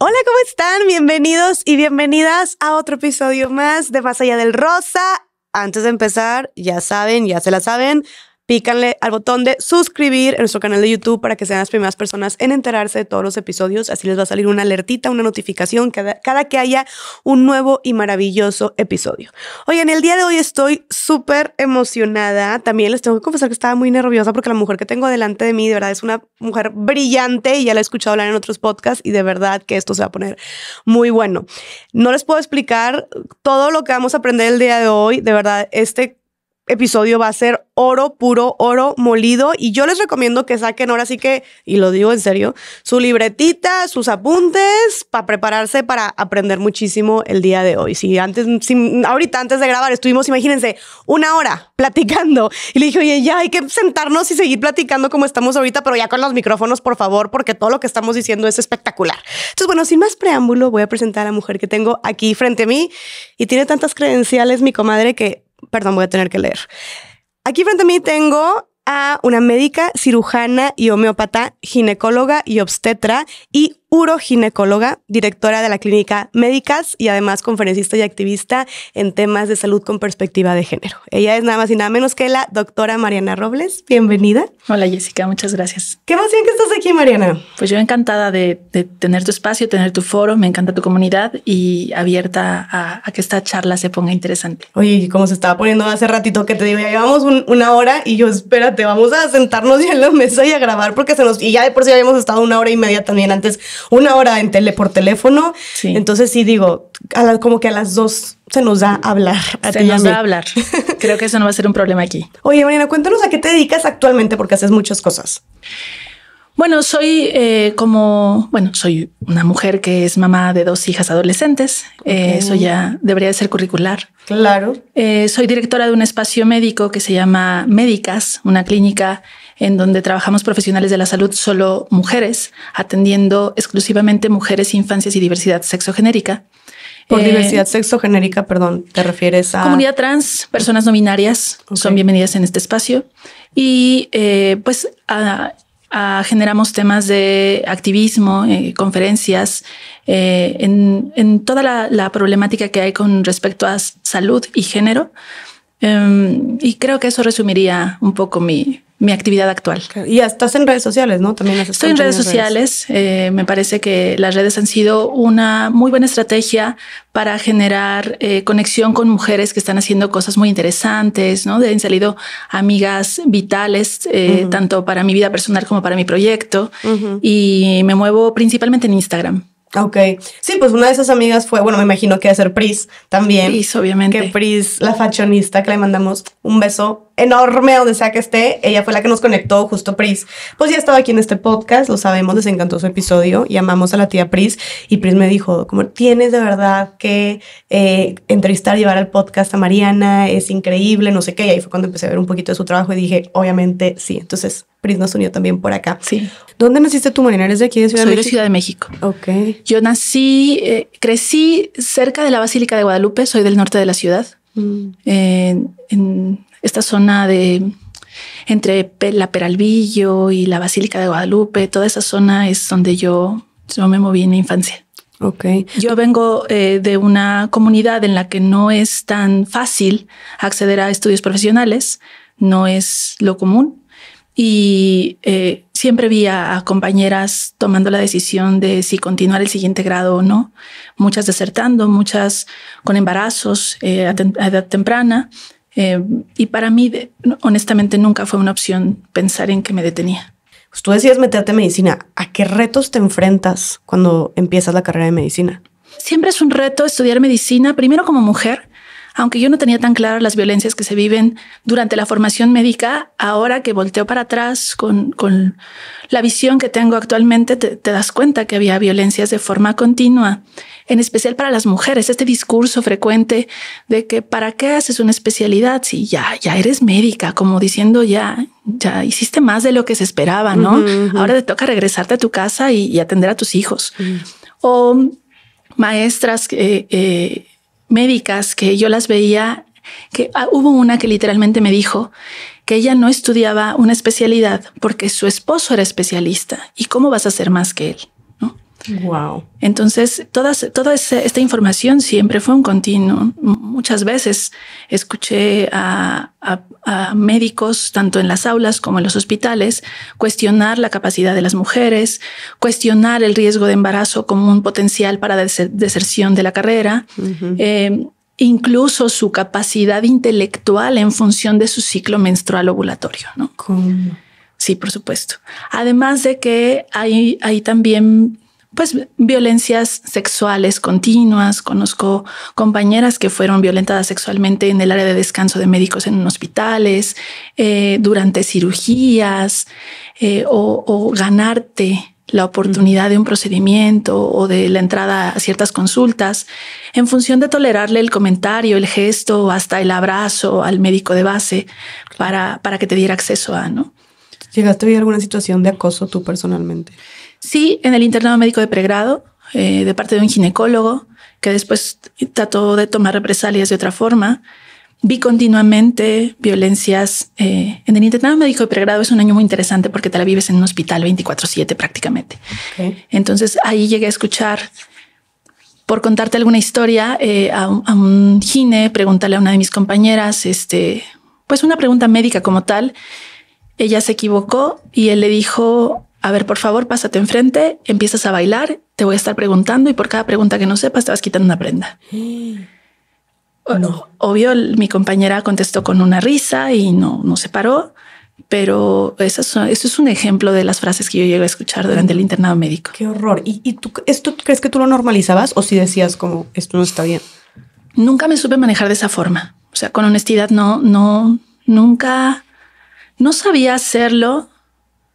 Hola, ¿cómo están? Bienvenidos y bienvenidas a otro episodio más de Más Allá del Rosa. Antes de empezar, ya saben, ya se la saben, pícanle al botón de suscribir en nuestro canal de YouTube para que sean las primeras personas en enterarse de todos los episodios. Así les va a salir una alertita, una notificación cada, que haya un nuevo y maravilloso episodio. en el día de hoy estoy súper emocionada. También les tengo que confesar que estaba muy nerviosa porque la mujer que tengo delante de mí, de verdad, es una mujer brillante y ya la he escuchado hablar en otros podcasts y de verdad que esto se va a poner muy bueno. No les puedo explicar todo lo que vamos a aprender el día de hoy. De verdad, este episodio va a ser oro puro, oro molido. Y yo les recomiendo que saquen ahora sí que, y lo digo en serio, su libretita, sus apuntes para prepararse para aprender muchísimo el día de hoy. Si antes, ahorita antes de grabar estuvimos, imagínense, una hora platicando. Y le dije, oye, ya hay que sentarnos y seguir platicando como estamos ahorita, pero ya con los micrófonos, por favor, porque todo lo que estamos diciendo es espectacular. Entonces, bueno, sin más preámbulo, voy a presentar a la mujer que tengo aquí frente a mí y tiene tantas credenciales, mi comadre, que, perdón, voy a tener que leer. Aquí frente a mí tengo a una médica, cirujana y homeópata, ginecóloga y obstetra y uroginecóloga, directora de la clínica Médicas y además conferencista y activista en temas de salud con perspectiva de género. Ella es nada más y nada menos que la doctora Mariana Robles. Bienvenida. Hola Jessica, muchas gracias. Qué emoción que estás aquí, Mariana. Pues yo encantada de, tener tu espacio, tener tu foro, me encanta tu comunidad y abierta a, que esta charla se ponga interesante. Oye, como se estaba poniendo hace ratito que te digo, ya llevamos una hora y yo, espérate, vamos a sentarnos ya en la mesa y a grabar porque se nos, y ya de por sí habíamos estado una hora y media también antes una hora en tele por teléfono. Entonces sí digo, como que a las dos se nos da hablar. se nos da hablar. Creo que eso no va a ser un problema aquí. Oye, Marina, cuéntanos a qué te dedicas actualmente porque haces muchas cosas. Bueno, soy eh, como, bueno, soy una mujer que es mamá de dos hijas adolescentes. Eh, eso ya debería de ser curricular. Claro. Eh, soy directora de un espacio médico que se llama Médicas, una clínica en donde trabajamos profesionales de la salud solo mujeres, atendiendo exclusivamente mujeres, infancias y diversidad sexogenérica. Por diversidad eh, diversidad sexogenérica, perdón, te refieres a... Comunidad trans, personas no binarias, son bienvenidas en este espacio. Y eh, pues generamos temas de activismo, eh, conferencias, en, toda la problemática que hay con respecto a salud y género. Em, y creo que eso resumiría un poco mi, actividad actual. Y estás en redes sociales, ¿no? También estoy en redes sociales. Eh, me parece que las redes han sido una muy buena estrategia para generar eh, conexión con mujeres que están haciendo cosas muy interesantes, ¿no? De, han salido amigas vitales, eh, tanto para mi vida personal como para mi proyecto. Y me muevo principalmente en Instagram. Ok, sí, pues una de esas amigas fue, bueno, me imagino que a ser Pris también. Pris, obviamente. Que Pris, la fashionista, que le mandamos un beso enorme donde sea que esté, ella fue la que nos conectó, justo Pris. Pues ya estaba aquí en este podcast, lo sabemos, les encantó su episodio llamamos a la tía Pris. Y Pris me dijo, como tienes de verdad que eh, entrevistar, llevar al podcast a Mariana, es increíble, no sé qué. Y ahí fue cuando empecé a ver un poquito de su trabajo y dije, obviamente sí. Entonces, Pris nos unió también por acá. Sí. ¿Dónde naciste tú, Marina? ¿Eres de aquí de Ciudad Soy de México? de Ciudad de México. Ok. Yo nací, eh, crecí cerca de la Basílica de Guadalupe, soy del norte de la ciudad, mm. eh, en esta zona de entre la Peralvillo y la Basílica de Guadalupe, toda esa zona es donde yo, yo me moví en mi infancia. Ok. Yo vengo eh, de una comunidad en la que no es tan fácil acceder a estudios profesionales, no es lo común. Y Siempre vi a, compañeras tomando la decisión de si continuar el siguiente grado o no, muchas desertando, muchas con embarazos eh, a, edad temprana. Eh, y para mí, honestamente, nunca fue una opción pensar en que me detenía. Pues tú decías meterte en medicina. ¿A qué retos te enfrentas cuando empiezas la carrera de medicina? Siempre es un reto estudiar medicina, primero como mujer, aunque yo no tenía tan claras las violencias que se viven durante la formación médica, ahora que volteo para atrás con, con la visión que tengo actualmente, te, das cuenta que había violencias de forma continua, en especial para las mujeres. Este discurso frecuente de que para qué haces una especialidad si ya, ya eres médica, como diciendo ya, ya hiciste más de lo que se esperaba, ¿no? Ahora te toca regresarte a tu casa y, atender a tus hijos. O maestras que... Eh, médicas que yo las veía, que ah, hubo una que literalmente me dijo que ella no estudiaba una especialidad porque su esposo era especialista. ¿Y cómo vas a ser más que él? Wow. Entonces, toda esta información siempre fue un continuo. Muchas veces escuché a, médicos, tanto en las aulas como en los hospitales, cuestionar la capacidad de las mujeres, cuestionar el riesgo de embarazo como un potencial para deserción de la carrera. Eh, incluso su capacidad intelectual en función de su ciclo menstrual ovulatorio, Sí, por supuesto. Además de que hay, hay también pues violencias sexuales continuas. Conozco compañeras que fueron violentadas sexualmente en el área de descanso de médicos en hospitales, eh, durante cirugías eh, o, ganarte la oportunidad de un procedimiento o de la entrada a ciertas consultas, en función de tolerarle el comentario, el gesto, hasta el abrazo al médico de base para, que te diera acceso a, ¿no? ¿Llegaste a vivir alguna situación de acoso tú personalmente? Sí, en el internado médico de pregrado, eh, de parte de un ginecólogo, que después trató de tomar represalias de otra forma. Vi continuamente violencias. Eh, en el internado médico de pregrado es un año muy interesante porque te la vives en un hospital 24/7 prácticamente. Entonces ahí llegué a escuchar, por contarte alguna historia, eh, a, un gine, preguntarle a una de mis compañeras, este, pues una pregunta médica como tal. Ella se equivocó y él le dijo, a ver, por favor, pásate enfrente, empiezas a bailar, te voy a estar preguntando y por cada pregunta que no sepas te vas quitando una prenda. No. Obvio, mi compañera contestó con una risa y no, no se paró, pero eso es, es un ejemplo de las frases que yo llegué a escuchar durante el internado médico. Qué horror. ¿Y, y tú, esto crees que tú lo normalizabas o si decías como esto no está bien? Nunca me supe manejar de esa forma. O sea, con honestidad, no, no, nunca, no sabía hacerlo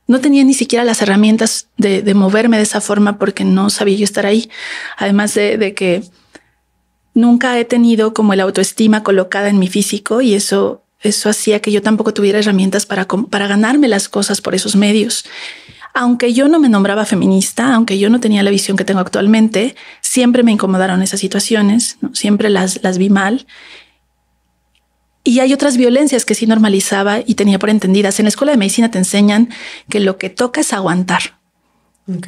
no tenía ni siquiera las herramientas de, moverme de esa forma porque no sabía yo estar ahí. Además de, que nunca he tenido como la autoestima colocada en mi físico y eso, eso hacía que yo tampoco tuviera herramientas para, para ganarme las cosas por esos medios. Aunque yo no me nombraba feminista, aunque yo no tenía la visión que tengo actualmente, siempre me incomodaron esas situaciones, siempre las, las vi mal y hay otras violencias que sí normalizaba y tenía por entendidas. En la escuela de medicina te enseñan que lo que toca es aguantar.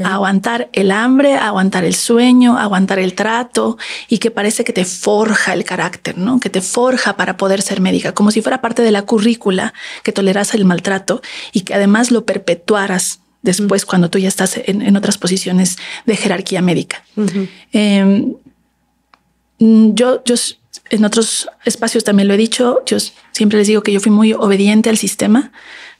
Aguantar el hambre, aguantar el sueño, aguantar el trato y que parece que te forja el carácter, ¿no? Que te forja para poder ser médica, como si fuera parte de la currícula que toleras el maltrato y que además lo perpetuaras después cuando tú ya estás en, otras posiciones de jerarquía médica. Em, mm, yo, yo en otros espacios también lo he dicho, yo siempre les digo que yo fui muy obediente al sistema,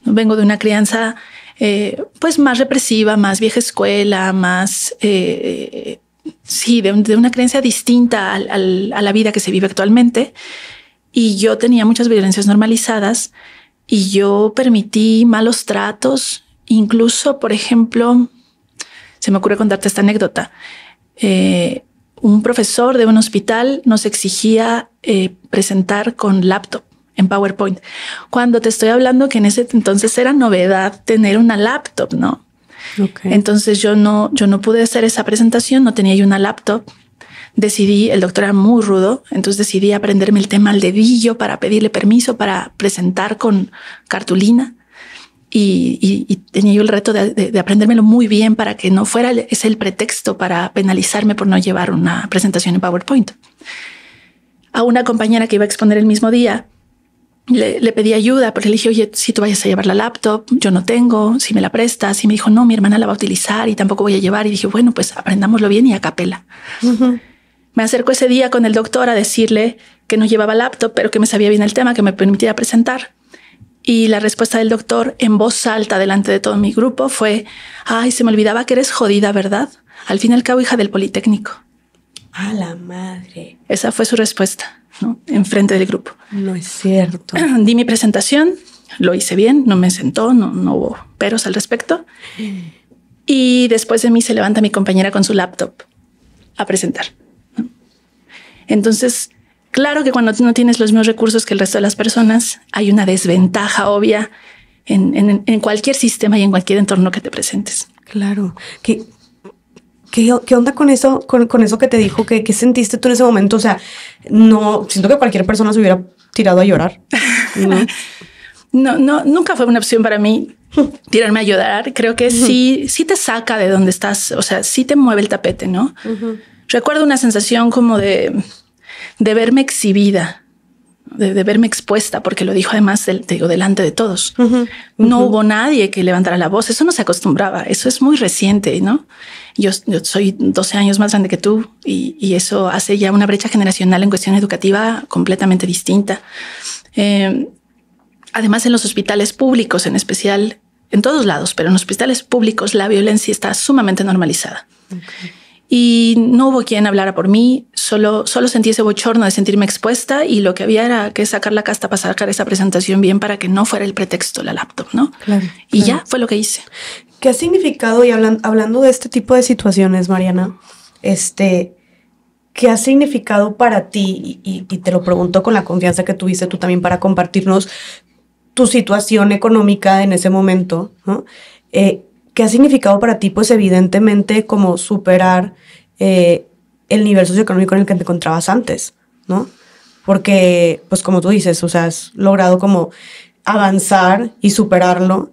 vengo de una crianza eh, pues más represiva, más vieja escuela, más... Eh, sí, de, una creencia distinta a la vida que se vive actualmente. Y yo tenía muchas violencias normalizadas y yo permití malos tratos. Incluso, por ejemplo, se me ocurre contarte esta anécdota. Eh, un profesor de un hospital nos exigía eh, presentar con laptop en PowerPoint. Cuando te estoy hablando que en ese entonces era novedad tener una laptop, ¿no? Entonces yo no, yo no pude hacer esa presentación, no tenía yo una laptop. Decidí, el doctor era muy rudo, entonces decidí aprenderme el tema al dedillo para pedirle permiso para presentar con cartulina y, tenía yo el reto de, de, aprendérmelo muy bien para que no fuera ese el pretexto para penalizarme por no llevar una presentación en PowerPoint. A una compañera que iba a exponer el mismo día, le, pedí ayuda, porque le dije, oye, si tú vayas a llevar la laptop, yo no tengo, si me la prestas. Y me dijo, no, mi hermana la va a utilizar y tampoco voy a llevar. Y dije, bueno, pues aprendámoslo bien y a capela. Me acercó ese día con el doctor a decirle que no llevaba laptop, pero que me sabía bien el tema, que me permitía presentar. Y la respuesta del doctor en voz alta delante de todo mi grupo fue, ay, se me olvidaba que eres jodida, ¿verdad? Al fin y al cabo, hija del Politécnico. A la madre. Esa fue su respuesta, ¿no? Enfrente del grupo. No es cierto. Di mi presentación, lo hice bien, no me sentó, no, no hubo peros al respecto. Mm. Y después de mí se levanta mi compañera con su laptop a presentar. Entonces, Claro que cuando no tienes los mismos recursos que el resto de las personas, hay una desventaja obvia en, cualquier sistema y en cualquier entorno que te presentes. Claro. ¿Qué, qué, onda con eso, con, eso que te dijo? ¿Qué, sentiste tú en ese momento? O sea, no siento que cualquier persona se hubiera tirado a llorar. ¿no? no, nunca fue una opción para mí tirarme a llorar. Creo que sí, sí te saca de donde estás, o sea, sí te mueve el tapete, ¿no? Recuerdo una sensación como de de verme exhibida, de, verme expuesta, porque lo dijo además, del, te digo, delante de todos. No hubo nadie que levantara la voz, eso no se acostumbraba, eso es muy reciente, ¿no? Yo, soy 12 años más grande que tú y, eso hace ya una brecha generacional en cuestión educativa completamente distinta. Eh, además, en los hospitales públicos, en especial, en todos lados, pero en los hospitales públicos la violencia está sumamente normalizada y no hubo quien hablara por mí, solo, solo sentí ese bochorno de sentirme expuesta y lo que había era que sacar la casta para sacar esa presentación bien para que no fuera el pretexto la laptop, ¿no? Claro, y ya fue lo que hice. ¿Qué ha significado, y hablando de este tipo de situaciones, Mariana, este, qué ha significado para ti, y, te lo pregunto con la confianza que tuviste tú también para compartirnos tu situación económica en ese momento, ¿no? Eh, ¿Qué ha significado para ti, pues evidentemente, como superar eh, el nivel socioeconómico en el que te encontrabas antes, ¿no? Porque, pues como tú dices, o sea, has logrado como avanzar y superarlo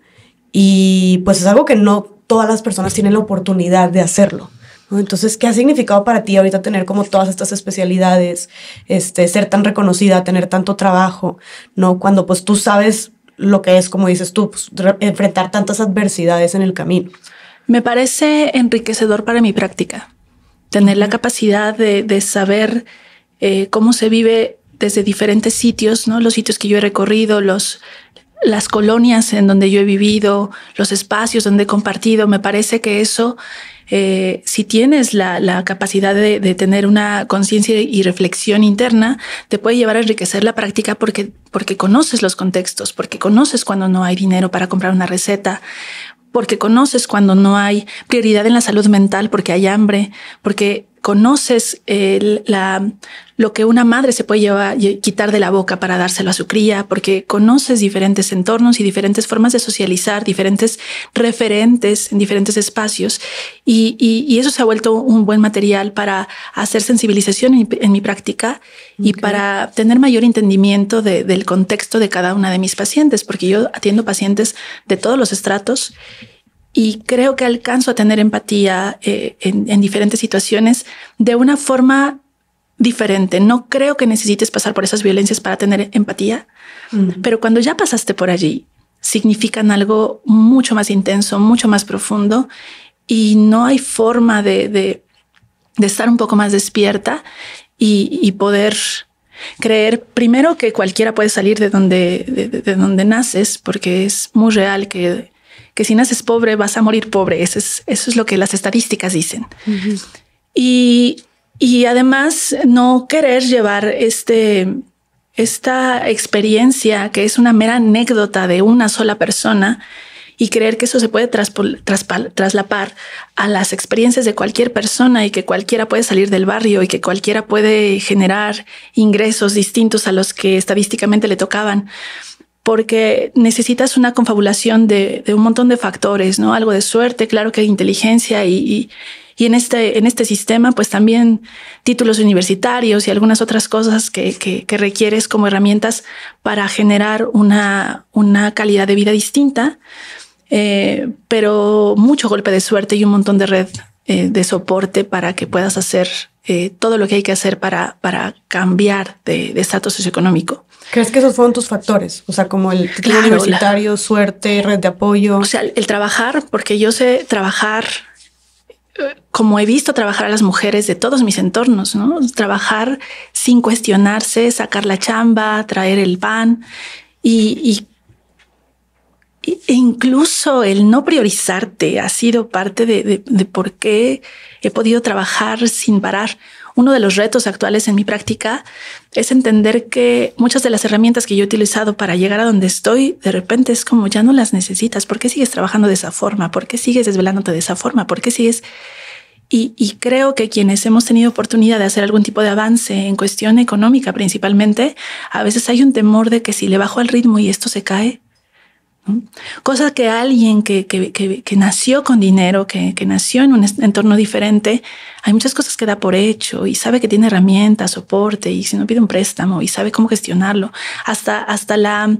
y pues es algo que no todas las personas tienen la oportunidad de hacerlo. ¿no? Entonces, ¿qué ha significado para ti ahorita tener como todas estas especialidades, este, ser tan reconocida, tener tanto trabajo, ¿no? Cuando pues tú sabes lo que es, como dices tú, pues, enfrentar tantas adversidades en el camino. Me parece enriquecedor para mi práctica, tener la capacidad de, saber eh, cómo se vive desde diferentes sitios, ¿no? Los sitios que yo he recorrido, los, las colonias en donde yo he vivido, los espacios donde he compartido. Me parece que eso eh, si tienes la, capacidad de, tener una conciencia y reflexión interna, te puede llevar a enriquecer la práctica porque, porque conoces los contextos, porque conoces cuando no hay dinero para comprar una receta, porque conoces cuando no hay prioridad en la salud mental, porque hay hambre, porque conoces la, lo que una madre se puede llevar, quitar de la boca para dárselo a su cría, porque conoces diferentes entornos y diferentes formas de socializar, diferentes referentes en diferentes espacios. Y, eso se ha vuelto un buen material para hacer sensibilización en, mi práctica y para tener mayor entendimiento del contexto de cada una de mis pacientes, porque yo atiendo pacientes de todos los estratos y creo que alcanzo a tener empatía eh, en, en, diferentes situaciones de una forma diferente. No creo que necesites pasar por esas violencias para tener empatía, pero cuando ya pasaste por allí, significan algo mucho más intenso, mucho más profundo y no hay forma de, estar un poco más despierta y, poder creer primero que cualquiera puede salir de donde, de, donde naces, porque es muy real que, que, si naces pobre vas a morir pobre. Eso es, eso es lo que las estadísticas dicen. Y y además no querer llevar este, esta experiencia que es una mera anécdota de una sola persona y creer que eso se puede traslapar a las experiencias de cualquier persona y que cualquiera puede salir del barrio y que cualquiera puede generar ingresos distintos a los que estadísticamente le tocaban porque necesitas una confabulación de, un montón de factores, ¿no? Algo de suerte, claro que inteligencia y, y en este, en este sistema, pues también títulos universitarios y algunas otras cosas que, que, requieres como herramientas para generar una, una calidad de vida distinta, eh, pero mucho golpe de suerte y un montón de red eh, de soporte para que puedas hacer eh, todo lo que hay que hacer para, para cambiar de estatus socioeconómico. ¿Crees que esos fueron tus factores? O sea, como el título universitario, suerte, red de apoyo. O sea, el trabajar, porque yo sé trabajar como he visto trabajar a las mujeres de todos mis entornos, ¿no? Trabajar sin cuestionarse, sacar la chamba, traer el pan y, e incluso el no priorizarte ha sido parte de por qué he podido trabajar sin parar uno de los retos actuales en mi práctica es entender que muchas de las herramientas que yo he utilizado para llegar a donde estoy, de repente es como ya no las necesitas. ¿Por qué sigues trabajando de esa forma? ¿Por qué sigues desvelándote de esa forma? ¿Por qué sigues... Y, creo que quienes hemos tenido oportunidad de hacer algún tipo de avance en cuestión económica principalmente, a veces hay un temor de que si le bajo al ritmo y esto se cae, Cosa que alguien que, nació con dinero, que, nació en un entorno diferente, hay muchas cosas que da por hecho y sabe que tiene herramientas, soporte y si no pide un préstamo y sabe cómo gestionarlo, hasta, hasta la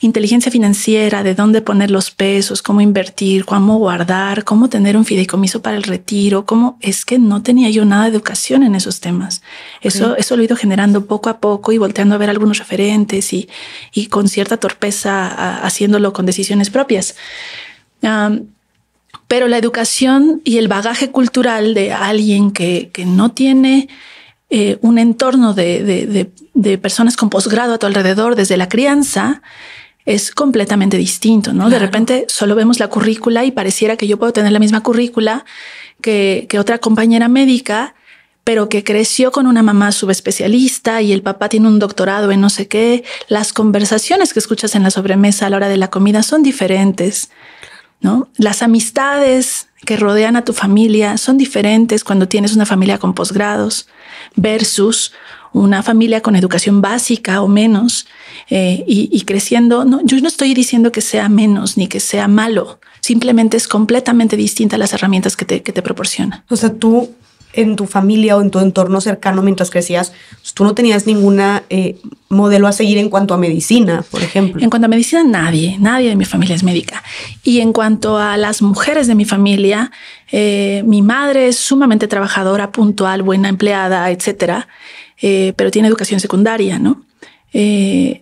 inteligencia financiera, de dónde poner los pesos, cómo invertir, cómo guardar, cómo tener un fideicomiso para el retiro, cómo es que no tenía yo nada de educación en esos temas. Eso, eso lo he ido generando poco a poco y volteando a ver algunos referentes y, y con cierta torpeza haciéndolo con decisiones propias. Pero la educación y el bagaje cultural de alguien que, no tiene eh, un entorno de, personas con posgrado a tu alrededor desde la crianza, es completamente distinto, ¿no? De repente solo vemos la currícula y pareciera que yo puedo tener la misma currícula que, que, otra compañera médica, pero que creció con una mamá subespecialista y el papá tiene un doctorado en no sé qué. Las conversaciones que escuchas en la sobremesa a la hora de la comida son diferentes. Las amistades que rodean a tu familia son diferentes cuando tienes una familia con posgrados versus una familia con educación básica o menos eh, y, creciendo. No, yo no estoy diciendo que sea menos ni que sea malo, simplemente es completamente distinta las herramientas que te, que te proporciona. O sea, tú en tu familia o en tu entorno cercano mientras crecías, pues, tú no tenías ninguna eh, modelo a seguir en cuanto a medicina, por ejemplo. En cuanto a medicina, nadie, nadie de mi familia es médica. Y en cuanto a las mujeres de mi familia, eh, mi madre es sumamente trabajadora, puntual, buena empleada, etcétera, eh, pero tiene educación secundaria, ¿no?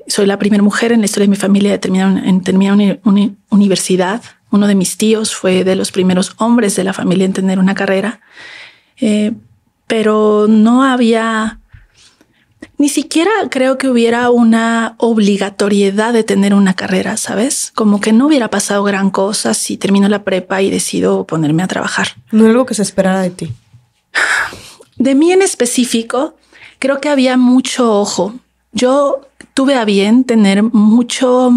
soy la primera mujer en la historia de mi familia terminar, en terminar una universidad. Uno de mis tíos fue de los primeros hombres de la familia en tener una carrera. Eh, pero no había, ni siquiera creo que hubiera una obligatoriedad de tener una carrera, ¿sabes? Como que no hubiera pasado gran cosa si termino la prepa y decido ponerme a trabajar. No algo que se esperara de ti. De mí en específico, creo que había mucho ojo. Yo tuve a bien tener mucho,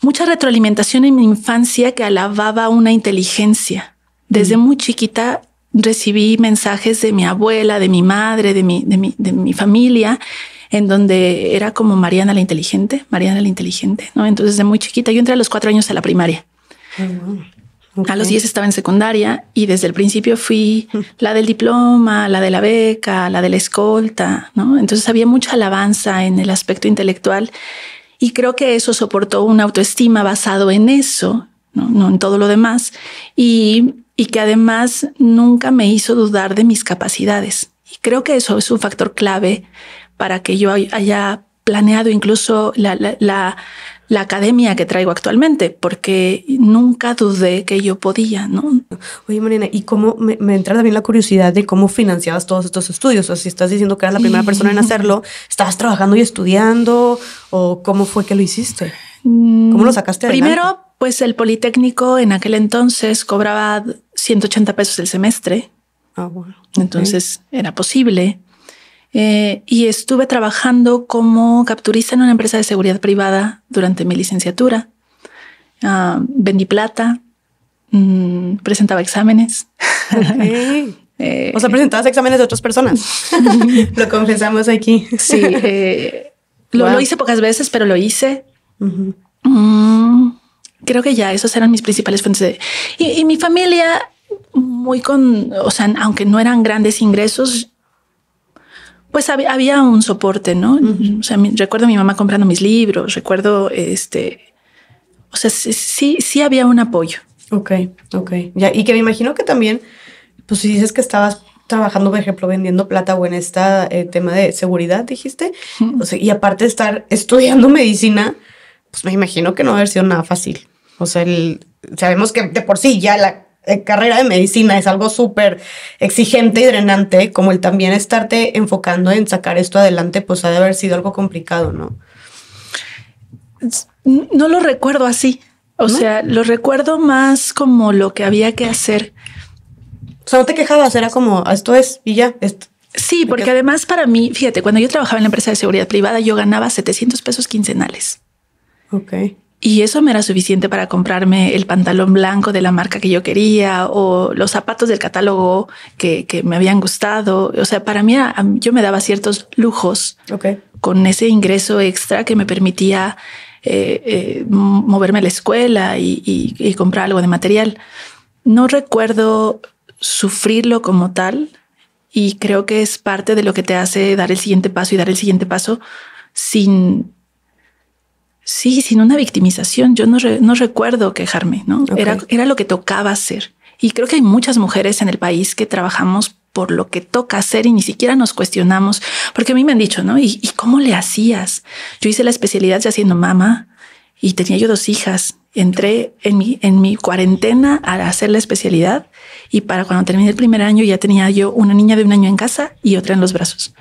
mucha retroalimentación en mi infancia que alababa una inteligencia. Desde mm. muy chiquita recibí mensajes de mi abuela, de mi madre, de mi, de mi, de mi familia, en donde era como Mariana la inteligente, Mariana la inteligente, ¿no? Entonces, de muy chiquita, yo entré a los cuatro años a la primaria. A los diez estaba en secundaria y desde el principio fui la del diploma, la de la beca, la de la escolta, ¿no? Entonces había mucha alabanza en el aspecto intelectual y creo que eso soportó una autoestima basado en eso, no, no en todo lo demás. Y y que además nunca me hizo dudar de mis capacidades. Y creo que eso es un factor clave para que yo haya planeado incluso la, la, la, academia que traigo actualmente, porque nunca dudé que yo podía, ¿no? Oye, Marina, ¿y cómo me, entra también la curiosidad de cómo financiabas todos estos estudios? O sea, si estás diciendo que eras la primera persona en hacerlo, ¿estabas trabajando y estudiando? ¿O cómo fue que lo hiciste? ¿Cómo lo mm, sacaste? Primero, pues el Politécnico en aquel entonces cobraba 180 pesos el semestre. Ah, Entonces era posible. Eh, y estuve trabajando como capturista en una empresa de seguridad privada durante mi licenciatura. Ah, vendí plata, mm, presentaba exámenes. Eh, o sea, presentabas exámenes de otras personas. lo confesamos aquí. Sí, eh, lo, hice pocas veces, pero lo hice creo que ya esas eran mis principales fuentes de... Y, mi familia, muy con, o sea, aunque no eran grandes ingresos, pues había, un soporte, ¿no? O sea, recuerdo a mi mamá comprando mis libros, recuerdo, este, o sea, sí, sí había un apoyo. Ok, ok. Ya, y que me imagino que también, pues si dices que estabas trabajando, por ejemplo, vendiendo plata o en este tema de seguridad, dijiste, y aparte de estar estudiando medicina, pues me imagino que no haber sido nada fácil. O sea, sabemos que de por sí ya la eh, carrera de medicina es algo súper exigente y drenante, como el también estarte enfocando en sacar esto adelante, pues ha de haber sido algo complicado, ¿no? No lo recuerdo así. O sea, lo recuerdo más como lo que había que hacer. O sea, no te quejabas, era como ah, esto es y ya. Esto. Sí, porque además para mí, fíjate, cuando yo trabajaba en la empresa de seguridad privada, yo ganaba 700 pesos quincenales. Y eso me era suficiente para comprarme el pantalón blanco de la marca que yo quería o los zapatos del catálogo que, me habían gustado. O sea, para mí yo me daba ciertos lujos con ese ingreso extra que me permitía eh, eh, moverme a la escuela y, y, comprar algo de material. No recuerdo sufrirlo como tal y creo que es parte de lo que te hace dar el siguiente paso y dar el siguiente paso sin Sí, sin una victimización. Yo no, recuerdo quejarme, ¿no? Era, era lo que tocaba hacer. Y creo que hay muchas mujeres en el país que trabajamos por lo que toca hacer y ni siquiera nos cuestionamos, porque a mí me han dicho, ¿no? ¿Y, cómo le hacías? Yo hice la especialidad ya siendo mamá y tenía yo dos hijas. Entré en mi, en mi cuarentena a hacer la especialidad y para cuando terminé el primer año ya tenía yo una niña de un año en casa y otra en los brazos.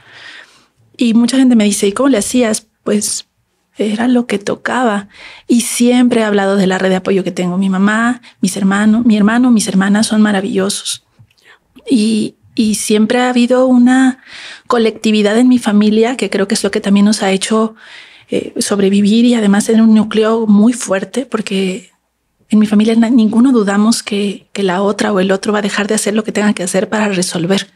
Y mucha gente me dice, ¿y cómo le hacías? Pues era lo que tocaba. Y siempre he hablado de la red de apoyo que tengo. Mi mamá, mis hermanos, mi hermano, mis hermanas son maravillosos. Y, siempre ha habido una colectividad en mi familia que creo que es lo que también nos ha hecho eh, sobrevivir y además en un núcleo muy fuerte porque en mi familia ninguno dudamos que, que, la otra o el otro va a dejar de hacer lo que tenga que hacer para resolver.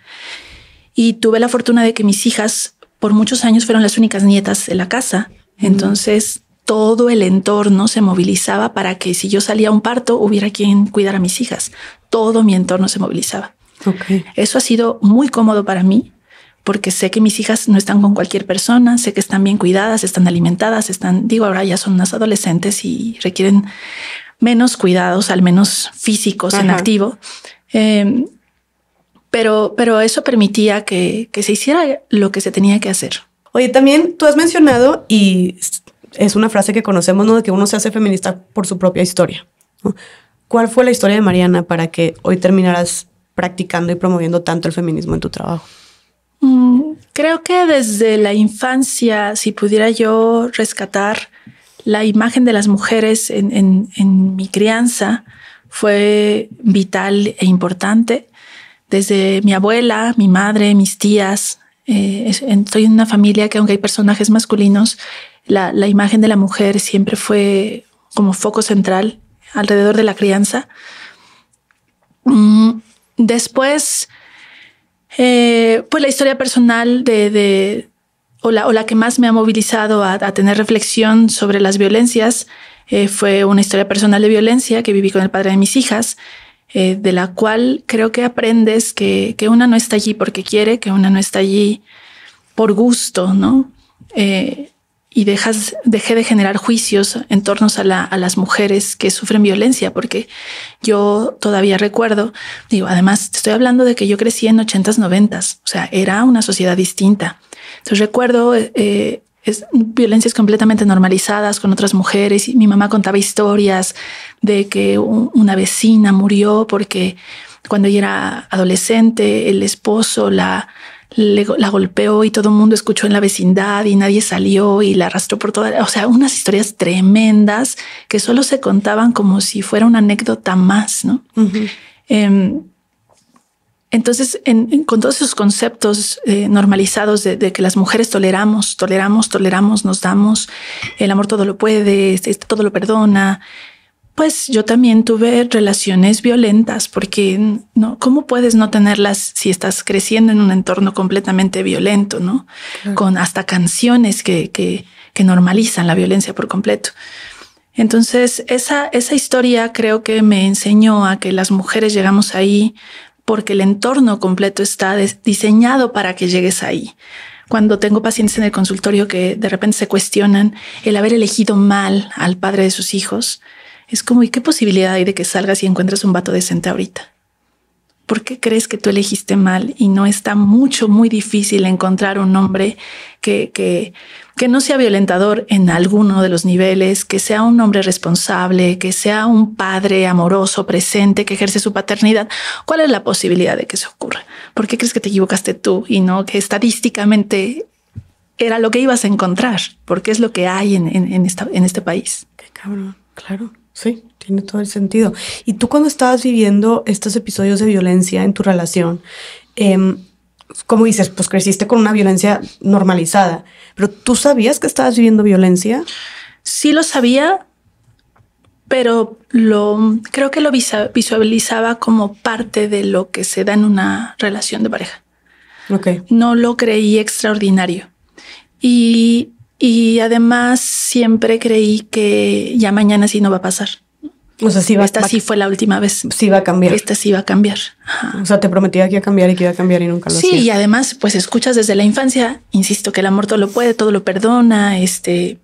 Y tuve la fortuna de que mis hijas por muchos años fueron las únicas nietas en la casa entonces, todo el entorno se movilizaba para que si yo salía a un parto, hubiera quien cuidara a mis hijas. Todo mi entorno se movilizaba. Okay. Eso ha sido muy cómodo para mí porque sé que mis hijas no están con cualquier persona, sé que están bien cuidadas, están alimentadas, están, digo, ahora ya son unas adolescentes y requieren menos cuidados, al menos físicos en activo. Em, pero, pero eso permitía que se hiciera lo que se tenía que hacer. Oye, también tú has mencionado, y es una frase que conocemos, ¿no? De que uno se hace feminista por su propia historia. ¿Cuál fue la historia de Mariana para que hoy terminaras practicando y promoviendo tanto el feminismo en tu trabajo? Mm, creo que desde la infancia, si pudiera yo rescatar la imagen de las mujeres en mi crianza, fue vital e importante. Desde mi abuela, mi madre, mis tías, eh, estoy en una familia que aunque hay personajes masculinos, la, imagen de la mujer siempre fue como foco central alrededor de la crianza. Mm, después, eh, pues la historia personal de, o, la, que más me ha movilizado a, tener reflexión sobre las violencias eh, fue una historia personal de violencia que viví con el padre de mis hijas. Eh, de la cual creo que aprendes que, una no está allí porque quiere, que una no está allí por gusto, ¿no? Eh, y dejas, dejé de generar juicios en torno a, la, a, las mujeres que sufren violencia, porque yo todavía recuerdo, digo, además estoy hablando de que yo crecí en 80s, 90 o sea, era una sociedad distinta. Entonces recuerdo eh, violencias completamente normalizadas con otras mujeres. Y mi mamá contaba historias de que una vecina murió porque cuando ella era adolescente, el esposo la, golpeó y todo el mundo escuchó en la vecindad y nadie salió y la arrastró por toda. O sea, unas historias tremendas que solo se contaban como si fuera una anécdota más, ¿no? Entonces, con todos esos conceptos eh, normalizados de, que las mujeres toleramos, toleramos, toleramos, nos damos, el amor todo lo puede, este, este, todo lo perdona, pues yo también tuve relaciones violentas, porque no, ¿cómo puedes no tenerlas si estás creciendo en un entorno completamente violento, no? Con hasta canciones que, que, que, normalizan la violencia por completo. Entonces, esa, esa historia creo que me enseñó a que las mujeres llegamos ahí porque el entorno completo está diseñado para que llegues ahí. Cuando tengo pacientes en el consultorio que de repente se cuestionan el haber elegido mal al padre de sus hijos, es como, ¿y qué posibilidad hay de que salgas y encuentres un vato decente ahorita? ¿Por qué crees que tú elegiste mal y no está mucho, muy difícil encontrar un hombre que, que que no sea violentador en alguno de los niveles, que sea un hombre responsable, que sea un padre amoroso, presente, que ejerce su paternidad, ¿cuál es la posibilidad de que se ocurra? ¿Por qué crees que te equivocaste tú y no que estadísticamente era lo que ibas a encontrar? Porque es lo que hay en, en, este país. Qué cabrón, claro. Sí, tiene todo el sentido. Y tú cuando estabas viviendo estos episodios de violencia en tu relación, eh, como dices, pues creciste con una violencia normalizada, pero ¿tú sabías que estabas viviendo violencia? Sí lo sabía, pero lo creo que lo visualizaba como parte de lo que se da en una relación de pareja. Okay. No lo creí extraordinario. Y, y además siempre creí que ya mañana sí no va a pasar. O sea, va, Esta sí fue la última vez. Sí va a cambiar. Esta sí va a cambiar. O sea, te prometía que iba a cambiar y que iba a cambiar y nunca lo Sí, y además, pues escuchas desde la infancia, insisto, que el amor todo lo puede, todo lo perdona, este...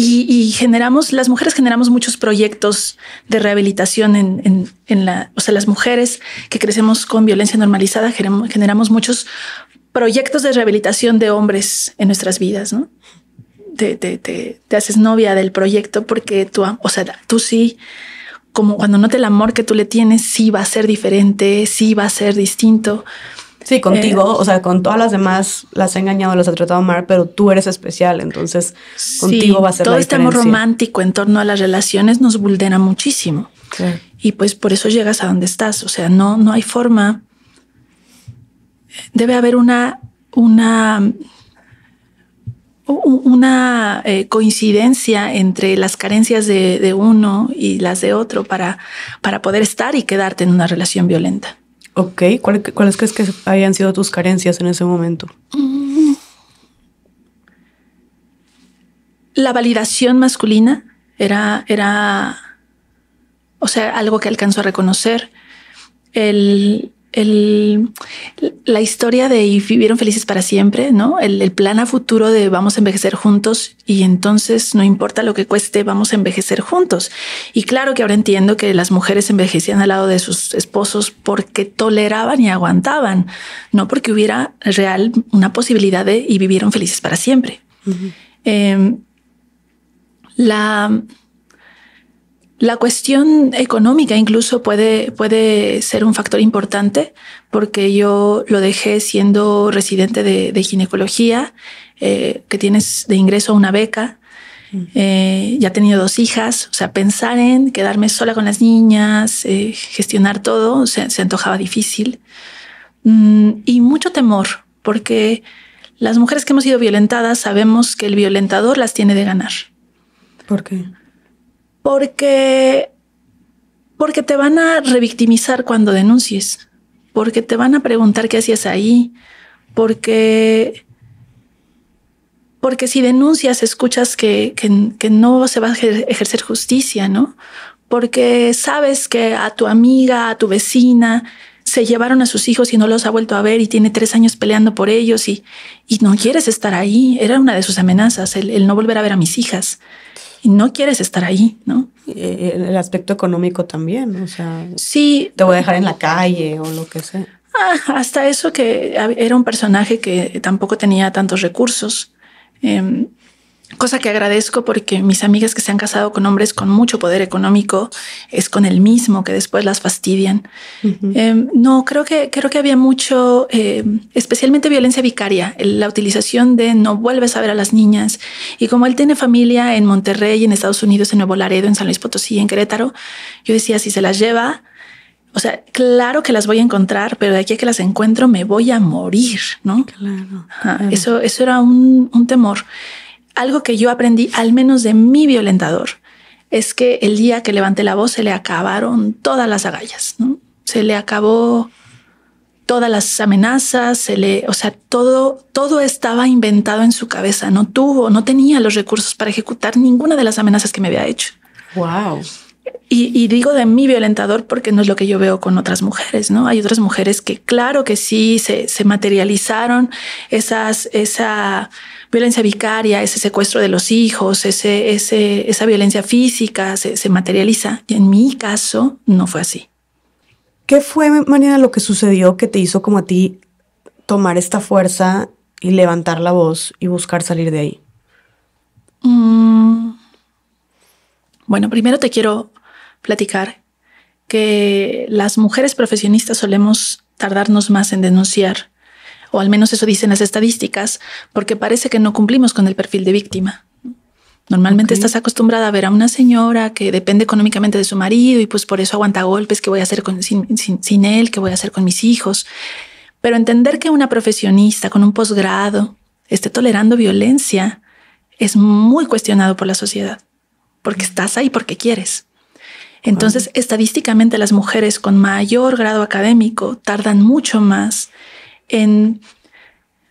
Y, generamos, las mujeres generamos muchos proyectos de rehabilitación en, la... O sea, las mujeres que crecemos con violencia normalizada generamos, generamos muchos proyectos de rehabilitación de hombres en nuestras vidas, ¿no? te, te, te, haces novia del proyecto porque tú, o sea, tú sí, como cuando note el amor que tú le tienes, sí va a ser diferente, sí va a ser distinto. Sí, contigo, eh, o sea, con todas las demás las ha engañado, las ha tratado mal, pero tú eres especial, entonces contigo va a ser todo este amor romántico en torno a las relaciones nos vulnera muchísimo. Y pues por eso llegas a donde estás, o sea, no, no hay forma. Debe haber una, una una eh, coincidencia entre las carencias de, uno y las de otro para, para poder estar y quedarte en una relación violenta. Ok, ¿cuáles crees que hayan sido tus carencias en ese momento? Mm. La validación masculina era, era, o sea, algo que alcanzó a reconocer. El, la historia de y vivieron felices para siempre, ¿no? El, plan a futuro de vamos a envejecer juntos y entonces no importa lo que cueste, vamos a envejecer juntos. Y claro que ahora entiendo que las mujeres envejecían al lado de sus esposos porque toleraban y aguantaban, no porque hubiera real una posibilidad de y vivieron felices para siempre. Em, la la cuestión económica incluso puede, puede ser un factor importante porque yo lo dejé siendo residente de, ginecología, eh, que tienes de ingreso a una beca. Mm. Eh, ya he tenido dos hijas, o sea, pensar en quedarme sola con las niñas, eh, gestionar todo, se, antojaba difícil. Mm, y mucho temor, porque las mujeres que hemos sido violentadas sabemos que el violentador las tiene de ganar. ¿Por qué? porque, porque te van a revictimizar cuando denuncies, porque te van a preguntar qué hacías ahí, porque, porque si denuncias escuchas que, que, no se va a ejercer justicia, ¿no? Porque sabes que a tu amiga, a tu vecina, se llevaron a sus hijos y no los ha vuelto a ver y tiene tres años peleando por ellos y, no quieres estar ahí. Era una de sus amenazas, el no volver a ver a mis hijas y no quieres estar ahí, ¿no? Eh, el aspecto económico también, o sea, sí, te voy a dejar en la calle o lo que sea. Ah, hasta eso que era un personaje que tampoco tenía tantos recursos. Em, cosa que agradezco porque mis amigas que se han casado con hombres con mucho poder económico es con el mismo que después las fastidian. Em, no, creo que, creo que había mucho, em, especialmente violencia vicaria, la utilización de no vuelves a ver a las niñas. Y como él tiene familia en Monterrey, en Estados Unidos, en Nuevo Laredo, en San Luis Potosí, en Querétaro, yo decía, si se las lleva, o sea, claro que las voy a encontrar, pero de aquí a que las encuentro me voy a morir, ¿no? Eso, eso era un, un temor algo que yo aprendí, al menos de mi violentador, es que el día que levanté la voz se le acabaron todas las agallas, ¿no? Se le acabó todas las amenazas, se le, o sea, todo, todo estaba inventado en su cabeza. No tuvo, no tenía los recursos para ejecutar ninguna de las amenazas que me había hecho. Wow. Y, digo de mi violentador porque no es lo que yo veo con otras mujeres, ¿no? Hay otras mujeres que claro que sí se, se materializaron esas, esa violencia vicaria, ese secuestro de los hijos, ese, esa violencia física se, materializa. Y en mi caso no fue así. ¿Qué fue, Mariana, lo que sucedió que te hizo como a ti tomar esta fuerza y levantar la voz y buscar salir de ahí? Mm. Bueno, primero te quiero platicar que las mujeres profesionistas solemos tardarnos más en denunciar o al menos eso dicen las estadísticas, porque parece que no cumplimos con el perfil de víctima. Normalmente estás acostumbrada a ver a una señora que depende económicamente de su marido y pues por eso aguanta golpes, ¿qué voy a hacer sin, él? ¿Qué voy a hacer con mis hijos? Pero entender que una profesionista con un posgrado esté tolerando violencia es muy cuestionado por la sociedad, porque estás ahí porque quieres. Entonces, estadísticamente las mujeres con mayor grado académico tardan mucho más en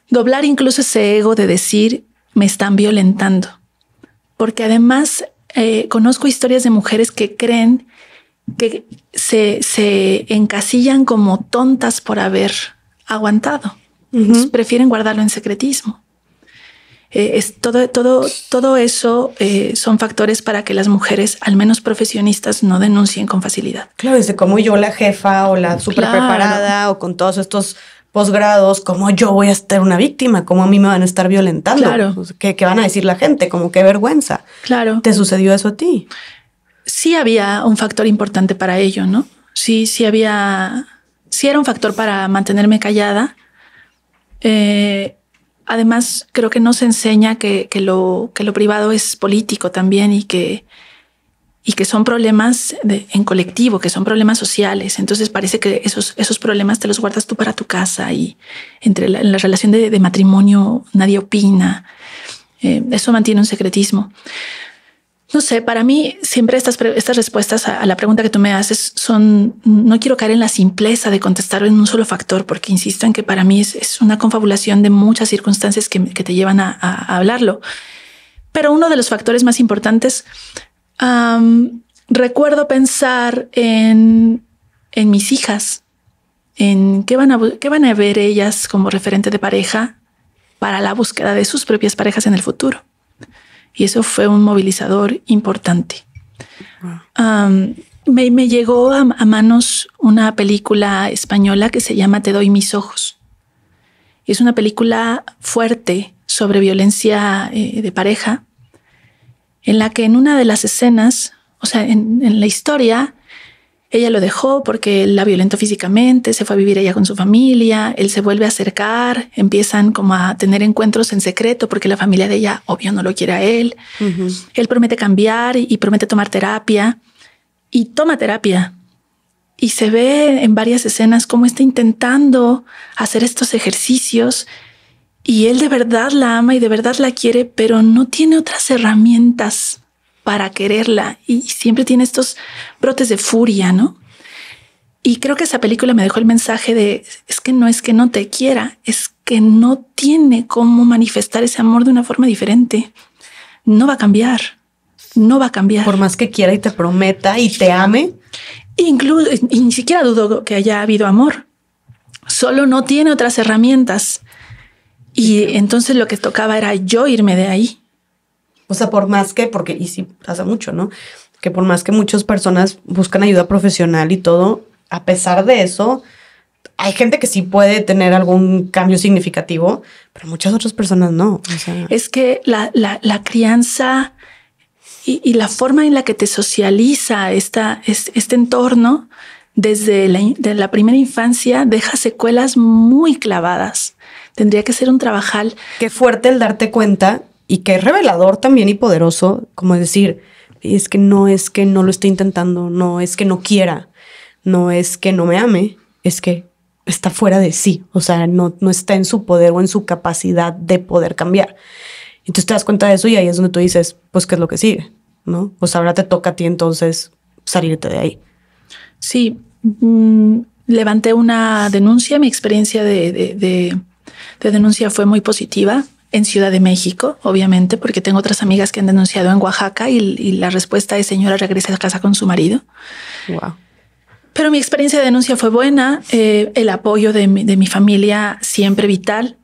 doblar incluso ese ego de decir, me están violentando. Porque además eh, conozco historias de mujeres que creen que se, encasillan como tontas por haber aguantado. prefieren guardarlo en secretismo. Eh, es todo, todo, todo eso eh, son factores para que las mujeres, al menos profesionistas, no denuncien con facilidad. Claro, desde como yo, la jefa o la super preparada o con todos estos grados como yo voy a ser una víctima, como a mí me van a estar violentando, claro. Pues, ¿Qué, van a decir la gente, como qué vergüenza. Claro. ¿Te sucedió eso a ti? Sí había un factor importante para ello, ¿no? Sí, sí había, sí era un factor para mantenerme callada. Eh, además, creo que nos enseña que, que, lo, que lo privado es político también y que y que son problemas en colectivo, que son problemas sociales. Entonces parece que esos, esos problemas te los guardas tú para tu casa y entre la, en la relación de, matrimonio nadie opina. Eh, eso mantiene un secretismo. No sé, para mí siempre estas, estas respuestas a, la pregunta que tú me haces son, no quiero caer en la simpleza de contestar en un solo factor, porque insisto en que para mí es, una confabulación de muchas circunstancias que, te llevan a hablarlo. Pero uno de los factores más importantes recuerdo pensar en, mis hijas, en qué van, a, ver ellas como referente de pareja para la búsqueda de sus propias parejas en el futuro. Y eso fue un movilizador importante. me, llegó a, manos una película española que se llama Te doy mis ojos. Es una película fuerte sobre violencia eh, de pareja en la que en una de las escenas, o sea, en, la historia, ella lo dejó porque él la violentó físicamente, se fue a vivir ella con su familia, él se vuelve a acercar, empiezan como a tener encuentros en secreto porque la familia de ella obvio no lo quiere a él. Él promete cambiar y promete tomar terapia y toma terapia. Y se ve en varias escenas cómo está intentando hacer estos ejercicios y él de verdad la ama y de verdad la quiere, pero no tiene otras herramientas para quererla y siempre tiene estos brotes de furia, ¿no? Y creo que esa película me dejó el mensaje de, es que no es que no te quiera, es que no tiene cómo manifestar ese amor de una forma diferente. No va a cambiar, no va a cambiar. Por más que quiera y te prometa y te ame. Incluso, y ni siquiera dudo que haya habido amor, solo no tiene otras herramientas y entonces lo que tocaba era yo irme de ahí. O sea, por más que, porque, y sí pasa mucho, ¿no? Que por más que muchas personas buscan ayuda profesional y todo, a pesar de eso, hay gente que sí puede tener algún cambio significativo, pero muchas otras personas no. es que la, la, crianza y, la forma en la que te socializa esta, este entorno desde la primera infancia deja secuelas muy clavadas. Tendría que ser un trabajal. Qué fuerte el darte cuenta y qué revelador también y poderoso, como decir, es que no es que no lo esté intentando, no es que no quiera, no es que no me ame, es que está fuera de sí, o sea, no, no está en su poder o en su capacidad de poder cambiar. Entonces te das cuenta de eso y ahí es donde tú dices, pues, ¿qué es lo que sigue? ¿No? Pues ahora te toca a ti entonces salirte de ahí. Sí, mm, levanté una denuncia, mi experiencia de de denuncia fue muy positiva en Ciudad de México, obviamente, porque tengo otras amigas que han denunciado en Oaxaca y, la respuesta es señora regrese a casa con su marido. Pero mi experiencia de denuncia fue buena, eh, el apoyo de mi, familia siempre vital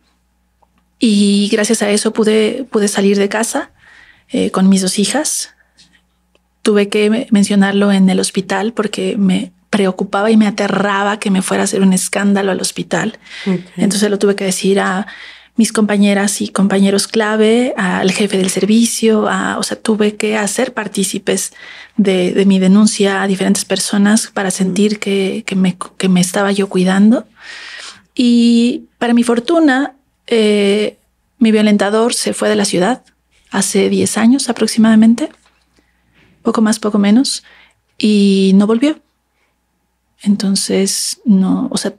y gracias a eso pude, salir de casa eh, con mis dos hijas. Tuve que mencionarlo en el hospital porque me, preocupaba y me aterraba que me fuera a hacer un escándalo al hospital. Entonces lo tuve que decir a mis compañeras y compañeros clave, al jefe del servicio, a, o sea, tuve que hacer partícipes de, mi denuncia a diferentes personas para sentir que, me, estaba yo cuidando. Y para mi fortuna, eh, mi violentador se fue de la ciudad hace 10 años aproximadamente, poco más, poco menos, y no volvió. Entonces, no, o sea,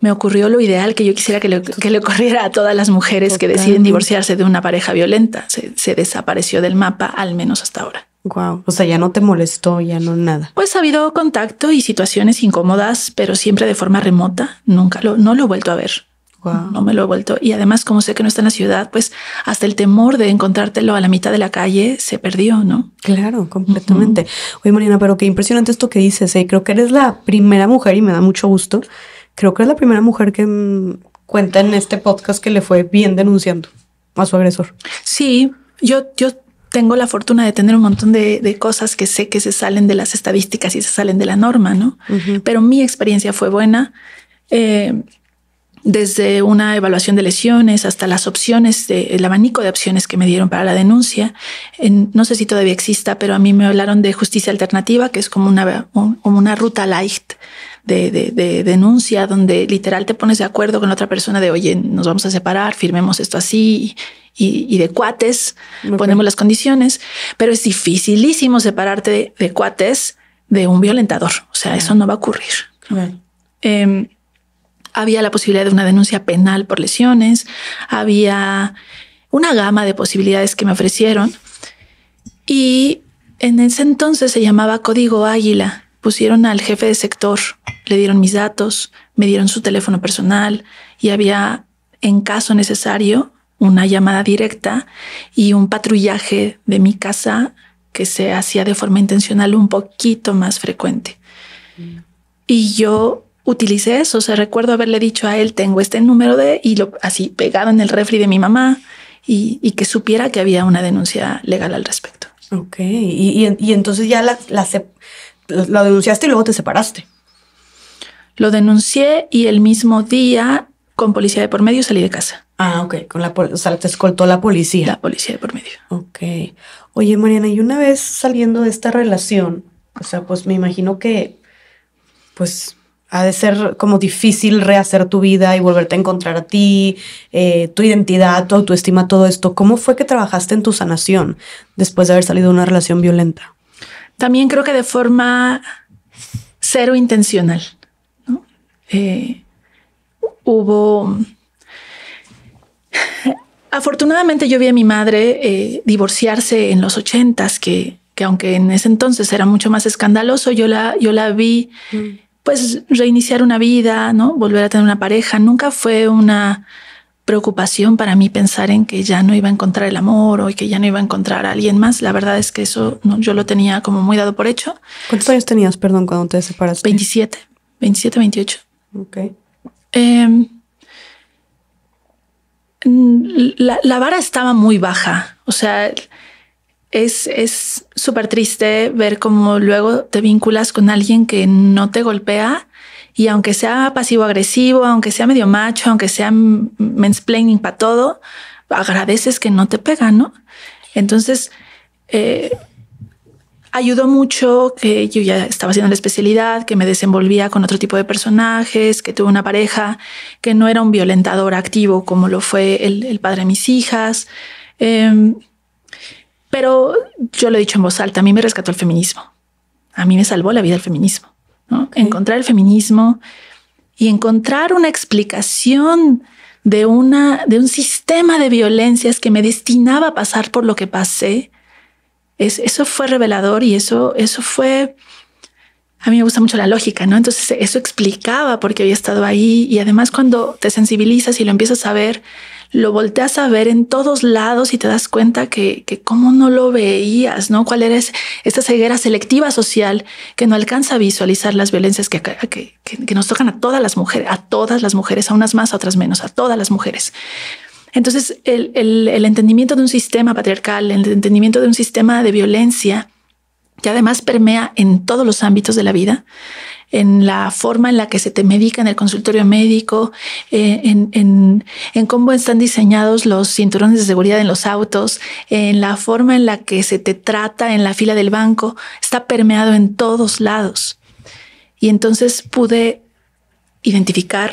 me ocurrió lo ideal que yo quisiera que le, que ocurriera a todas las mujeres que deciden divorciarse de una pareja violenta. Se, desapareció del mapa, al menos hasta ahora. Wow. O sea, ya no te molestó, ya no nada. Pues ha habido contacto y situaciones incómodas, pero siempre de forma remota. Nunca lo, no lo he vuelto a ver. No me lo he vuelto. Y además, como sé que no está en la ciudad, pues hasta el temor de encontrártelo a la mitad de la calle se perdió, ¿no? Claro, completamente. Oye, Mariana, pero qué impresionante esto que dices. ¿eh? Creo que eres la primera mujer y me da mucho gusto. Creo que eres la primera mujer que mm, cuenta en este podcast que le fue bien denunciando a su agresor. Sí, yo, yo tengo la fortuna de tener un montón de, cosas que sé que se salen de las estadísticas y se salen de la norma, ¿no? Pero mi experiencia fue buena. Eh, desde una evaluación de lesiones hasta las opciones, el abanico de opciones que me dieron para la denuncia. no sé si todavía exista, pero a mí me hablaron de justicia alternativa, que es como una, como una ruta light de, de, denuncia, donde literal te pones de acuerdo con otra persona de, oye, nos vamos a separar, firmemos esto así. Y, de cuates, ponemos las condiciones, pero es dificilísimo separarte de, cuates de un violentador. O sea, eso no va a ocurrir. Em, había la posibilidad de una denuncia penal por lesiones, había una gama de posibilidades que me ofrecieron. Y en ese entonces se llamaba Código Águila. Pusieron al jefe de sector, le dieron mis datos, me dieron su teléfono personal y había, en caso necesario, una llamada directa y un patrullaje de mi casa que se hacía de forma intencional un poquito más frecuente. Mm. Y yo utilicé eso. O sea, recuerdo haberle dicho a él, tengo este número de, y lo así pegado en el refri de mi mamá y, que supiera que había una denuncia legal al respecto. Ok. Y, entonces ya la, denunciaste y luego te separaste. Lo denuncié y el mismo día, con policía de por medio, salí de casa. Ah, ok. Con la o sea, te escoltó la policía. La policía de por medio. Ok. Oye, Mariana, y una vez saliendo de esta relación, o sea, pues me imagino que, pues ha de ser como difícil rehacer tu vida y volverte a encontrar a ti, eh, tu identidad, tu autoestima, todo esto. ¿Cómo fue que trabajaste en tu sanación después de haber salido de una relación violenta? También creo que de forma cero intencional. Eh, hubo... Afortunadamente yo vi a mi madre eh, divorciarse en los ochentas, que, que aunque en ese entonces era mucho más escandaloso, yo la, yo la vi... Mm pues reiniciar una vida, ¿no? Volver a tener una pareja. Nunca fue una preocupación para mí pensar en que ya no iba a encontrar el amor o que ya no iba a encontrar a alguien más. La verdad es que eso no, yo lo tenía como muy dado por hecho. ¿Cuántos años tenías, perdón, cuando te separaste? 27, 27, 28. Ok. Em, la, la, vara estaba muy baja. O sea, es, es súper triste ver cómo luego te vinculas con alguien que no te golpea y aunque sea pasivo-agresivo, aunque sea medio macho, aunque sea mansplaining para todo, agradeces que no te pega, ¿no? Entonces, eh, ayudó mucho que yo ya estaba haciendo la especialidad, que me desenvolvía con otro tipo de personajes, que tuve una pareja que no era un violentador activo como lo fue el, padre de mis hijas. Em, pero yo lo he dicho en voz alta, a mí me rescató el feminismo. A mí me salvó la vida el feminismo. Encontrar el feminismo y encontrar una explicación de, una, de un sistema de violencias que me destinaba a pasar por lo que pasé, eso fue revelador y eso, eso fue... A mí me gusta mucho la lógica, ¿no? Entonces eso explicaba por qué había estado ahí y además cuando te sensibilizas y lo empiezas a ver, lo volteas a ver en todos lados y te das cuenta que, que cómo no lo veías, ¿no? ¿Cuál era esta ceguera selectiva social que no alcanza a visualizar las violencias que, que, que, nos tocan a todas las mujeres, a todas las mujeres, a unas más, a otras menos, a todas las mujeres? Entonces, el, el entendimiento de un sistema patriarcal, el entendimiento de un sistema de violencia, que además permea en todos los ámbitos de la vida, en la forma en la que se te medica en el consultorio médico, eh, en, cómo están diseñados los cinturones de seguridad en los autos, en la forma en la que se te trata en la fila del banco, está permeado en todos lados. Y entonces pude identificar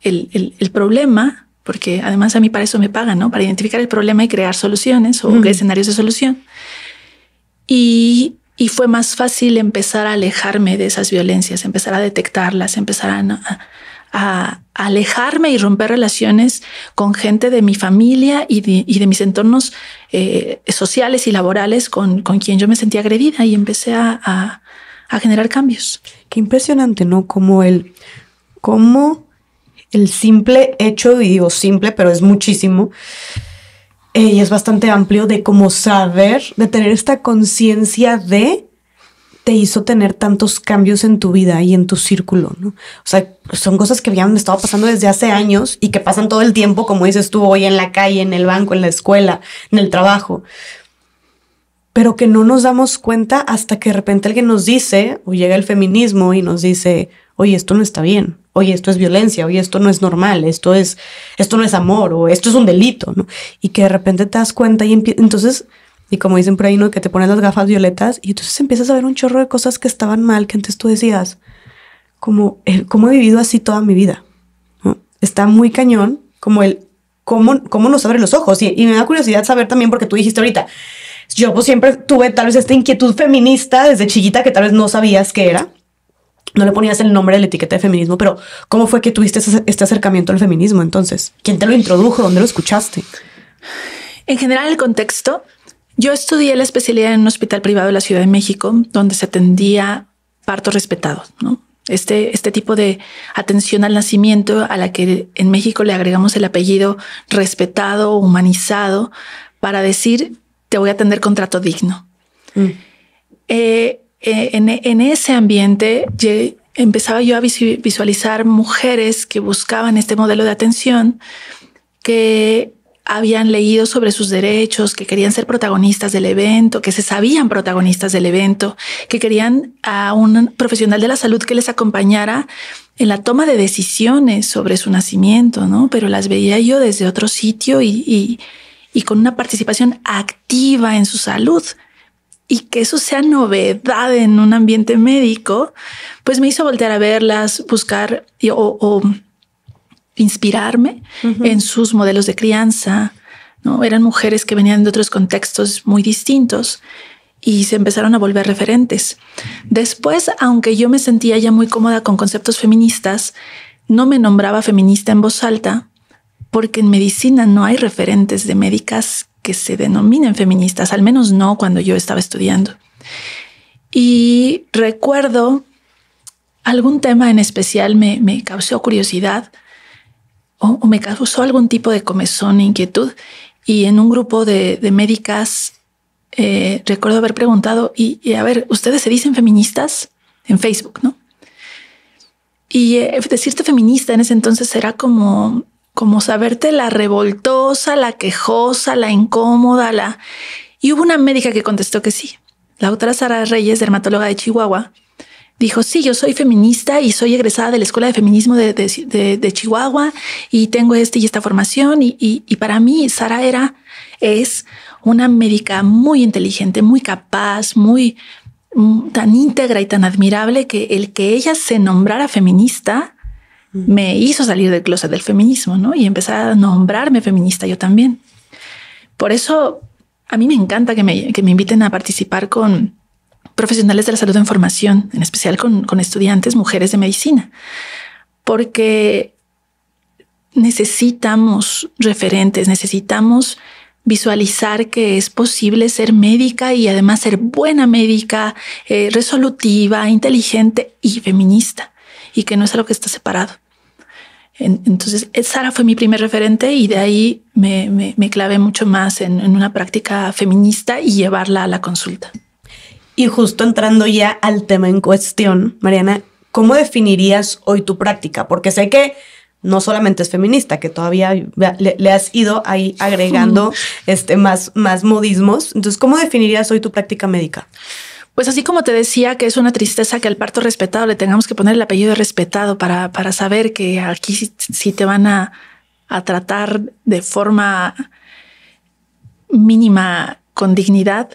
el, problema, porque además a mí para eso me pagan, ¿no? Para identificar el problema y crear soluciones o escenarios de solución. Y y fue más fácil empezar a alejarme de esas violencias, empezar a detectarlas, empezar a, alejarme y romper relaciones con gente de mi familia y de, mis entornos eh, sociales y laborales con, con, quien yo me sentía agredida y empecé a, generar cambios. Qué impresionante, ¿no? Como el, como el simple hecho, digo simple, pero es muchísimo, eh, y es bastante amplio de cómo saber, de tener esta conciencia de te hizo tener tantos cambios en tu vida y en tu círculo, ¿no? O sea, son cosas que habían estado pasando desde hace años y que pasan todo el tiempo, como dices tú, hoy en la calle, en el banco, en la escuela, en el trabajo, pero que no nos damos cuenta hasta que de repente alguien nos dice, o llega el feminismo y nos dice, oye, esto no está bien, oye, esto es violencia, oye, esto no es normal, esto es, esto no es amor, o esto es un delito, ¿no? Y que de repente te das cuenta y entonces, y como dicen por ahí, ¿no? Que te pones las gafas violetas y entonces empiezas a ver un chorro de cosas que estaban mal, que antes tú decías, como, eh, cómo he vivido así toda mi vida, Está muy cañón, como el, cómo, cómo nos abre los ojos. Y, y me da curiosidad saber también, porque tú dijiste ahorita, yo pues, siempre tuve tal vez esta inquietud feminista desde chiquita que tal vez no sabías que era no le ponías el nombre de la etiqueta de feminismo, pero ¿cómo fue que tuviste este acercamiento al feminismo entonces? ¿Quién te lo introdujo? ¿Dónde lo escuchaste? En general, el contexto. Yo estudié la especialidad en un hospital privado de la Ciudad de México, donde se atendía partos respetados, ¿no? Este, este tipo de atención al nacimiento a la que en México le agregamos el apellido respetado, humanizado, para decir, te voy a atender contrato digno. Mm. Eh, eh, en, ese ambiente empezaba yo a visualizar mujeres que buscaban este modelo de atención, que habían leído sobre sus derechos, que querían ser protagonistas del evento, que se sabían protagonistas del evento, que querían a un profesional de la salud que les acompañara en la toma de decisiones sobre su nacimiento, ¿no? Pero las veía yo desde otro sitio y, y con una participación activa en su salud, y que eso sea novedad en un ambiente médico, pues me hizo voltear a verlas, buscar o, inspirarme en sus modelos de crianza. ¿no? Eran mujeres que venían de otros contextos muy distintos y se empezaron a volver referentes. Después, aunque yo me sentía ya muy cómoda con conceptos feministas, no me nombraba feminista en voz alta porque en medicina no hay referentes de médicas que se denominen feministas, al menos no cuando yo estaba estudiando. Y recuerdo algún tema en especial me, causó curiosidad o, me causó algún tipo de comezón, inquietud. Y en un grupo de, médicas eh, recuerdo haber preguntado, y, a ver, ¿ustedes se dicen feministas? En Facebook, ¿no? Y eh, decirte feminista en ese entonces era como como saberte la revoltosa, la quejosa, la incómoda, la... Y hubo una médica que contestó que sí. La doctora Sara Reyes, dermatóloga de Chihuahua, dijo, sí, yo soy feminista y soy egresada de la Escuela de Feminismo de, Chihuahua y tengo este y esta formación. Y, y, para mí, Sara era, es una médica muy inteligente, muy capaz, muy mm, tan íntegra y tan admirable que el que ella se nombrara feminista me hizo salir del closet del feminismo, ¿no? Y empezar a nombrarme feminista yo también. Por eso a mí me encanta que me, inviten a participar con profesionales de la salud en formación, en especial con, estudiantes, mujeres de medicina, porque necesitamos referentes, necesitamos visualizar que es posible ser médica y además ser buena médica, eh, resolutiva, inteligente y feminista y que no es lo que está separado. Entonces, eh, Sara fue mi primer referente y de ahí me, clavé mucho más en, una práctica feminista y llevarla a la consulta. Y justo entrando ya al tema en cuestión, Mariana, ¿cómo definirías hoy tu práctica? Porque sé que no solamente es feminista, que todavía le, has ido ahí agregando este, más, más modismos. Entonces, ¿cómo definirías hoy tu práctica médica? Pues así como te decía que es una tristeza que al parto respetado le tengamos que poner el apellido respetado para, saber que aquí sí, te van a, tratar de forma mínima, con dignidad.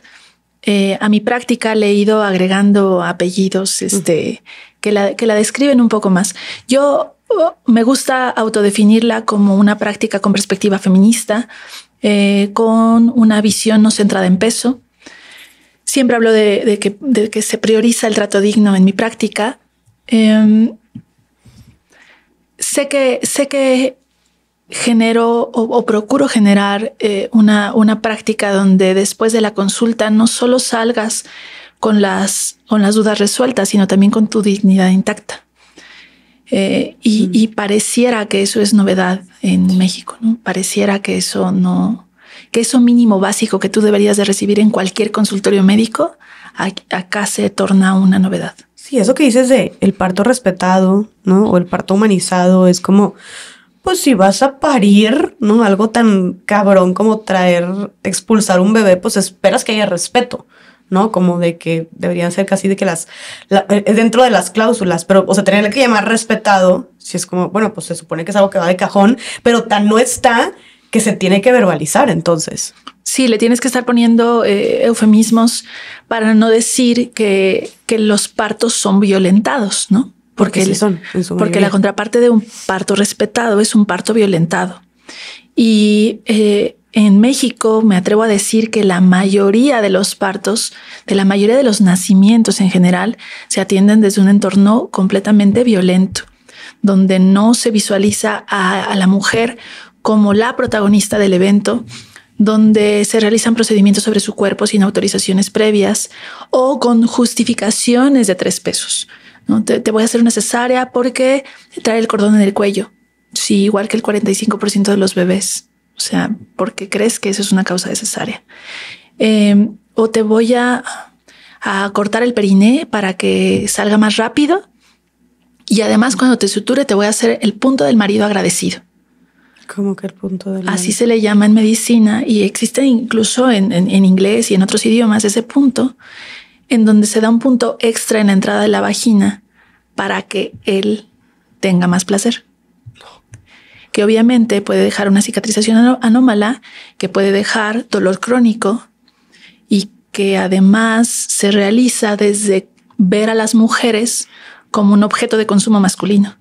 Eh, a mi práctica le he ido agregando apellidos este, que, la, describen un poco más. Yo oh, me gusta autodefinirla como una práctica con perspectiva feminista, eh, con una visión no centrada en peso, siempre hablo de, que, se prioriza el trato digno en mi práctica. Em, sé que, sé que genero o, procuro generar eh, una, una, práctica donde después de la consulta no solo salgas con las, con las dudas resueltas, sino también con tu dignidad intacta. Eh, y, pareciera que eso es novedad en México, ¿no? Pareciera que eso no, que eso mínimo básico que tú deberías de recibir en cualquier consultorio médico, acá se torna una novedad. Sí, eso que dices de el parto respetado, ¿no? O el parto humanizado es como, pues si vas a parir, ¿no? Algo tan cabrón como traer, expulsar un bebé, pues esperas que haya respeto. ¿no? Como de que deberían ser casi de que las, eh, dentro de las cláusulas, pero, o sea, tener que llamar respetado, si es como, bueno, pues se supone que es algo que va de cajón, pero tan no está que se tiene que verbalizar entonces. Sí, le tienes que estar poniendo eh, eufemismos para no decir que, los partos son violentados, ¿no? Porque, son, porque la contraparte de un parto respetado es un parto violentado. Y eh, en México me atrevo a decir que la mayoría de los partos, de la mayoría de los nacimientos en general, se atienden desde un entorno completamente violento donde no se visualiza a, la mujer como la protagonista del evento, donde se realizan procedimientos sobre su cuerpo sin autorizaciones previas o con justificaciones de tres pesos. ¿no? Te, voy a hacer una cesárea porque trae el cordón en el cuello. Sí, igual que el 45% de los bebés. O sea, porque crees que eso es una causa de cesárea. Em, o te voy a, a cortar el periné para que salga más rápido. Y además, cuando te suture, te voy a hacer el punto del marido agradecido. Como que el punto de Así se le llama en medicina y existe incluso en, en, inglés y en otros idiomas ese punto en donde se da un punto extra en la entrada de la vagina para que él tenga más placer. Que obviamente puede dejar una cicatrización anómala, que puede dejar dolor crónico y que además se realiza desde ver a las mujeres como un objeto de consumo masculino.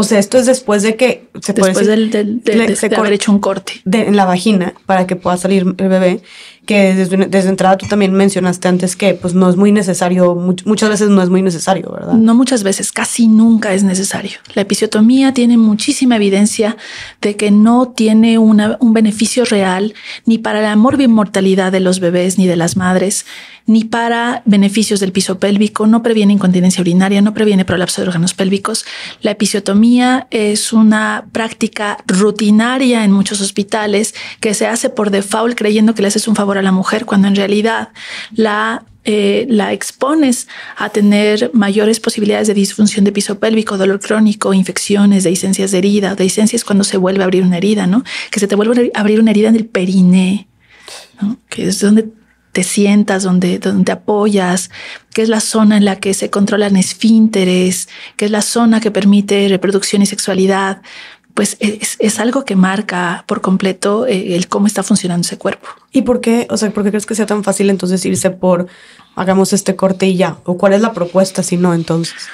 O sea, esto es después de que se después haber hecho un corte en la vagina para que pueda salir el bebé que desde, entrada tú también mencionaste antes que pues no es muy necesario, muchas veces no es muy necesario, ¿verdad? No muchas veces, casi nunca es necesario. La episiotomía tiene muchísima evidencia de que no tiene un beneficio real ni para la morbimortalidad de los bebés ni de las madres, ni para beneficios del piso pélvico, no previene incontinencia urinaria, no previene prolapso de órganos pélvicos. La episiotomía es una práctica rutinaria en muchos hospitales que se hace por default creyendo que le haces un favor a la mujer cuando en realidad la eh, la expones a tener mayores posibilidades de disfunción de piso pélvico, dolor crónico, infecciones, licencias de herida. de licencias cuando se vuelve a abrir una herida, ¿no? Que se te vuelve a abrir una herida en el periné, que es donde te sientas, donde, donde te apoyas, que es la zona en la que se controlan esfínteres, que es la zona que permite reproducción y sexualidad pues e-, es, algo que marca por completo eh, el cómo está funcionando ese cuerpo. ¿Y por qué? O sea, ¿por qué crees que sea tan fácil entonces irse por hagamos este corte y ya? ¿O cuál es la propuesta si no entonces?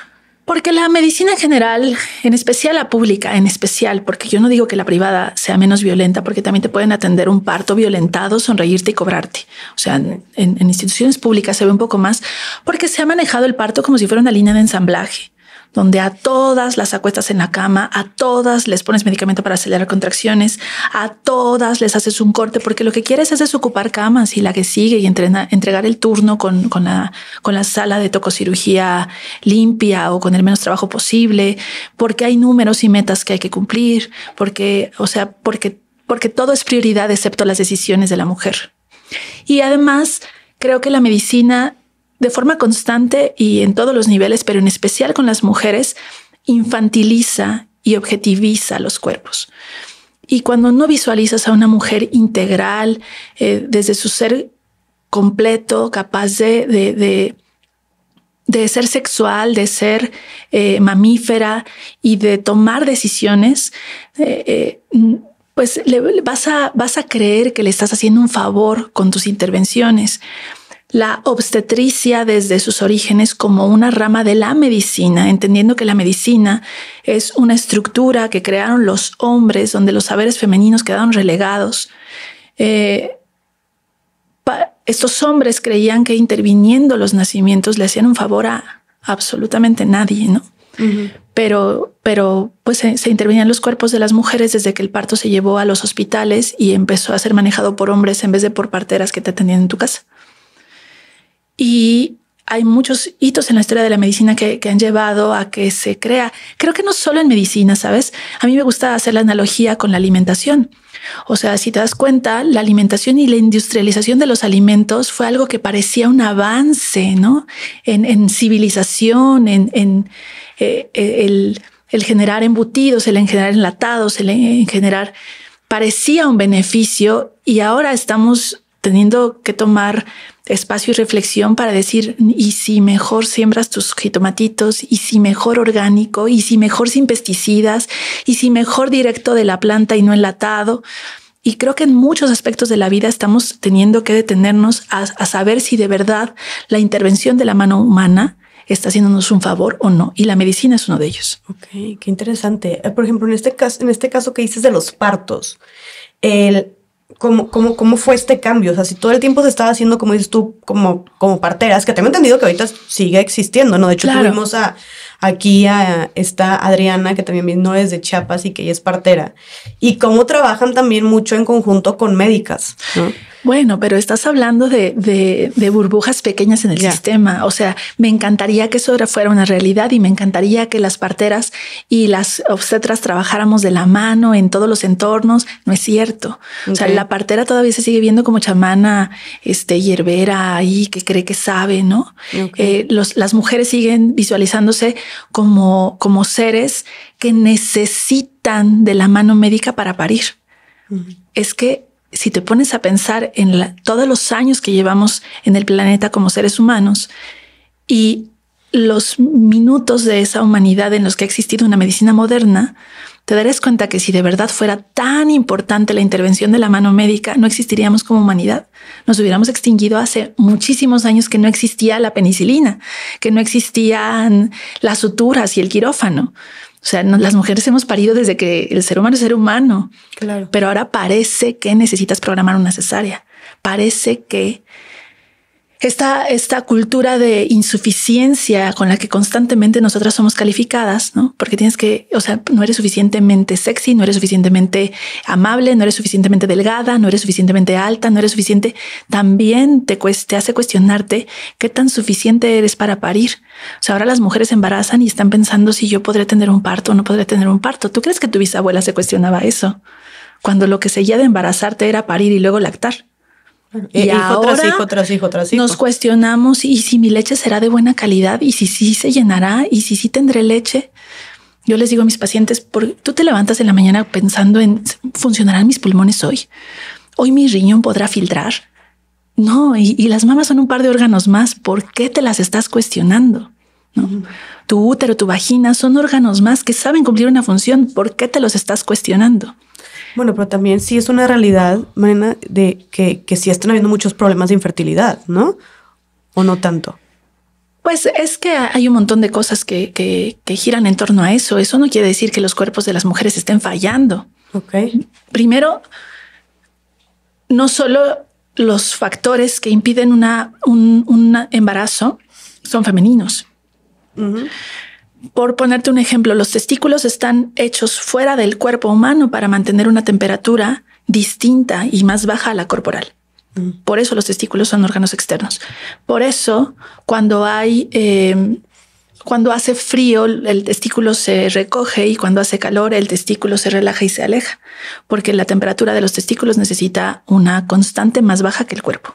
Porque la medicina en general, en especial la pública, en especial, porque yo no digo que la privada sea menos violenta, porque también te pueden atender un parto violentado, sonreírte y cobrarte. O sea, en, en instituciones públicas se ve un poco más, porque se ha manejado el parto como si fuera una línea de ensamblaje donde a todas las acuestas en la cama, a todas les pones medicamento para acelerar contracciones, a todas les haces un corte, porque lo que quieres es desocupar camas y la que sigue y entregar el turno con, con, la, con la sala de tococirugía limpia o con el menos trabajo posible, porque hay números y metas que hay que cumplir, porque, o sea, porque, porque todo es prioridad excepto las decisiones de la mujer. Y además, creo que la medicina de forma constante y en todos los niveles, pero en especial con las mujeres, infantiliza y objetiviza los cuerpos. Y cuando no visualizas a una mujer integral, eh, desde su ser completo, capaz de, de, ser sexual, de ser eh, mamífera y de tomar decisiones, eh, pues vas, a, vas a creer que le estás haciendo un favor con tus intervenciones la obstetricia desde sus orígenes como una rama de la medicina, entendiendo que la medicina es una estructura que crearon los hombres donde los saberes femeninos quedaron relegados. Eh, estos hombres creían que interviniendo los nacimientos le hacían un favor a absolutamente nadie, ¿no? Pero, pero pues se, se, intervenían los cuerpos de las mujeres desde que el parto se llevó a los hospitales y empezó a ser manejado por hombres en vez de por parteras que te atendían en tu casa y hay muchos hitos en la historia de la medicina que, han llevado a que se crea. Creo que no solo en medicina, ¿sabes? A mí me gusta hacer la analogía con la alimentación. O sea, si te das cuenta, la alimentación y la industrialización de los alimentos fue algo que parecía un avance, ¿no? En, civilización, en, eh, eh, el, el, generar embutidos, el en generar enlatados, el en generar... Parecía un beneficio y ahora estamos teniendo que tomar espacio y reflexión para decir, y si mejor siembras tus jitomatitos, y si mejor orgánico, y si mejor sin pesticidas, y si mejor directo de la planta y no enlatado. Y creo que en muchos aspectos de la vida estamos teniendo que detenernos a, saber si de verdad la intervención de la mano humana está haciéndonos un favor o no. Y la medicina es uno de ellos. Ok, qué interesante. Eh, por ejemplo, en este caso, en este caso que dices de los partos, el, cómo, cómo, cómo fue este cambio? O sea, si todo el tiempo se estaba haciendo, como dices tú, como, como parteras, que tengo entendido que ahorita sigue existiendo, ¿no? De hecho, tuvimos a, aquí a esta Adriana, que también es de Chiapas y que ella es partera. Y cómo trabajan también mucho en conjunto con médicas, ¿no? Bueno, pero estás hablando de, burbujas pequeñas en el sistema. O sea, me encantaría que eso fuera una realidad y me encantaría que las parteras y las obstetras trabajáramos de la mano en todos los entornos. No es cierto. O sea, la partera todavía se sigue viendo como chamana, este, hierbera ahí que cree que sabe, ¿no? Eh, las mujeres siguen visualizándose como, como seres que necesitan de la mano médica para parir. Es que si te pones a pensar en todos los años que llevamos en el planeta como seres humanos y los minutos de esa humanidad en los que ha existido una medicina moderna, te darás cuenta que si de verdad fuera tan importante la intervención de la mano médica, no existiríamos como humanidad. Nos hubiéramos extinguido hace muchísimos años que no existía la penicilina, que no existían las suturas y el quirófano. O sea, las mujeres hemos parido desde que el ser humano es ser humano. Claro. Pero ahora parece que necesitas programar una cesárea. Parece que esta, esta cultura de insuficiencia con la que constantemente nosotras somos calificadas, ¿no? Porque tienes que, o sea, no eres suficientemente sexy, no eres suficientemente amable, no eres suficientemente delgada, no eres suficientemente alta, no eres suficiente. También te, te hace cuestionarte qué tan suficiente eres para parir. O sea, ahora las mujeres se embarazan y están pensando si yo podré tener un parto o no podré tener un parto. ¿Tú crees que tu bisabuela se cuestionaba eso? Cuando lo que seguía de embarazarte era parir y luego lactar. Y eh, ahora Nos cuestionamos y si mi leche será de buena calidad y si sí se llenará y si sí tendré leche. Yo les digo a mis pacientes, por, tú te levantas en la mañana pensando en funcionarán mis pulmones hoy. Hoy mi riñón podrá filtrar. No, y, las mamas son un par de órganos más. ¿Por qué te las estás cuestionando? Tu útero, tu vagina son órganos más que saben cumplir una función. ¿Por qué te los estás cuestionando? Bueno, pero también sí es una realidad, Marina, de que, que sí están habiendo muchos problemas de infertilidad, ¿no? ¿O no tanto? Pues es que hay un montón de cosas que, giran en torno a eso. Eso no quiere decir que los cuerpos de las mujeres estén fallando. Ok. Primero, no solo los factores que impiden una, un, embarazo son femeninos. Por ponerte un ejemplo, los testículos están hechos fuera del cuerpo humano para mantener una temperatura distinta y más baja a la corporal. Mm. Por eso los testículos son órganos externos. Por eso, cuando hay, eh, cuando hace frío, el testículo se recoge y cuando hace calor, el testículo se relaja y se aleja, porque la temperatura de los testículos necesita una constante más baja que el cuerpo.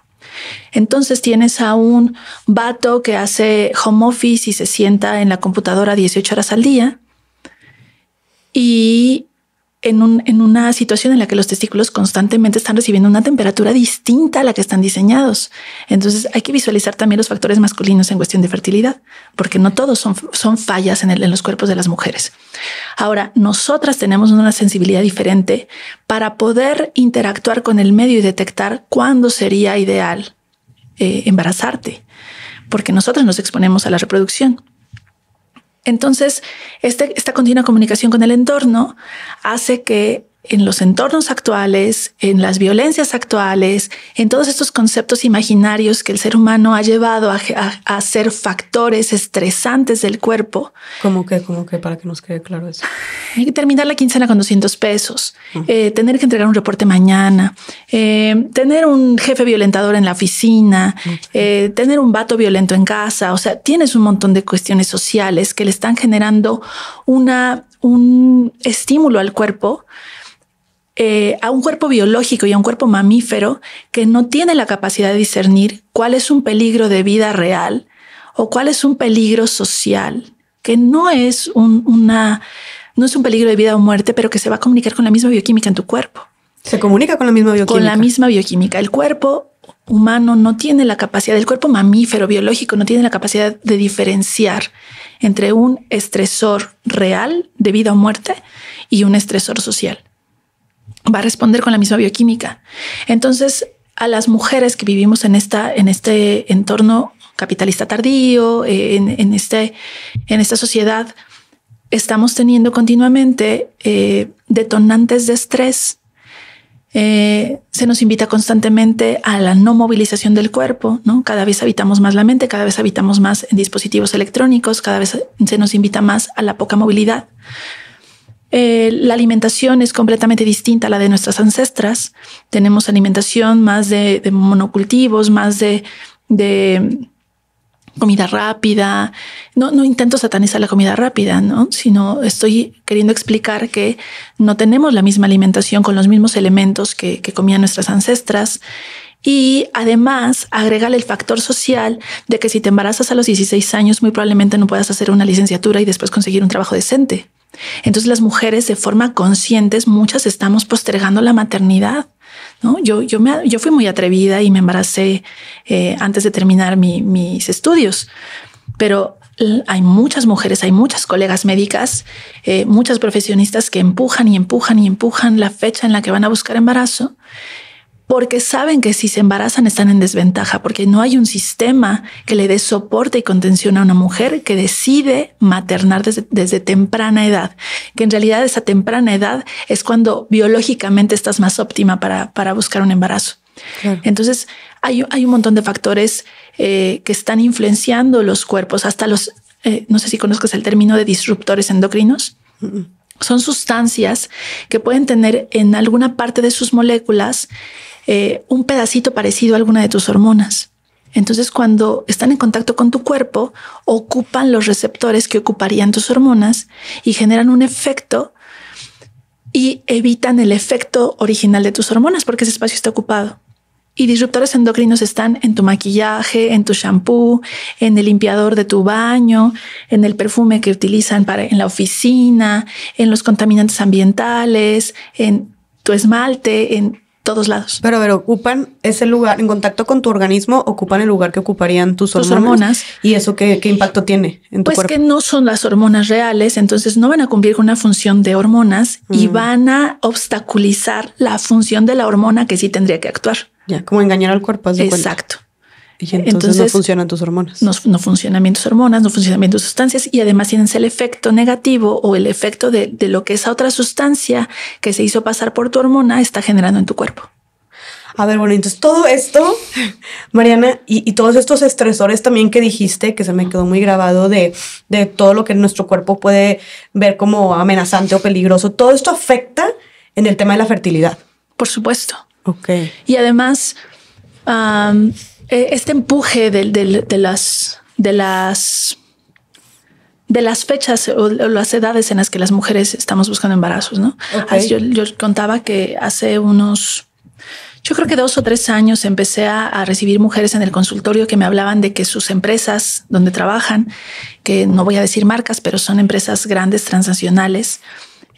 Entonces tienes a un vato que hace home office y se sienta en la computadora 18 horas al día y en, una situación en la que los testículos constantemente están recibiendo una temperatura distinta a la que están diseñados. Entonces hay que visualizar también los factores masculinos en cuestión de fertilidad, porque no todos son, fallas en, los cuerpos de las mujeres. Ahora, nosotras tenemos una sensibilidad diferente para poder interactuar con el medio y detectar cuándo sería ideal eh, embarazarte, porque nosotras nos exponemos a la reproducción. Entonces, este, esta continua comunicación con el entorno hace que en los entornos actuales, en las violencias actuales, en todos estos conceptos imaginarios que el ser humano ha llevado a, ser factores estresantes del cuerpo. ¿Cómo que, cómo que, para que nos quede claro eso? Hay que terminar la quincena con 200 pesos, mm. eh, tener que entregar un reporte mañana, eh, tener un jefe violentador en la oficina, eh, tener un vato violento en casa, o sea, tienes un montón de cuestiones sociales que le están generando una, un estímulo al cuerpo eh, a un cuerpo biológico y a un cuerpo mamífero que no tiene la capacidad de discernir cuál es un peligro de vida real o cuál es un peligro social, que no es una, no es un peligro de vida o muerte, pero que se va a comunicar con la misma bioquímica en tu cuerpo. Se comunica con la misma bioquímica. Con la misma bioquímica. El cuerpo humano no tiene la capacidad, el cuerpo mamífero biológico no tiene la capacidad de diferenciar entre un estresor real de vida o muerte y un estresor social va a responder con la misma bioquímica. Entonces, a las mujeres que vivimos en, esta, en este entorno capitalista tardío, eh, en, este, en esta sociedad, estamos teniendo continuamente eh, detonantes de estrés. Eh, se nos invita constantemente a la no movilización del cuerpo, ¿no? Cada vez habitamos más la mente, cada vez habitamos más en dispositivos electrónicos, cada vez se nos invita más a la poca movilidad. Eh, la alimentación es completamente distinta a la de nuestras ancestras. Tenemos alimentación más de, monocultivos, más de, comida rápida. No, intento satanizar la comida rápida, ¿no? sino estoy queriendo explicar que no tenemos la misma alimentación con los mismos elementos que, comían nuestras ancestras. Y además, agregar el factor social de que si te embarazas a los 16 años, muy probablemente no puedas hacer una licenciatura y después conseguir un trabajo decente. Entonces las mujeres de forma conscientes, muchas estamos postergando la maternidad. Yo, fui muy atrevida y me embaracé eh, antes de terminar mis estudios, pero hay muchas mujeres, hay muchas colegas médicas, eh, muchas profesionistas que empujan y empujan y empujan la fecha en la que van a buscar embarazo porque saben que si se embarazan están en desventaja, porque no hay un sistema que le dé soporte y contención a una mujer que decide maternar desde, temprana edad, que en realidad esa temprana edad es cuando biológicamente estás más óptima para, para buscar un embarazo. Entonces, hay, hay, un montón de factores eh, que están influenciando los cuerpos, hasta los, eh, no sé si conozcas el término de disruptores endocrinos. Son sustancias que pueden tener en alguna parte de sus moléculas eh, un pedacito parecido a alguna de tus hormonas. Entonces, cuando están en contacto con tu cuerpo, ocupan los receptores que ocuparían tus hormonas y generan un efecto y evitan el efecto original de tus hormonas porque ese espacio está ocupado. Y disruptores endocrinos están en tu maquillaje, en tu shampoo, en el limpiador de tu baño, en el perfume que utilizan para, en la oficina, en los contaminantes ambientales, en tu esmalte, en todos lados. Pero, pero ocupan ese lugar, en contacto con tu organismo, ocupan el lugar que ocuparían tus, hormonas, ¿Y eso qué, qué impacto tiene en tu Pues que no son las hormonas reales, entonces no van a cumplir con una función de hormonas y mm. van a obstaculizar la función de la hormona que sí tendría que actuar. Ya, como engañar al cuerpo. Exacto entonces, no funcionan tus hormonas. No, no, funcionan tus hormonas, no funcionan tus sustancias y además tienes el efecto negativo o el efecto de, lo que esa otra sustancia que se hizo pasar por tu hormona está generando en tu cuerpo. A ver, bueno, entonces todo esto, Mariana, y, todos estos estresores también que dijiste, que se me quedó muy grabado de, todo lo que nuestro cuerpo puede ver como amenazante o peligroso, todo esto afecta en el tema de la fertilidad. Por supuesto. Ok. Y además, eh, este empuje de, las de las de las fechas o las edades en las que las mujeres estamos buscando embarazos, ¿no? Yo, contaba que hace unos, yo creo que dos o tres años empecé a, a, recibir mujeres en el consultorio que me hablaban de que sus empresas donde trabajan, que no voy a decir marcas, pero son empresas grandes, transnacionales,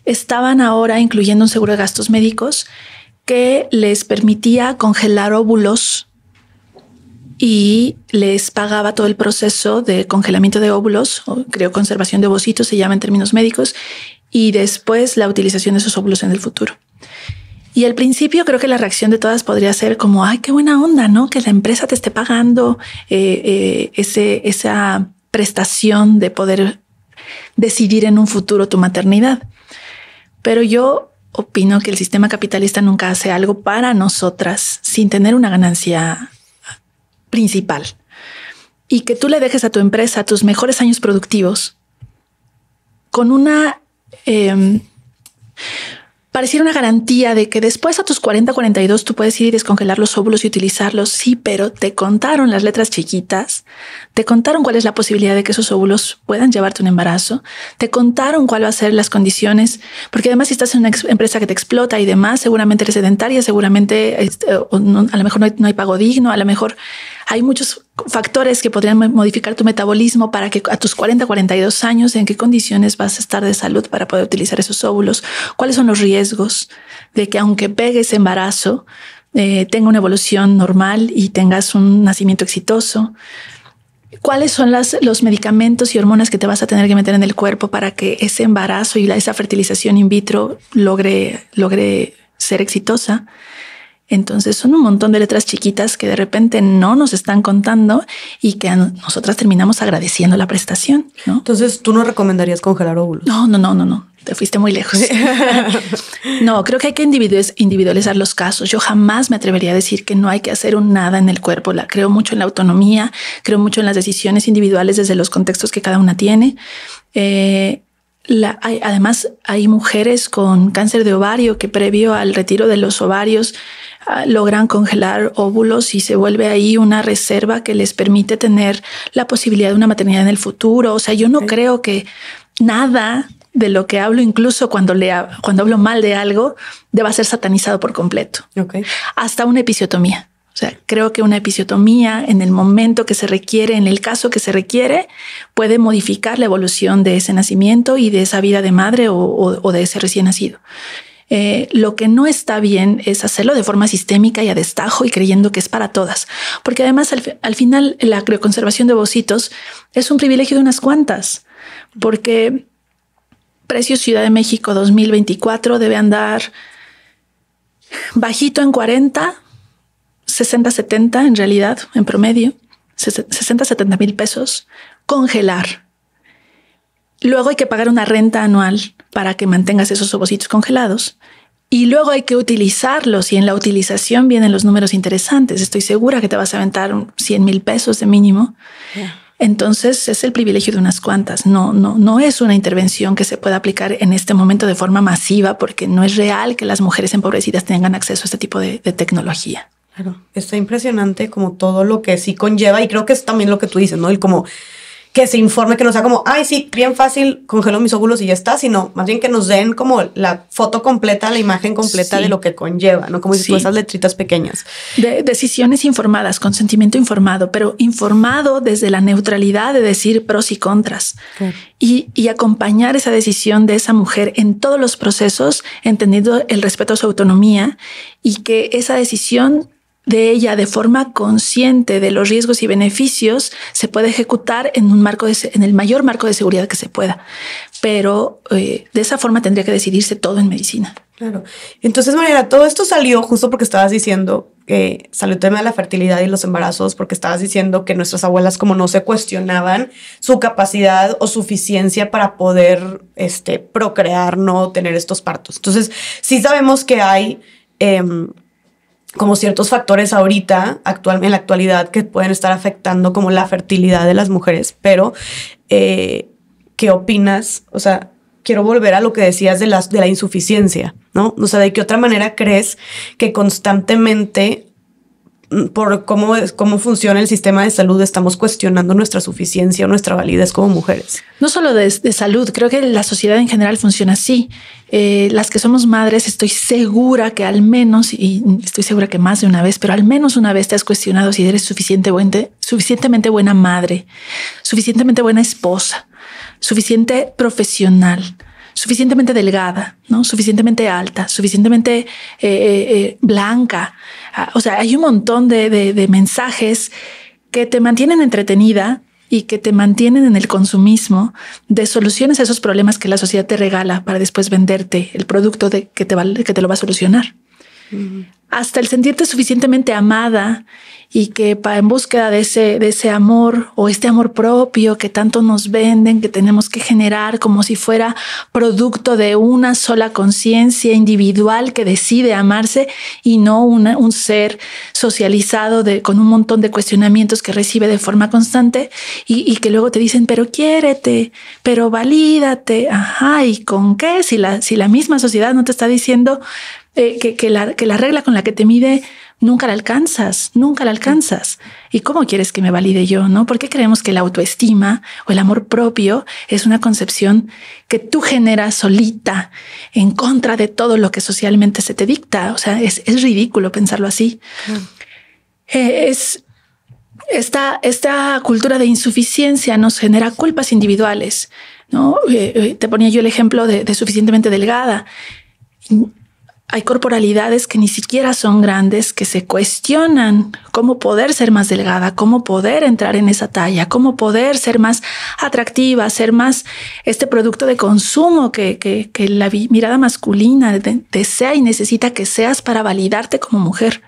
estaban ahora incluyendo un seguro de gastos médicos que les permitía congelar óvulos y les pagaba todo el proceso de congelamiento de óvulos, o creo conservación de ovocitos se llama en términos médicos, y después la utilización de esos óvulos en el futuro. Y al principio creo que la reacción de todas podría ser como, ay, qué buena onda, ¿no? Que la empresa te esté pagando eh, eh, ese, esa prestación de poder decidir en un futuro tu maternidad. Pero yo opino que el sistema capitalista nunca hace algo para nosotras sin tener una ganancia principal y que tú le dejes a tu empresa tus mejores años productivos con una... Em, pareciera una garantía de que después a tus 40, 42 tú puedes ir y descongelar los óvulos y utilizarlos. Sí, pero te contaron las letras chiquitas, te contaron cuál es la posibilidad de que esos óvulos puedan llevarte un embarazo, te contaron cuál va a ser las condiciones, porque además si estás en una empresa que te explota y demás, seguramente eres sedentaria, seguramente este, a lo mejor no hay, no hay pago digno, a lo mejor hay muchos factores que podrían modificar tu metabolismo para que a tus 40, 42 años, en qué condiciones vas a estar de salud para poder utilizar esos óvulos, cuáles son los riesgos de que aunque pegues embarazo, eh, tenga una evolución normal y tengas un nacimiento exitoso. ¿Cuáles son los medicamentos y hormonas que te vas a tener que meter en el cuerpo para que ese embarazo y esa fertilización in vitro logre ser exitosa? Entonces son un montón de letras chiquitas que de repente no nos están contando y que nosotras terminamos agradeciendo la prestación. Entonces tú no recomendarías congelar óvulos. No, no, no, no, no. Te fuiste muy lejos. no, creo que hay que individualizar los casos. Yo jamás me atrevería a decir que no hay que hacer un nada en el cuerpo. La, creo mucho en la autonomía, creo mucho en las decisiones individuales desde los contextos que cada una tiene. Eh, además, hay mujeres con cáncer de ovario que previo al retiro de los ovarios ah, logran congelar óvulos y se vuelve ahí una reserva que les permite tener la posibilidad de una maternidad en el futuro. O sea, yo no creo que nada de lo que hablo, incluso cuando, le, cuando hablo mal de algo, deba ser satanizado por completo. Hasta una episiotomía. O sea, creo que una episiotomía en el momento que se requiere, en el caso que se requiere, puede modificar la evolución de ese nacimiento y de esa vida de madre o, de ese recién nacido. Eh, lo que no está bien es hacerlo de forma sistémica y a destajo y creyendo que es para todas. Porque además al, final la crioconservación de bocitos es un privilegio de unas cuantas. Porque precio Ciudad de México 2024 debe andar bajito en 40, 60, 70 en realidad, en promedio, 60, 70 mil pesos, congelar. Luego hay que pagar una renta anual para que mantengas esos ovocitos congelados. Y luego hay que utilizarlos y en la utilización vienen los números interesantes. Estoy segura que te vas a aventar 100 mil pesos de mínimo. Entonces es el privilegio de unas cuantas. No, no, no es una intervención que se pueda aplicar en este momento de forma masiva porque no es real que las mujeres empobrecidas tengan acceso a este tipo de tecnología. Claro, está impresionante como todo lo que sí conlleva y creo que es también lo que tú dices, ¿no? El como que se informe, que no sea como, ay, sí, bien fácil, congelo mis óvulos y ya está, sino más bien que nos den como la foto completa, la imagen completa de lo que conlleva, ¿no? Como esas letritas pequeñas. De decisiones informadas, consentimiento informado, pero informado desde la neutralidad de decir pros y contras y, y acompañar esa decisión de esa mujer en todos los procesos, entendiendo el respeto a su autonomía y que esa decisión de ella de forma consciente de los riesgos y beneficios se puede ejecutar en un marco en el mayor marco de seguridad que se pueda. Pero eh, de esa forma tendría que decidirse todo en medicina. Claro. Entonces, manera todo esto salió justo porque estabas diciendo que salió el tema de la fertilidad y los embarazos, porque estabas diciendo que nuestras abuelas como no se cuestionaban su capacidad o suficiencia para poder este, procrear, no tener estos partos. Entonces, sí sabemos que hay... Em, como ciertos factores ahorita, actualmente en la actualidad, que pueden estar afectando como la fertilidad de las mujeres, pero eh, ¿qué opinas? O sea, quiero volver a lo que decías de, las, de la insuficiencia, ¿no? O sea, ¿de qué otra manera crees que constantemente por cómo, cómo funciona el sistema de salud, estamos cuestionando nuestra suficiencia o nuestra validez como mujeres. No solo de, salud, creo que la sociedad en general funciona así. Eh, las que somos madres, estoy segura que al menos, y estoy segura que más de una vez, pero al menos una vez te has cuestionado si eres suficiente suficientemente buena madre, suficientemente buena esposa, suficiente profesional suficientemente delgada, ¿no? suficientemente alta, suficientemente eh, eh, eh, blanca. Ah, o sea, hay un montón de, mensajes que te mantienen entretenida y que te mantienen en el consumismo de soluciones a esos problemas que la sociedad te regala para después venderte el producto de que, te que te lo va a solucionar hasta el sentirte suficientemente amada y que para en búsqueda de ese, de ese amor o este amor propio que tanto nos venden, que tenemos que generar como si fuera producto de una sola conciencia individual que decide amarse y no un ser socializado de, con un montón de cuestionamientos que recibe de forma constante y, que luego te dicen, pero quiérete, pero valídate, ajá, ¿y con qué? Si la, si la misma sociedad no te está diciendo, eh, que, la, regla con la que te mide nunca la alcanzas, nunca la alcanzas. ¿Y cómo quieres que me valide yo? ¿No? ¿Por qué creemos que la autoestima o el amor propio es una concepción que tú generas solita en contra de todo lo que socialmente se te dicta? O sea, es, ridículo pensarlo así. Mm. Eh, es esta, esta cultura de insuficiencia nos genera culpas individuales. ¿no? Eh, te ponía yo el ejemplo de, de suficientemente delgada hay corporalidades que ni siquiera son grandes, que se cuestionan cómo poder ser más delgada, cómo poder entrar en esa talla, cómo poder ser más atractiva, ser más este producto de consumo que, la mirada masculina desea y necesita que seas para validarte como mujer.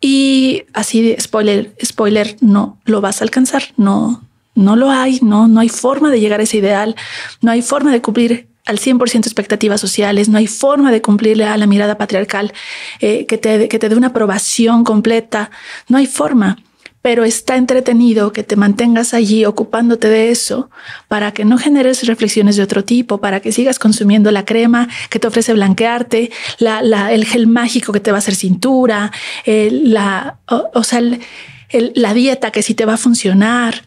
Y así, spoiler, spoiler, no lo vas a alcanzar, no, no lo hay, no, no hay forma de llegar a ese ideal, no hay forma de cumplir al 100% expectativas sociales, no hay forma de cumplirle a la mirada patriarcal eh, que, te, que te dé una aprobación completa, no hay forma pero está entretenido que te mantengas allí ocupándote de eso para que no generes reflexiones de otro tipo, para que sigas consumiendo la crema que te ofrece blanquearte, el gel mágico que te va a hacer cintura, eh, la, o, sea, la dieta que sí te va a funcionar,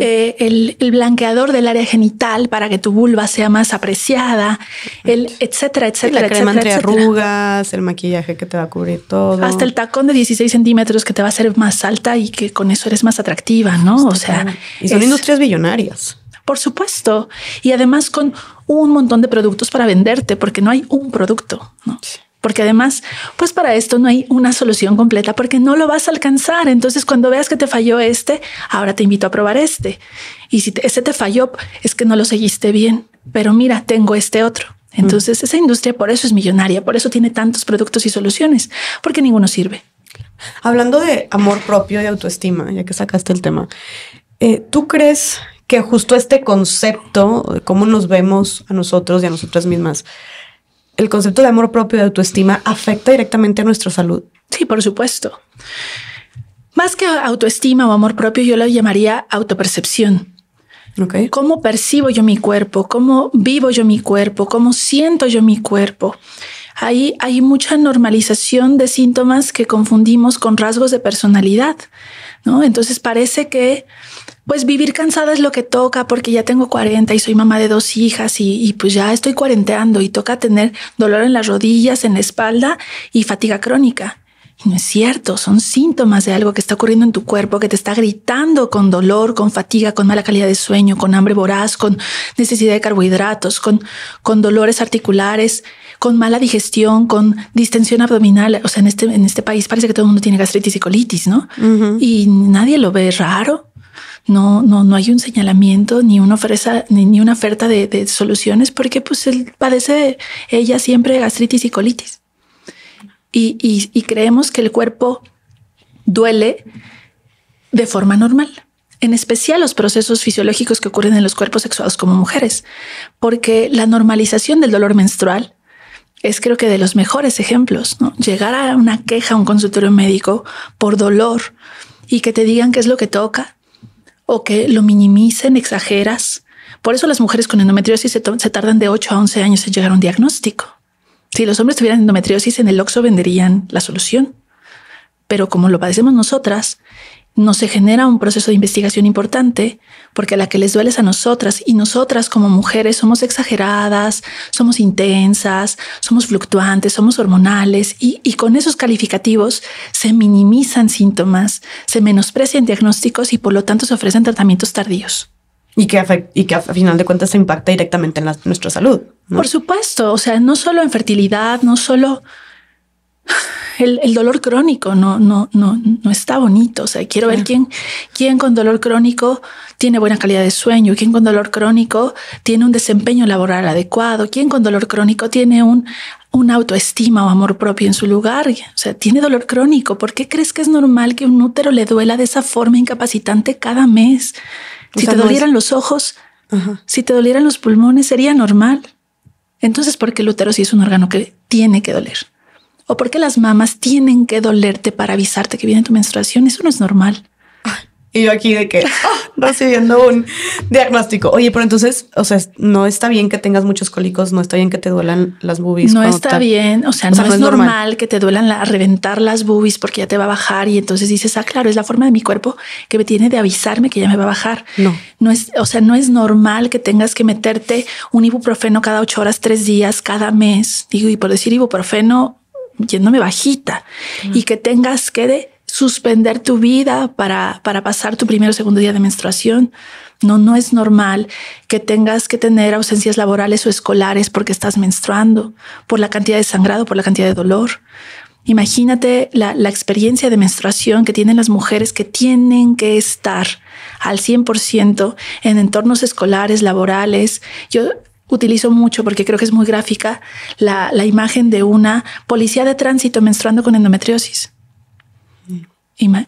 eh, el, blanqueador del área genital para que tu vulva sea más apreciada, el etcétera, etcétera. Sí, la crema arrugas, el maquillaje que te va a cubrir todo. Hasta el tacón de 16 centímetros que te va a hacer más alta y que con eso eres más atractiva, ¿no? o sea. Y son industrias billonarias. Por supuesto. Y además con un montón de productos para venderte, porque no hay un producto, ¿no? porque además, pues para esto no hay una solución completa porque no lo vas a alcanzar. Entonces, cuando veas que te falló este, ahora te invito a probar este. Y si ese te falló, es que no lo seguiste bien, pero mira, tengo este otro. Mm. Entonces, esa industria por eso es millonaria, por eso tiene tantos productos y soluciones, porque ninguno sirve. Hablando de amor propio y autoestima, ya que sacaste el tema, eh, ¿tú crees que justo este concepto de cómo nos vemos a nosotros y a nosotras mismas el concepto de amor propio y autoestima afecta directamente a nuestra salud. Sí, por supuesto. Más que autoestima o amor propio, yo lo llamaría autopercepción. Okay. ¿Cómo percibo yo mi cuerpo? ¿Cómo vivo yo mi cuerpo? ¿Cómo siento yo mi cuerpo? Ahí hay mucha normalización de síntomas que confundimos con rasgos de personalidad, ¿no? Entonces parece que pues vivir cansada es lo que toca porque ya tengo 40 y soy mamá de dos hijas y, pues ya estoy cuarenteando y toca tener dolor en las rodillas, en la espalda y fatiga crónica. Y no es cierto, son síntomas de algo que está ocurriendo en tu cuerpo, que te está gritando con dolor, con fatiga, con mala calidad de sueño, con hambre voraz, con necesidad de carbohidratos, con, con dolores articulares, con mala digestión, con distensión abdominal. O sea, en este, en este país parece que todo el mundo tiene gastritis y colitis, ¿no? Y nadie lo ve raro no, no, no hay un señalamiento ni una oferta, ni, una oferta de, soluciones porque pues él padece ella siempre gastritis y colitis. Y, y, creemos que el cuerpo duele de forma normal, en especial los procesos fisiológicos que ocurren en los cuerpos sexuados como mujeres, porque la normalización del dolor menstrual es creo que de los mejores ejemplos, ¿no? Llegar a una queja a un consultorio médico por dolor y que te digan qué es lo que toca, o que lo minimicen, exageras. Por eso las mujeres con endometriosis se, tardan de 8 a 11 años en llegar a un diagnóstico. Si los hombres tuvieran endometriosis en el OXO venderían la solución. Pero como lo padecemos nosotras, no se genera un proceso de investigación importante, porque la que les duele es a nosotras y nosotras como mujeres somos exageradas, somos intensas, somos fluctuantes, somos hormonales y, con esos calificativos se minimizan síntomas, se menosprecian diagnósticos y por lo tanto se ofrecen tratamientos tardíos. Y que, y que a final de cuentas se impacta directamente en nuestra salud. Por supuesto, o sea, no solo en fertilidad, no solo el, dolor crónico no, no, no, no está bonito. O sea, quiero ver quién, quién con dolor crónico tiene buena calidad de sueño, quién con dolor crónico tiene un desempeño laboral adecuado, quién con dolor crónico tiene un, autoestima o amor propio en su lugar. O sea, tiene dolor crónico. ¿Por qué crees que es normal que un útero le duela de esa forma incapacitante cada mes? si te dolieran los ojos, si te dolieran los pulmones, sería normal. Entonces, ¿por qué el útero sí es un órgano que tiene que doler? o por qué las mamás tienen que dolerte para avisarte que viene tu menstruación. Eso no es normal. Y yo aquí de que ah, recibiendo un diagnóstico. Oye, pero entonces, o sea, no está bien que tengas muchos cólicos, no está bien que te duelan las bubis. No está bien, o sea, no, es, normal, que te duelan a reventar las bubis porque ya te va a bajar y entonces dices, ah, claro, es la forma de mi cuerpo que me tiene de avisarme que ya me va a bajar. No, no es, o sea, no es normal que tengas que meterte un ibuprofeno cada ocho horas, tres días, cada mes. Digo, y por decir ibuprofeno, yéndome bajita y que tengas que suspender tu vida para, para pasar tu primer o segundo día de menstruación. No, no es normal que tengas que tener ausencias laborales o escolares porque estás menstruando, por la cantidad de sangrado, por la cantidad de dolor. Imagínate la, la, experiencia de menstruación que tienen las mujeres que tienen que estar al 100% en entornos escolares, laborales. Yo utilizo mucho porque creo que es muy gráfica la, imagen de una policía de tránsito menstruando con endometriosis.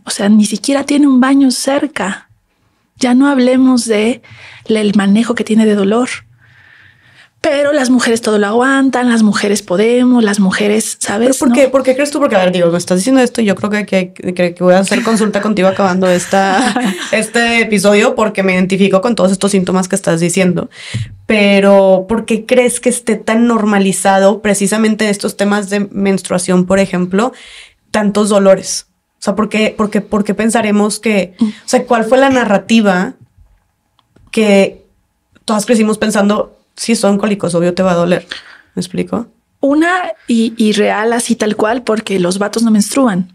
o sea, ni siquiera tiene un baño cerca. Ya no hablemos de el manejo que tiene de dolor. Pero las mujeres todo lo aguantan, las mujeres podemos, las mujeres, ¿sabes? ¿Por, qué, ¿Por qué crees tú? Porque, a ver, digo, me estás diciendo esto y yo creo que, voy a hacer consulta contigo acabando esta, este episodio porque me identifico con todos estos síntomas que estás diciendo. Pero, ¿por qué crees que esté tan normalizado precisamente estos temas de menstruación, por ejemplo, tantos dolores? O sea, ¿por qué, por qué, por qué pensaremos que, o sea, cuál fue la narrativa que todas crecimos pensando si son cólicos, obvio te va a doler. ¿Me explico? Una y, y real así tal cual, porque los vatos no menstruan.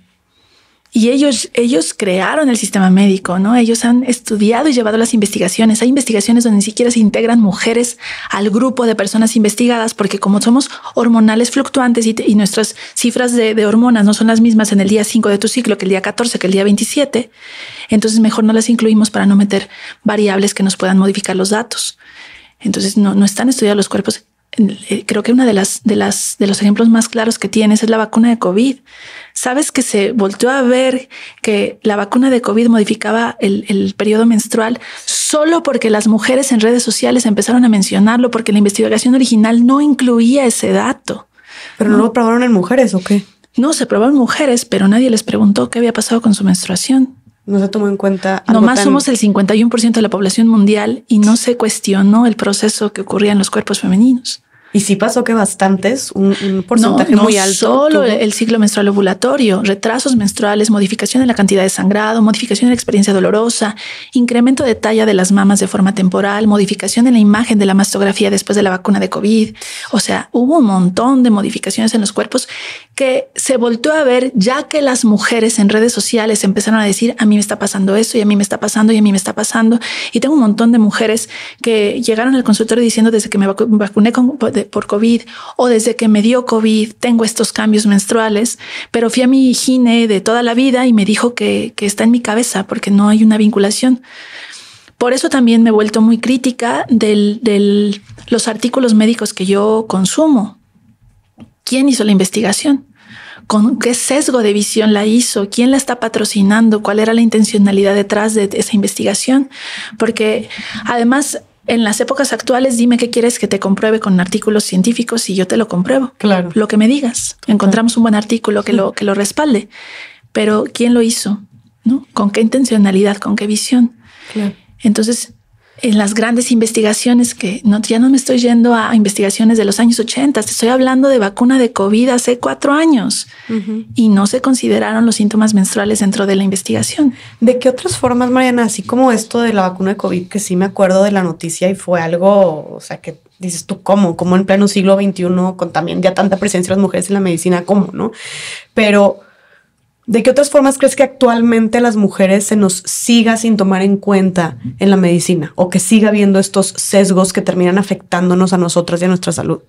Y ellos, ellos crearon el sistema médico, ¿no? Ellos han estudiado y llevado las investigaciones. Hay investigaciones donde ni siquiera se integran mujeres al grupo de personas investigadas, porque como somos hormonales fluctuantes y, nuestras cifras de, de, hormonas no son las mismas en el día 5 de tu ciclo que el día 14, que el día 27, entonces mejor no las incluimos para no meter variables que nos puedan modificar los datos. Entonces no, están estudiados los cuerpos. Eh, creo que uno de, las, de, las, de los ejemplos más claros que tienes es la vacuna de COVID. Sabes que se volvió a ver que la vacuna de COVID modificaba el, periodo menstrual solo porque las mujeres en redes sociales empezaron a mencionarlo, porque la investigación original no incluía ese dato. ¿Pero no, no lo probaron en mujeres o qué? No, se probaron mujeres, pero nadie les preguntó qué había pasado con su menstruación no se tomó en cuenta. Nomás somos el 51% de la población mundial y no se cuestionó el proceso que ocurría en los cuerpos femeninos. Y sí pasó que bastantes, un, porcentaje muy alto. Solo el ciclo menstrual ovulatorio, retrasos menstruales, modificación en la cantidad de sangrado, modificación en la experiencia dolorosa, incremento de talla de las mamas de forma temporal, modificación en la imagen de la mastografía después de la vacuna de COVID. O sea, hubo un montón de modificaciones en los cuerpos que se volvió a ver ya que las mujeres en redes sociales empezaron a decir a mí me está pasando esto y a mí me está pasando y a mí me está pasando. Y tengo un montón de mujeres que llegaron al consultorio diciendo desde que me vacuné con, por COVID o desde que me dio COVID tengo estos cambios menstruales, pero fui a mi gine de toda la vida y me dijo que, que está en mi cabeza porque no hay una vinculación. Por eso también me he vuelto muy crítica de los artículos médicos que yo consumo. ¿Quién hizo la investigación? ¿Con qué sesgo de visión la hizo? ¿Quién la está patrocinando? ¿Cuál era la intencionalidad detrás de esa investigación? Porque además en las épocas actuales, dime qué quieres que te compruebe con artículos científicos y yo te lo compruebo. Claro. Lo que me digas. Encontramos un buen artículo que lo, que lo respalde. Pero ¿quién lo hizo? ¿No? ¿Con qué intencionalidad? ¿Con qué visión? Claro. Entonces, en las grandes investigaciones que ya no me estoy yendo a investigaciones de los años 80, estoy hablando de vacuna de COVID hace cuatro años y no se consideraron los síntomas menstruales dentro de la investigación. ¿De qué otras formas, Mariana? Así como esto de la vacuna de COVID, que sí me acuerdo de la noticia y fue algo, o sea, que dices tú, ¿cómo? ¿Cómo en pleno siglo XXI con también ya tanta presencia de las mujeres en la medicina? ¿Cómo? ¿No? Pero ¿De qué otras formas crees que actualmente las mujeres se nos siga sin tomar en cuenta en la medicina o que siga habiendo estos sesgos que terminan afectándonos a nosotras y a nuestra salud?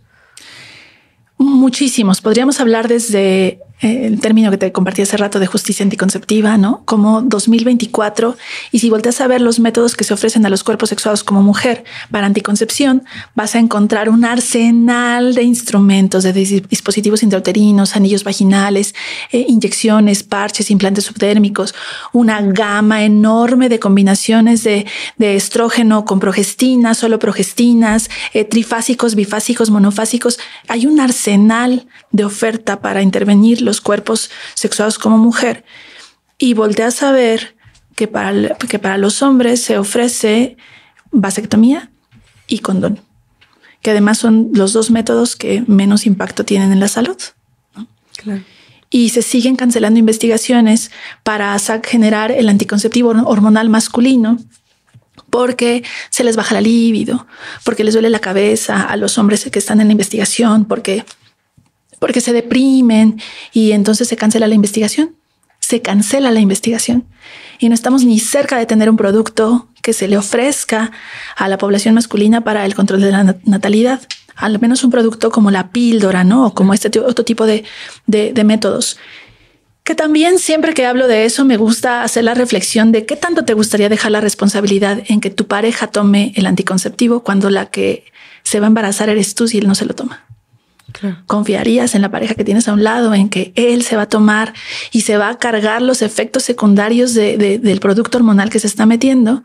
Muchísimos. Podríamos hablar desde eh, el término que te compartí hace rato de justicia anticonceptiva, ¿no? Como 2024. Y si volteas a ver los métodos que se ofrecen a los cuerpos sexuados como mujer para anticoncepción, vas a encontrar un arsenal de instrumentos, de dispositivos intrauterinos, anillos vaginales, eh, inyecciones, parches, implantes subdérmicos, una gama enorme de combinaciones de, estrógeno con progestinas, solo progestinas, eh, trifásicos, bifásicos, monofásicos. Hay un arsenal de oferta para intervenir los cuerpos sexuados como mujer y voltea a saber que para, que para los hombres se ofrece vasectomía y condón, que además son los dos métodos que menos impacto tienen en la salud. Y se siguen cancelando investigaciones para generar el anticonceptivo hormonal masculino, porque se les baja la libido, porque les duele la cabeza a los hombres que están en la investigación, porque porque se deprimen y entonces se cancela la investigación. Se cancela la investigación y no estamos ni cerca de tener un producto que se le ofrezca a la población masculina para el control de la natalidad. Al menos un producto como la píldora, ¿no? O como este otro tipo de, de, de métodos. Que también siempre que hablo de eso me gusta hacer la reflexión de qué tanto te gustaría dejar la responsabilidad en que tu pareja tome el anticonceptivo cuando la que se va a embarazar eres tú si él no se lo toma. Confiarías en la pareja que tienes a un lado, en que él se va a tomar y se va a cargar los efectos secundarios del producto hormonal que se está metiendo.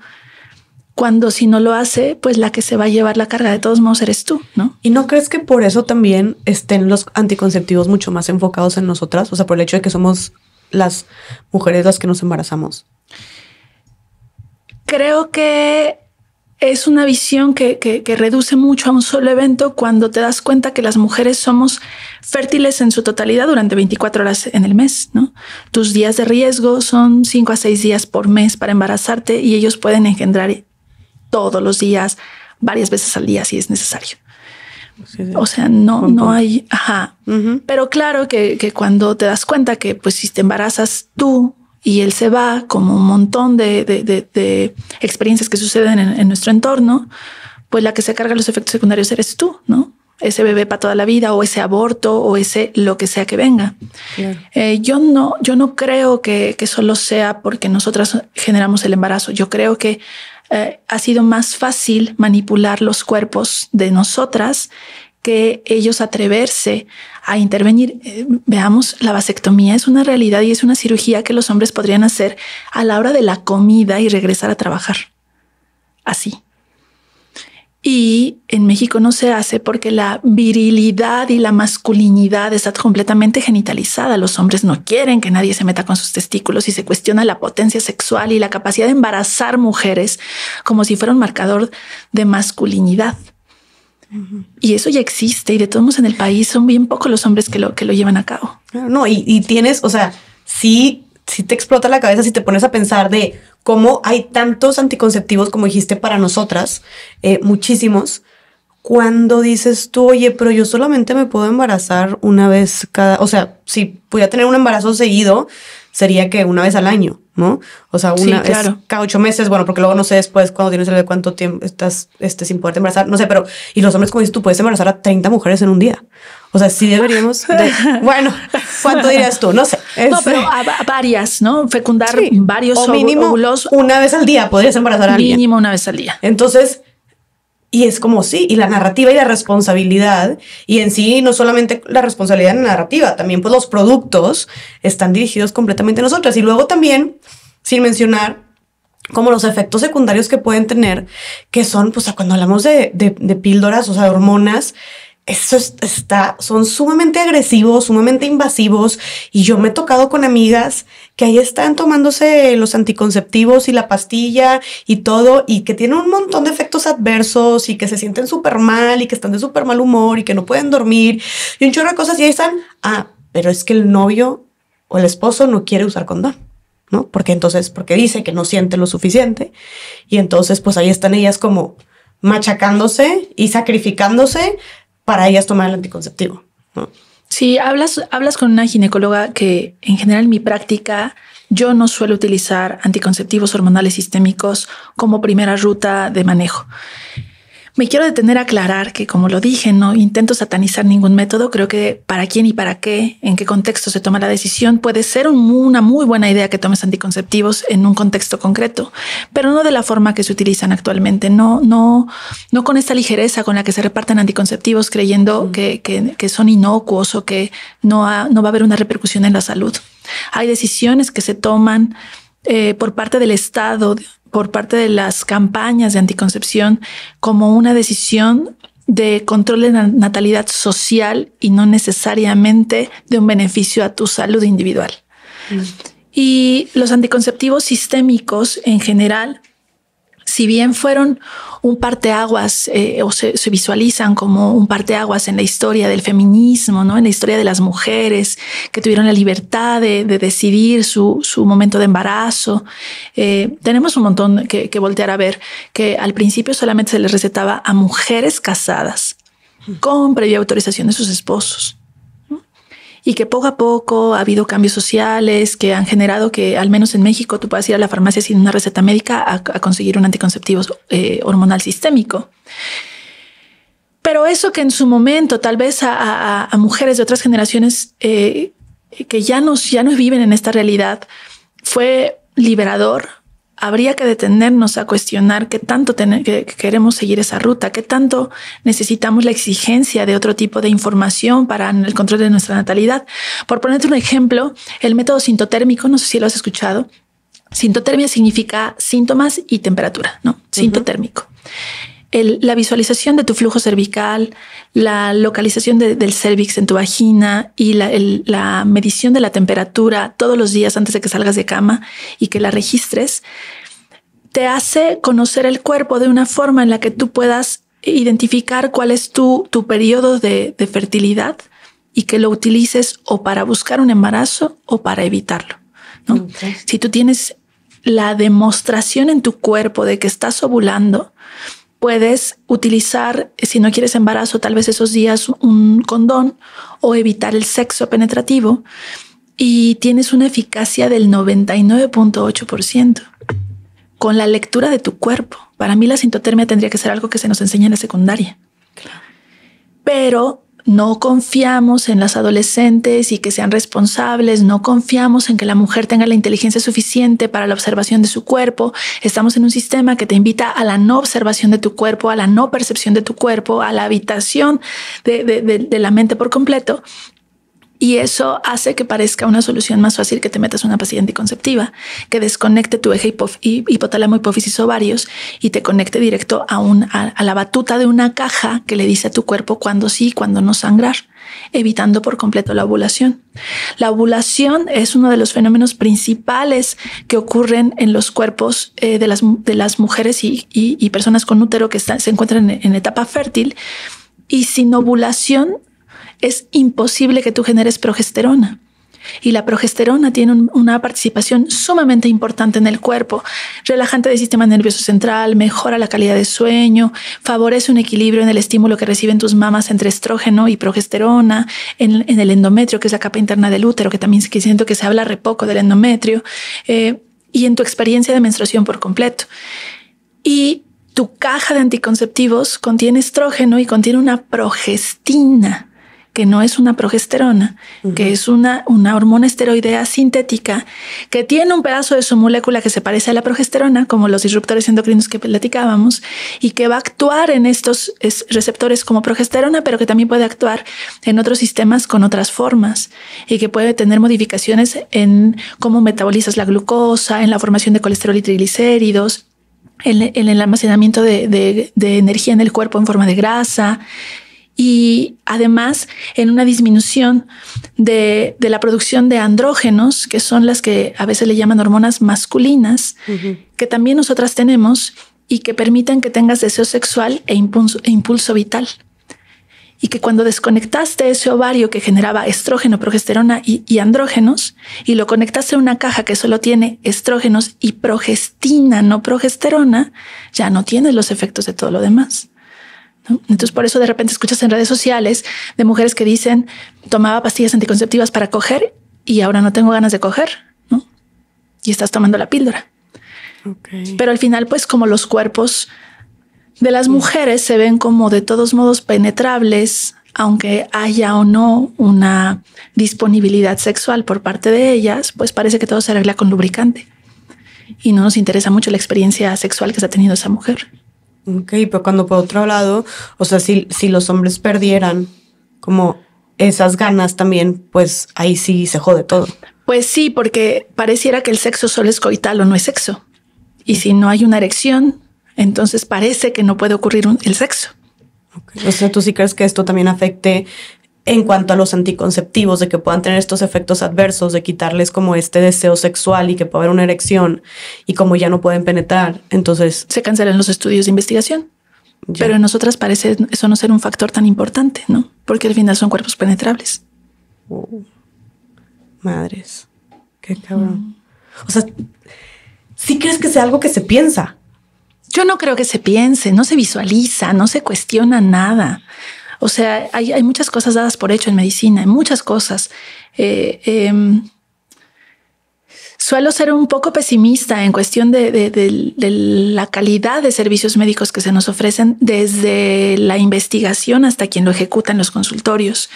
Cuando si no lo hace, pues la que se va a llevar la carga de todos modos eres tú, ¿no? ¿Y no crees que por eso también estén los anticonceptivos mucho más enfocados en nosotras? O sea, por el hecho de que somos las mujeres las que nos embarazamos. Creo que es una visión que, reduce mucho a un solo evento cuando te das cuenta que las mujeres somos fértiles en su totalidad durante 24 horas en el mes. ¿no? Tus días de riesgo son 5 a 6 días por mes para embarazarte y ellos pueden engendrar todos los días, varias veces al día si es necesario. O sea, no, no hay, ajá. Pero claro que, que, cuando te das cuenta que, pues, si te embarazas tú y él se va, como un montón de, experiencias que suceden en, nuestro entorno, pues la que se carga los efectos secundarios eres tú, ¿no? Ese bebé para toda la vida o ese aborto o ese lo que sea que venga. Eh, yo, no, yo no creo que, solo sea porque nosotras generamos el embarazo. Yo creo que eh, ha sido más fácil manipular los cuerpos de nosotras ellos atreverse a intervenir. Eh, veamos, la vasectomía es una realidad y es una cirugía que los hombres podrían hacer a la hora de la comida y regresar a trabajar. Así. Y en México no se hace porque la virilidad y la masculinidad está completamente genitalizada. Los hombres no quieren que nadie se meta con sus testículos y se cuestiona la potencia sexual y la capacidad de embarazar mujeres como si fuera un marcador de masculinidad. Y eso ya existe y de todos modos en el país son bien pocos los hombres que lo, que lo llevan a cabo. No, y, tienes, o sea, si si te explota la cabeza si te pones a pensar de cómo hay tantos anticonceptivos, como dijiste, para nosotras, eh, muchísimos, cuando dices tú, oye, pero yo solamente me puedo embarazar una vez cada, o sea, si a tener un embarazo seguido, sería que una vez al año, ¿no? O sea, una vez cada ocho meses, bueno, porque luego no sé después cuando tienes el cuánto tiempo estás este, sin poder embarazar, no sé, pero, y los hombres, como dices, tú puedes embarazar a 30 mujeres en un día. O sea, sí deberíamos. bueno, ¿cuánto dirías tú? No sé. no, este pero varias, ¿no? Fecundar varios o Una vez al día podrías embarazar a alguien. Mínimo una vez al día. Entonces, y es como sí, y la narrativa y la responsabilidad, y en sí no solamente la responsabilidad en la narrativa, también pues los productos están dirigidos completamente a nosotras. Y luego también, sin mencionar como los efectos secundarios que pueden tener, que son, pues cuando hablamos de, píldoras, o sea, de hormonas, eso está, son sumamente agresivos, sumamente invasivos. Y yo me he tocado con amigas que ahí están tomándose los anticonceptivos y la pastilla y todo, y que tienen un montón de efectos adversos y que se sienten súper mal y que están de súper mal humor y que no pueden dormir y un chorro de cosas, y ahí están, ah, pero es que el novio o el esposo no quiere usar condón. ¿No? Porque entonces, porque dice que no siente lo suficiente. Y entonces, pues ahí están ellas como machacándose y sacrificándose para ellas tomar el anticonceptivo. ¿no? Si hablas, hablas con una ginecóloga que en general en mi práctica yo no suelo utilizar anticonceptivos hormonales sistémicos como primera ruta de manejo. Me quiero detener a aclarar que, como lo dije, no intento satanizar ningún método. Creo que para quién y para qué, en qué contexto se toma la decisión, puede ser una muy buena idea que tomes anticonceptivos en un contexto concreto, pero no de la forma que se utilizan actualmente. No, no, no con esta ligereza con la que se reparten anticonceptivos creyendo que, que, son inocuos o que no, no va a haber una repercusión en la salud. Hay decisiones que se toman eh, por parte del Estado por parte de las campañas de anticoncepción como una decisión de control de natalidad social y no necesariamente de un beneficio a tu salud individual. Mm. Y los anticonceptivos sistémicos en general si bien fueron un parteaguas aguas eh, o se, visualizan como un parteaguas en la historia del feminismo, ¿no? en la historia de las mujeres que tuvieron la libertad de, decidir su, momento de embarazo. Eh, tenemos un montón que, que voltear a ver que al principio solamente se les recetaba a mujeres casadas con previa autorización de sus esposos y que poco a poco ha habido cambios sociales que han generado que al menos en México tú puedas ir a la farmacia sin una receta médica a, conseguir un anticonceptivo eh, hormonal sistémico. Pero eso que en su momento tal vez a, mujeres de otras generaciones eh, que ya, nos, ya no viven en esta realidad fue liberador habría que detenernos a cuestionar qué tanto queremos seguir esa ruta, qué tanto necesitamos la exigencia de otro tipo de información para el control de nuestra natalidad. Por ponerte un ejemplo, el método sintotérmico, no sé si lo has escuchado, sintotermia significa síntomas y temperatura, ¿no? Sintotérmico la visualización de tu flujo cervical, la localización del cervix en tu vagina y la, medición de la temperatura todos los días antes de que salgas de cama y que la registres, te hace conocer el cuerpo de una forma en la que tú puedas identificar cuál es tu, tu periodo de, fertilidad y que lo utilices o para buscar un embarazo o para evitarlo. Si tú tienes la demostración en tu cuerpo de que estás ovulando, puedes utilizar, si no quieres embarazo, tal vez esos días un condón o evitar el sexo penetrativo y tienes una eficacia del 99.8% con la lectura de tu cuerpo. Para mí la sintotermia tendría que ser algo que se nos enseña en la secundaria. Pero no confiamos en las adolescentes y que sean responsables, no confiamos en que la mujer tenga la inteligencia suficiente para la observación de su cuerpo, estamos en un sistema que te invita a la no observación de tu cuerpo, a la no percepción de tu cuerpo, a la habitación de, la mente por completo, y eso hace que parezca una solución más fácil que te metas una pastilla anticonceptiva, que desconecte tu eje hipotálamo, hipófisis, ovarios y te conecte directo a, un, a, la batuta de una caja que le dice a tu cuerpo cuándo sí y cuándo no sangrar, evitando por completo la ovulación. La ovulación es uno de los fenómenos principales que ocurren en los cuerpos eh, de, las, de, las, mujeres y, personas con útero que se encuentran en etapa fértil. Y sin ovulación es imposible que tú generes progesterona. Y la progesterona tiene una participación sumamente importante en el cuerpo, relajante del sistema nervioso central, mejora la calidad de sueño, favorece un equilibrio en el estímulo que reciben tus mamas entre estrógeno y progesterona, en, el endometrio, que es la capa interna del útero, que también siento que se habla re poco del endometrio, eh, y en tu experiencia de menstruación por completo. Y tu caja de anticonceptivos contiene estrógeno y contiene una progestina que no es una progesterona, que es una, una hormona esteroidea sintética que tiene un pedazo de su molécula que se parece a la progesterona, como los disruptores endocrinos que platicábamos, y que va a actuar en estos receptores como progesterona, pero que también puede actuar en otros sistemas con otras formas y que puede tener modificaciones en cómo metabolizas la glucosa, en la formación de colesterol y triglicéridos, en, el almacenamiento de energía en el cuerpo en forma de grasa y además en una disminución de, de, la producción de andrógenos, que son las que a veces le llaman hormonas masculinas, que también nosotras tenemos y que permiten que tengas deseo sexual e impulso, e impulso vital. Y que cuando desconectaste ese ovario que generaba estrógeno, progesterona y, y andrógenos, y lo conectaste a una caja que solo tiene estrógenos y progestina, no progesterona, ya no tienes los efectos de todo lo demás. Entonces, por eso de repente escuchas en redes sociales de mujeres que dicen, tomaba pastillas anticonceptivas para coger y ahora no tengo ganas de coger, ¿no? Y estás tomando la píldora. Pero al final, pues como los cuerpos de las mujeres se ven como de todos modos penetrables, aunque haya o no una disponibilidad sexual por parte de ellas, pues parece que todo se arregla con lubricante. Y no nos interesa mucho la experiencia sexual que está teniendo esa mujer. Ok, pero cuando por otro lado, o sea, si, si los hombres perdieran como esas ganas también, pues ahí sí se jode todo. Pues sí, porque pareciera que el sexo solo es coital o no es sexo. Y si no hay una erección, entonces parece que no puede ocurrir el sexo. O sea, ¿tú sí crees que esto también afecte en cuanto a los anticonceptivos, de que puedan tener estos efectos adversos, de quitarles como este deseo sexual y que puede haber una erección y como ya no pueden penetrar, entonces... Se cancelan los estudios de investigación. Pero en nosotras parece eso no ser un factor tan importante, ¿no? Porque al final son cuerpos penetrables. Madres. Qué cabrón. Mm. O sea, ¿sí crees que sea algo que se piensa? Yo no creo que se piense, no se visualiza, no se cuestiona nada. O sea, hay, muchas cosas dadas por hecho en medicina, hay muchas cosas. Eh, em, suelo ser un poco pesimista en cuestión de, la calidad de servicios médicos que se nos ofrecen desde la investigación hasta quien lo ejecuta en los consultorios.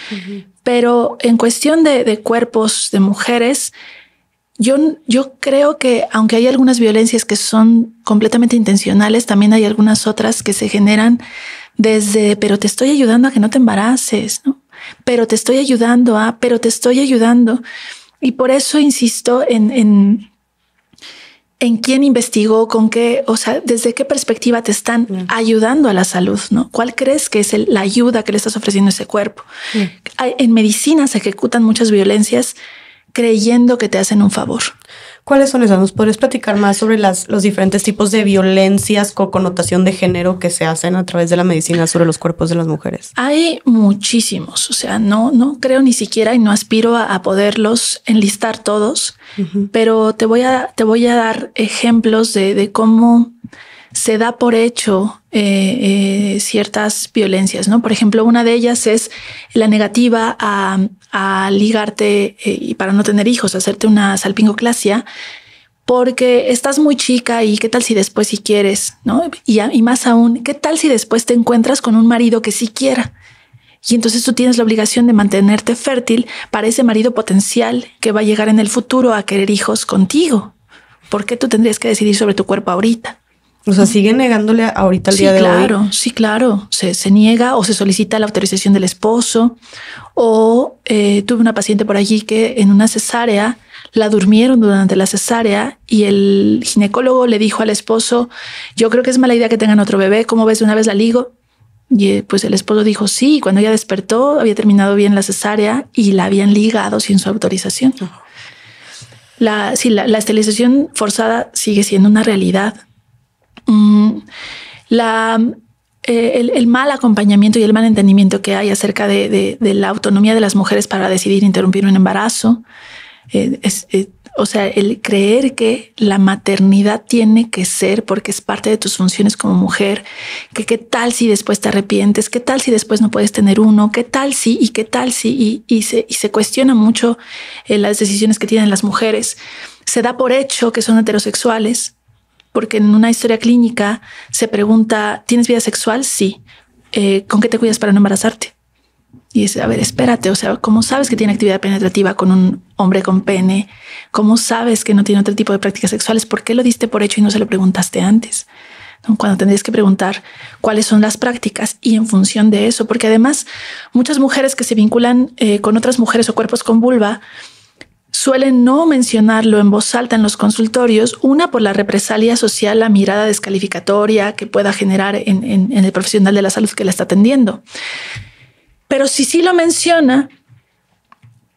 Pero en cuestión de, cuerpos de mujeres, yo creo que aunque hay algunas violencias que son completamente intencionales, también hay algunas otras que se generan desde, pero te estoy ayudando a que no te embaraces, ¿no? Pero te estoy ayudando a, pero te estoy ayudando. Y por eso insisto en, en, en quién investigó, con qué, o sea, desde qué perspectiva te están ayudando a la salud, ¿no? ¿Cuál crees que es la ayuda que le estás ofreciendo a ese cuerpo? En medicina se ejecutan muchas violencias creyendo que te hacen un favor. ¿Cuáles son esas? ¿Nos podrías platicar más sobre las, los diferentes tipos de violencias con connotación de género que se hacen a través de la medicina sobre los cuerpos de las mujeres? Hay muchísimos, o sea, no, no creo ni siquiera y no aspiro a, poderlos enlistar todos, pero te voy, a, te voy a dar ejemplos de, cómo se da por hecho eh, eh, ciertas violencias, ¿no? Por ejemplo, una de ellas es la negativa a, a ligarte eh, y para no tener hijos, hacerte una salpingoclasia, porque estás muy chica y qué tal si después si quieres, ¿no? Y, más aún, ¿qué tal si después te encuentras con un marido que sí quiera? Y entonces tú tienes la obligación de mantenerte fértil para ese marido potencial que va a llegar en el futuro a querer hijos contigo. ¿Por qué tú tendrías que decidir sobre tu cuerpo ahorita? O sea, sigue negándole ahorita al sí, día de claro, Sí, claro, se, se, niega o se solicita la autorización del esposo. O eh, tuve una paciente por allí que en una cesárea la durmieron durante la cesárea y el ginecólogo le dijo al esposo: Yo creo que es mala idea que tengan otro bebé. ¿Cómo ves? una vez la ligo. Y eh, pues el esposo dijo sí. cuando ella despertó, había terminado bien la cesárea y la habían ligado sin su autorización. la, esterilización forzada sigue siendo una realidad Mm, eh, el, mal acompañamiento y el mal entendimiento que hay acerca de, la autonomía de las mujeres para decidir interrumpir un embarazo. Eh, es, eh, o sea, el creer que la maternidad tiene que ser porque es parte de tus funciones como mujer, que qué tal si después te arrepientes, qué tal si después no puedes tener uno, qué tal si y qué tal si y, se, cuestiona mucho las decisiones que tienen las mujeres. Se da por hecho que son heterosexuales, porque en una historia clínica se pregunta, ¿tienes vida sexual? Sí. Eh, ¿Con qué te cuidas para no embarazarte? Y dice, a ver, espérate, o sea, ¿cómo sabes que tiene actividad penetrativa con un hombre con pene? ¿Cómo sabes que no tiene otro tipo de prácticas sexuales? ¿Por qué lo diste por hecho y no se lo preguntaste antes? Cuando tendrías que preguntar cuáles son las prácticas y en función de eso, porque además muchas mujeres que se vinculan eh, con otras mujeres o cuerpos con vulva, suelen no mencionarlo en voz alta en los consultorios, una por la represalia social, la mirada descalificatoria que pueda generar en, el profesional de la salud que la está atendiendo. Pero si sí lo menciona,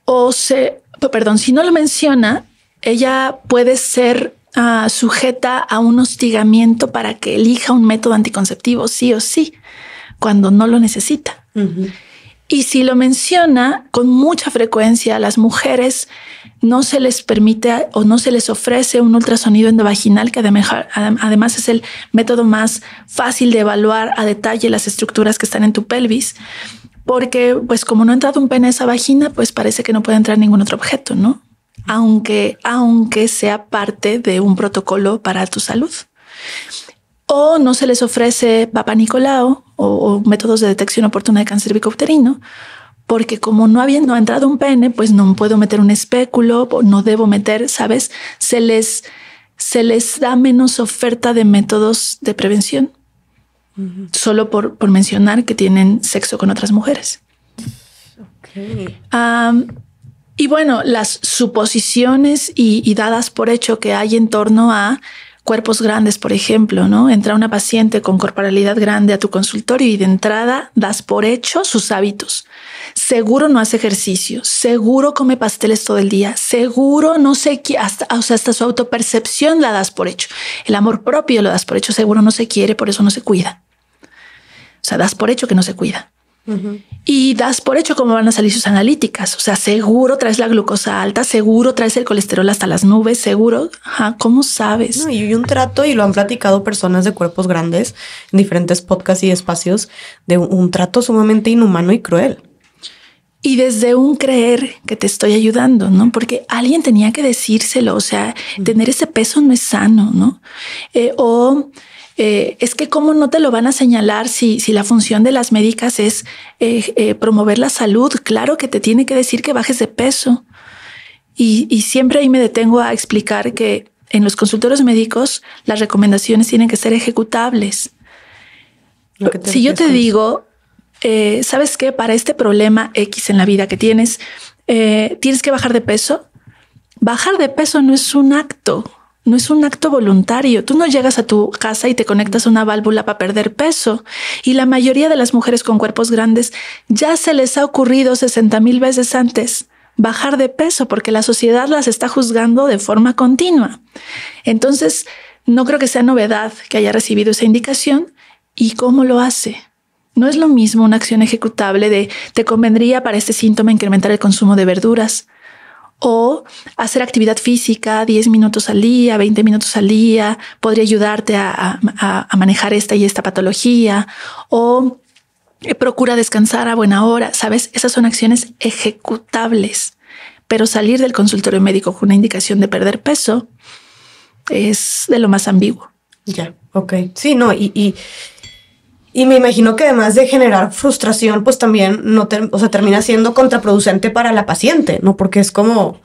o se, perdón, si no lo menciona, ella puede ser ah, sujeta a un hostigamiento para que elija un método anticonceptivo, sí o sí, cuando no lo necesita. Y si lo menciona con mucha frecuencia, a las mujeres no se les permite o no se les ofrece un ultrasonido endovaginal, que además es el método más fácil de evaluar a detalle las estructuras que están en tu pelvis, porque pues como no ha entrado un pene a esa vagina, pues parece que no puede entrar ningún otro objeto, ¿no? Aunque, aunque sea parte de un protocolo para tu salud. O no se les ofrece Papa Nicolao, o, métodos de detección oportuna de cáncer bicouterino, porque como no habiendo entrado un pene, pues no puedo meter un espéculo, no debo meter, ¿sabes? Se les, se les da menos oferta de métodos de prevención, solo por, por, mencionar que tienen sexo con otras mujeres. y bueno, las suposiciones y dadas por hecho que hay en torno a cuerpos grandes, por ejemplo, ¿no? Entra una paciente con corporalidad grande a tu consultorio y de entrada das por hecho sus hábitos. Seguro no hace ejercicio, seguro come pasteles todo el día, seguro no sé qué, hasta, o sea, hasta su autopercepción la das por hecho. El amor propio lo das por hecho, seguro no se quiere, por eso no se cuida. O sea, das por hecho que no se cuida. Y das por hecho cómo van a salir sus analíticas. O sea, seguro traes la glucosa alta, seguro traes el colesterol hasta las nubes, seguro. ¿cómo sabes? y un trato, y lo han platicado personas de cuerpos grandes en diferentes podcasts y espacios, de un trato sumamente inhumano y cruel. Y desde un creer que te estoy ayudando, ¿no? Porque alguien tenía que decírselo, o sea, tener ese peso no es sano, ¿no? Eh, o eh, es que cómo no te lo van a señalar si, si la función de las médicas es eh, eh, promover la salud. Claro que te tiene que decir que bajes de peso. Y, siempre ahí me detengo a explicar que en los consultorios médicos las recomendaciones tienen que ser ejecutables. si yo te digo, ¿sabes que Para este problema X en la vida que tienes, tienes que bajar de peso. Bajar de peso no es un acto, no es un acto voluntario. Tú no llegas a tu casa y te conectas a una válvula para perder peso. Y la mayoría de las mujeres con cuerpos grandes ya se les ha ocurrido 60.000 mil veces antes bajar de peso porque la sociedad las está juzgando de forma continua. Entonces, no creo que sea novedad que haya recibido esa indicación. ¿Y cómo lo hace? No es lo mismo una acción ejecutable de te convendría para este síntoma incrementar el consumo de verduras, o hacer actividad física 10 minutos al día, 20 minutos al día, podría ayudarte a, manejar esta y esta patología, o eh, procura descansar a buena hora, ¿sabes? Esas son acciones ejecutables, pero salir del consultorio médico con una indicación de perder peso es de lo más ambiguo. Ya, ok. Sí, no, y y me imagino que además de generar frustración, pues también no termina siendo contraproducente para la paciente, ¿no? Porque es como,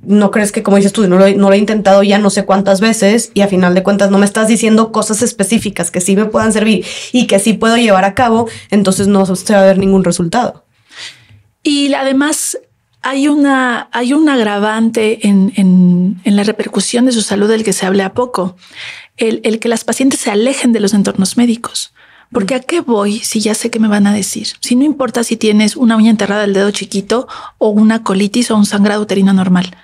no crees que, como dices tú, no lo, he intentado ya no sé cuántas veces y a final de cuentas no me estás diciendo cosas específicas que sí me puedan servir y que sí puedo llevar a cabo, entonces no se va a ver ningún resultado. Y además hay una, hay un agravante en, en la repercusión de su salud del que se habla poco el, que las pacientes se alejen de los entornos médicos. Porque a qué voy si ya sé que me van a decir? Si no importa si tienes una uña enterrada del dedo chiquito o una colitis o un sangrado uterino normal.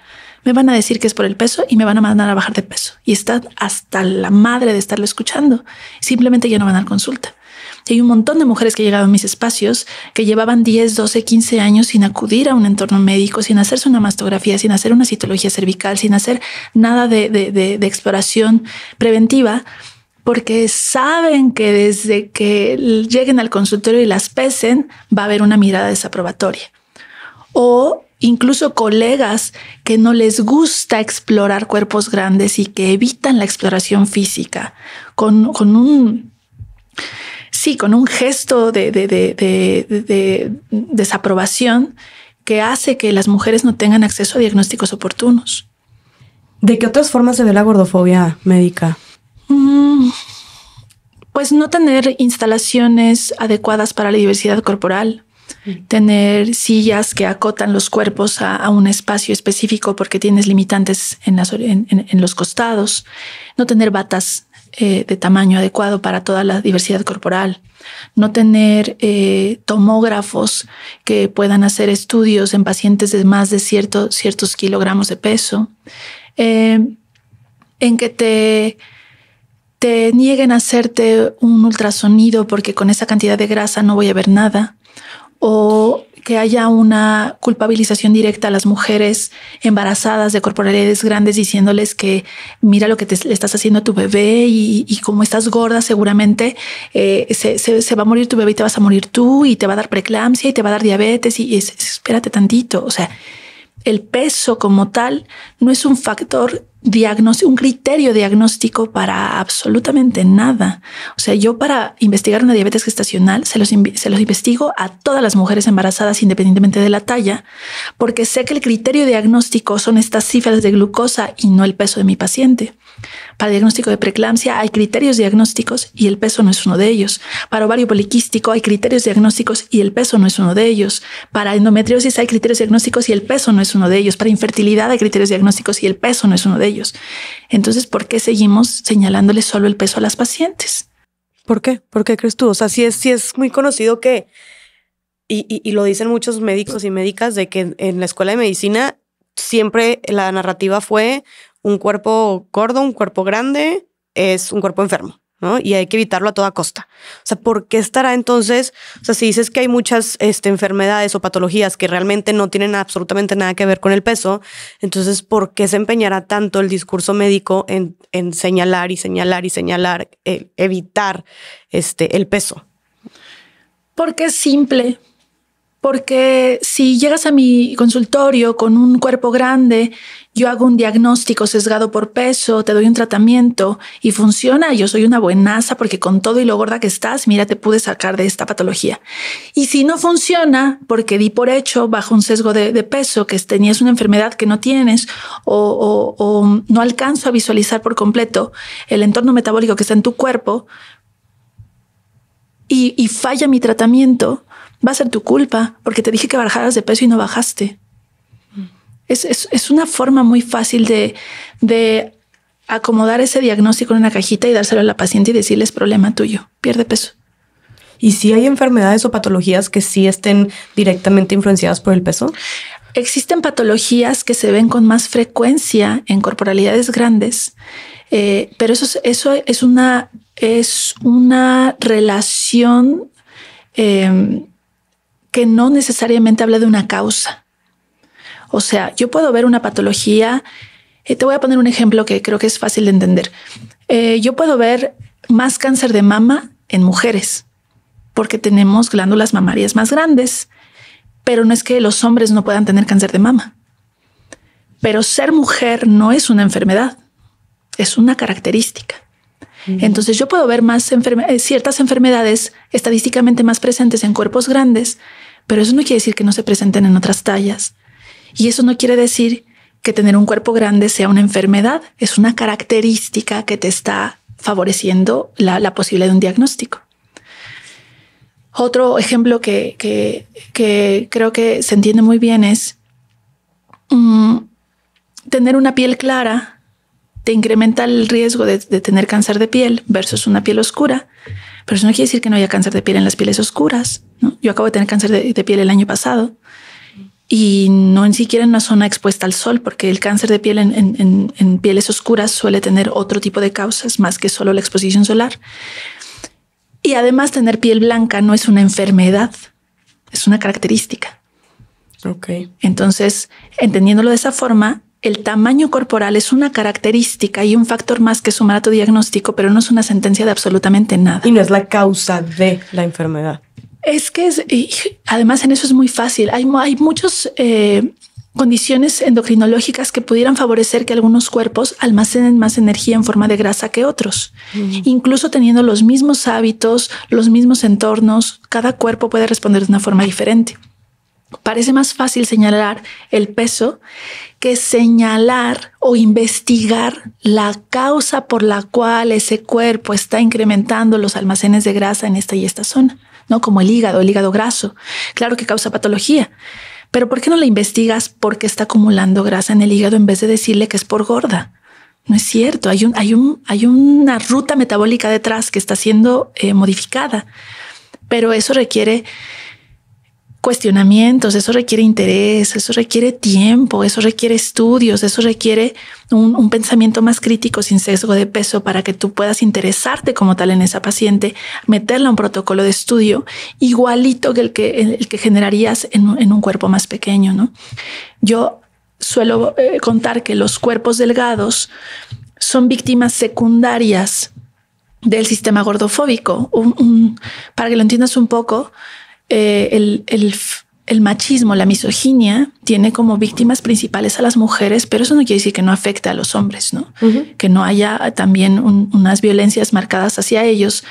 Me van a decir que es por el peso y me van a mandar a bajar de peso. Y está hasta la madre de estarlo escuchando. Simplemente ya no van a dar consulta hay un montón de mujeres que llegado a mis espacios que llevaban 10, 12, 15 años sin acudir a un entorno médico, sin hacerse una mastografía, sin hacer una citología cervical, sin hacer nada de, exploración preventiva porque saben que desde que lleguen al consultorio y las pesen, va a haber una mirada desaprobatoria. O incluso colegas que no les gusta explorar cuerpos grandes y que evitan la exploración física con, con un sí, con un gesto de, desaprobación que hace que las mujeres no tengan acceso a diagnósticos oportunos. ¿De qué otras formas se ve la gordofobia médica? Mm, pues no tener instalaciones adecuadas para la diversidad corporal, mm. tener sillas que acotan los cuerpos a, un espacio específico porque tienes limitantes en los costados, no tener batas eh, de tamaño adecuado para toda la diversidad corporal, no tener eh, tomógrafos que puedan hacer estudios en pacientes de más de ciertos kilogramos de peso, eh, en que te, te nieguen a hacerte un ultrasonido porque con esa cantidad de grasa no voy a ver nada, o que haya una culpabilización directa a las mujeres embarazadas de corporalidades grandes diciéndoles que mira lo que te, le estás haciendo a tu bebé y, como estás gorda seguramente eh, se, va a morir tu bebé y te vas a morir tú y te va a dar preeclampsia y te va a dar diabetes y, espérate tantito. O sea, el peso como tal no es un factor un criterio diagnóstico para absolutamente nada. O sea, yo para investigar una diabetes gestacional se los, investigo a todas las mujeres embarazadas independientemente de la talla, porque sé que el criterio diagnóstico son estas cifras de glucosa y no el peso de mi paciente. Para diagnóstico de preeclampsia hay criterios diagnósticos y el peso no es uno de ellos. Para ovario poliquístico hay criterios diagnósticos y el peso no es uno de ellos. Para endometriosis hay criterios diagnósticos y el peso no es uno de ellos. Para infertilidad hay criterios diagnósticos y el peso no es uno de ellos. Entonces, ¿por qué seguimos señalándole solo el peso a las pacientes? ¿Por qué? ¿Por qué crees tú? O sea, sí es, es muy conocido que, y lo dicen muchos médicos y médicas, de que en la escuela de medicina siempre la narrativa fue un cuerpo gordo, un cuerpo grande, es un cuerpo enfermo. Y hay que evitarlo a toda costa. O sea, ¿por qué estará entonces? O sea, si dices que hay muchas este, enfermedades o patologías que realmente no tienen absolutamente nada que ver con el peso, entonces, ¿por qué se empeñará tanto el discurso médico en, señalar y señalar y señalar, eh, evitar este, el peso? Porque es simple, porque si llegas a mi consultorio con un cuerpo grande, yo hago un diagnóstico sesgado por peso, te doy un tratamiento y funciona, yo soy una buenaza porque con todo y lo gorda que estás, mira, te pude sacar de esta patología. Y si no funciona, porque di por hecho bajo un sesgo de, peso que tenías una enfermedad que no tienes o no alcanzo a visualizar por completo el entorno metabólico que está en tu cuerpo, y, falla mi tratamiento, va a ser tu culpa porque te dije que bajaras de peso y no bajaste. Mm. Es, una forma muy fácil de, acomodar ese diagnóstico en una cajita y dárselo a la paciente y decirle es problema tuyo, pierde peso. ¿Y si hay enfermedades o patologías que sí estén directamente influenciadas por el peso? Existen patologías que se ven con más frecuencia en corporalidades grandes, eh, pero eso, eso es una es una relación em, que no necesariamente habla de una causa. O sea, yo puedo ver una patología, eh, te voy a poner un ejemplo que creo que es fácil de entender. Eh, yo puedo ver más cáncer de mama en mujeres, porque tenemos glándulas mamarias más grandes, pero no es que los hombres no puedan tener cáncer de mama. Pero ser mujer no es una enfermedad, es una característica. Entonces yo puedo ver más eh, ciertas enfermedades estadísticamente más presentes en cuerpos grandes, pero eso no quiere decir que no se presenten en otras tallas. Y eso no quiere decir que tener un cuerpo grande sea una enfermedad, es una característica que te está favoreciendo la, posibilidad de un diagnóstico. Otro ejemplo que, creo que se entiende muy bien es mm, tener una piel clara te incrementa el riesgo de, tener cáncer de piel versus una piel oscura. Pero eso no quiere decir que no haya cáncer de piel en las pieles oscuras. Yo acabo de tener cáncer de, piel el año pasado y no en siquiera en una zona expuesta al sol, porque el cáncer de piel en, pieles oscuras suele tener otro tipo de causas más que solo la exposición solar. Y además tener piel blanca no es una enfermedad, es una característica. Ok. Entonces, entendiéndolo de esa forma, el tamaño corporal es una característica y un factor más que sumar a tu diagnóstico, pero no es una sentencia de absolutamente nada. Y no es la causa de la enfermedad. Es que además en eso es muy fácil. Hay, muchas eh, condiciones endocrinológicas que pudieran favorecer que algunos cuerpos almacenen más energía en forma de grasa que otros. Mm. Incluso teniendo los mismos hábitos, los mismos entornos, cada cuerpo puede responder de una forma diferente. Parece más fácil señalar el peso que señalar o investigar la causa por la cual ese cuerpo está incrementando los almacenes de grasa en esta y esta zona, ¿no? Como el hígado, el hígado graso. Claro que causa patología, pero ¿por qué no la investigas porque está acumulando grasa en el hígado en vez de decirle que es por gorda? No es cierto, hay, un, hay, un, hay una ruta metabólica detrás que está siendo eh, modificada, pero eso requiere cuestionamientos, eso requiere interés, eso requiere tiempo, eso requiere estudios, eso requiere un, pensamiento más crítico sin sesgo de peso para que tú puedas interesarte como tal en esa paciente, meterla a un protocolo de estudio igualito que el que, el que generarías en, un cuerpo más pequeño. ¿no? Yo suelo eh, contar que los cuerpos delgados son víctimas secundarias del sistema gordofóbico. para que lo entiendas un poco, eh, el, el, machismo, la misoginia, tiene como víctimas principales a las mujeres, pero eso no quiere decir que no afecte a los hombres, ¿no? Que no haya también unas violencias marcadas hacia ellos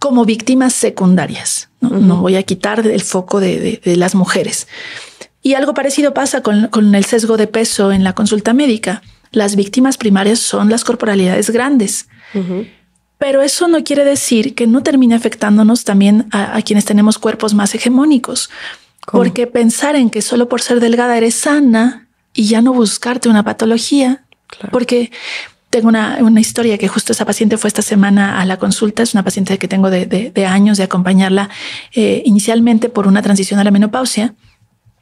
como víctimas secundarias. No, voy a quitar el foco de, las mujeres. Y algo parecido pasa con, el sesgo de peso en la consulta médica. Las víctimas primarias son las corporalidades grandes. Pero eso no quiere decir que no termine afectándonos también a, quienes tenemos cuerpos más hegemónicos. Porque pensar en que solo por ser delgada eres sana y ya no buscarte una patología, porque tengo una, historia que justo esa paciente fue esta semana a la consulta, es una paciente que tengo de, años de acompañarla eh, inicialmente por una transición a la menopausia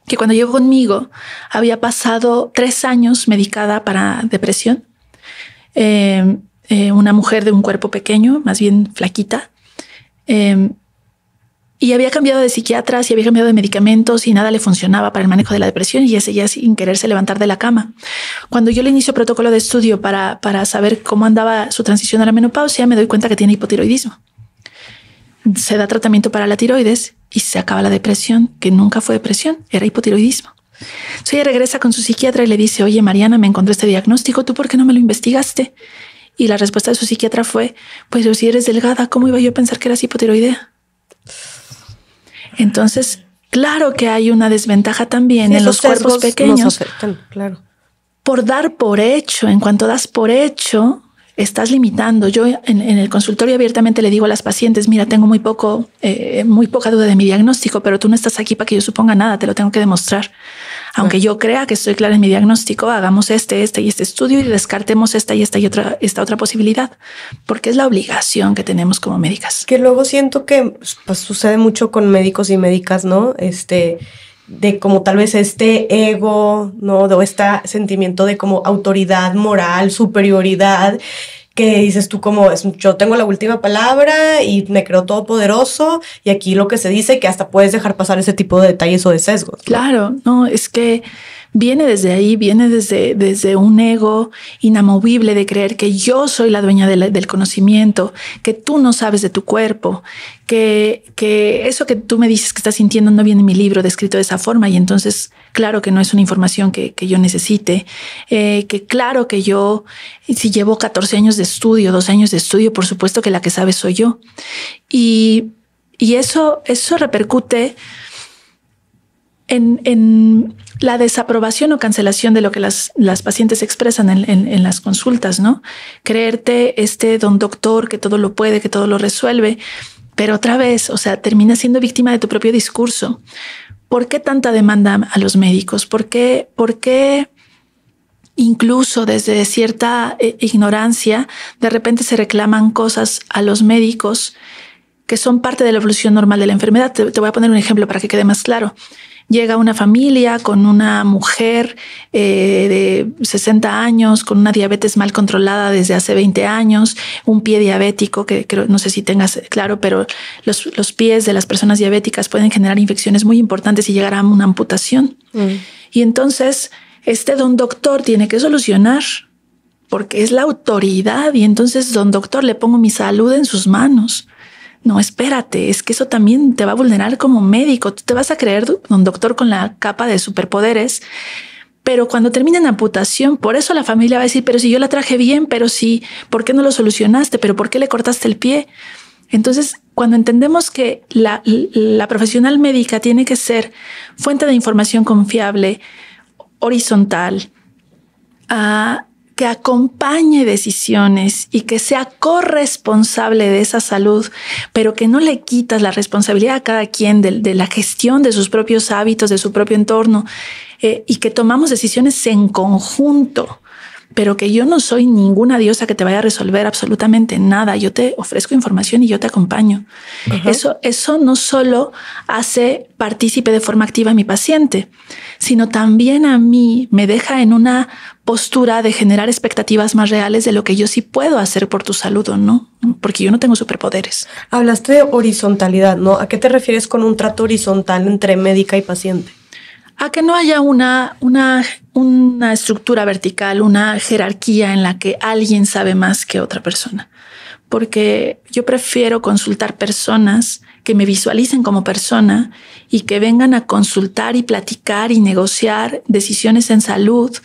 que cuando llegó conmigo había pasado tres años medicada para depresión. Eh, eh, una mujer de un cuerpo pequeño, más bien flaquita. Em, y había cambiado de psiquiatras y había cambiado de medicamentos y nada le funcionaba para el manejo de la depresión y ya seguía sin quererse levantar de la cama. Cuando yo le inicio protocolo de estudio para, para saber cómo andaba su transición a la menopausia, me doy cuenta que tiene hipotiroidismo. Se da tratamiento para la tiroides y se acaba la depresión, que nunca fue depresión, era hipotiroidismo. Entonces ella regresa con su psiquiatra y le dice, oye Mariana, me encontré este diagnóstico, ¿tú por qué no me lo investigaste? Y la respuesta de su psiquiatra fue, pues si eres delgada, ¿cómo iba yo a pensar que eras hipotiroidea? Entonces, claro que hay una desventaja también en los cuerpos pequeños. claro. Por dar por hecho, en cuanto das por hecho, estás limitando. Yo en, el consultorio abiertamente le digo a las pacientes, mira, tengo muy poco, eh, muy poca duda de mi diagnóstico, pero tú no estás aquí para que yo suponga nada, te lo tengo que demostrar. Aunque yo crea que estoy clara en mi diagnóstico, hagamos este, este y este estudio y descartemos esta y esta y otra, esta otra posibilidad, porque es la obligación que tenemos como médicas. Que luego siento que pues, sucede mucho con médicos y médicas, ¿no? Este, de como tal vez este ego, ¿no? De este sentimiento de como autoridad moral, superioridad que dices tú como es, yo tengo la última palabra y me creo todopoderoso y aquí lo que se dice que hasta puedes dejar pasar ese tipo de detalles o de sesgos. Claro, no, es que viene desde ahí, viene desde, desde un ego inamovible de creer que yo soy la dueña del conocimiento, que tú no sabes de tu cuerpo, que, que eso que tú me dices que estás sintiendo no viene en mi libro descrito de esa forma y entonces claro que no es una información que, yo necesite, eh, que claro que yo, si llevo 14 años de estudio, dos años de estudio, por supuesto que la que sabe soy yo. Y, eso, eso repercute en, la desaprobación o cancelación de lo que las, pacientes expresan en, las consultas, ¿no? Creerte este don doctor que todo lo puede, que todo lo resuelve, pero otra vez, o sea, termina siendo víctima de tu propio discurso, ¿Por qué tanta demanda a los médicos? ¿Por qué, por qué incluso desde cierta eh, ignorancia de repente se reclaman cosas a los médicos que son parte de la evolución normal de la enfermedad? Te, te voy a poner un ejemplo para que quede más claro llega una familia con una mujer eh, de 60 años, con una diabetes mal controlada desde hace 20 años, un pie diabético, que no sé si tengas claro, pero los, pies de las personas diabéticas pueden generar infecciones muy importantes y llegar a una amputación. Mm. Y entonces, este don doctor tiene que solucionar porque es la autoridad y entonces don doctor le pongo mi salud en sus manos. No, espérate, es que eso también te va a vulnerar como médico. Tú te vas a creer un doctor con la capa de superpoderes. Pero cuando termina la amputación, por eso la familia va a decir, pero si yo la traje bien, pero si, ¿por qué no lo solucionaste? ¿Pero por qué le cortaste el pie? Entonces, cuando entendemos que la, la profesional médica tiene que ser fuente de información confiable, horizontal, a ah, que acompañe decisiones y que sea corresponsable de esa salud, pero que no le quitas la responsabilidad a cada quien de, la gestión de sus propios hábitos, de su propio entorno, eh, y que tomamos decisiones en conjunto pero que yo no soy ninguna diosa que te vaya a resolver absolutamente nada. Yo te ofrezco información y yo te acompaño. Eso, eso no solo hace partícipe de forma activa a mi paciente, sino también a mí me deja en una postura de generar expectativas más reales de lo que yo sí puedo hacer por tu salud o no, porque yo no tengo superpoderes. Hablaste de horizontalidad, ¿no? ¿A qué te refieres con un trato horizontal entre médica y paciente? a que no haya una, una, estructura vertical, una jerarquía en la que alguien sabe más que otra persona. Porque yo prefiero consultar personas que me visualicen como persona y que vengan a consultar y platicar y negociar decisiones en salud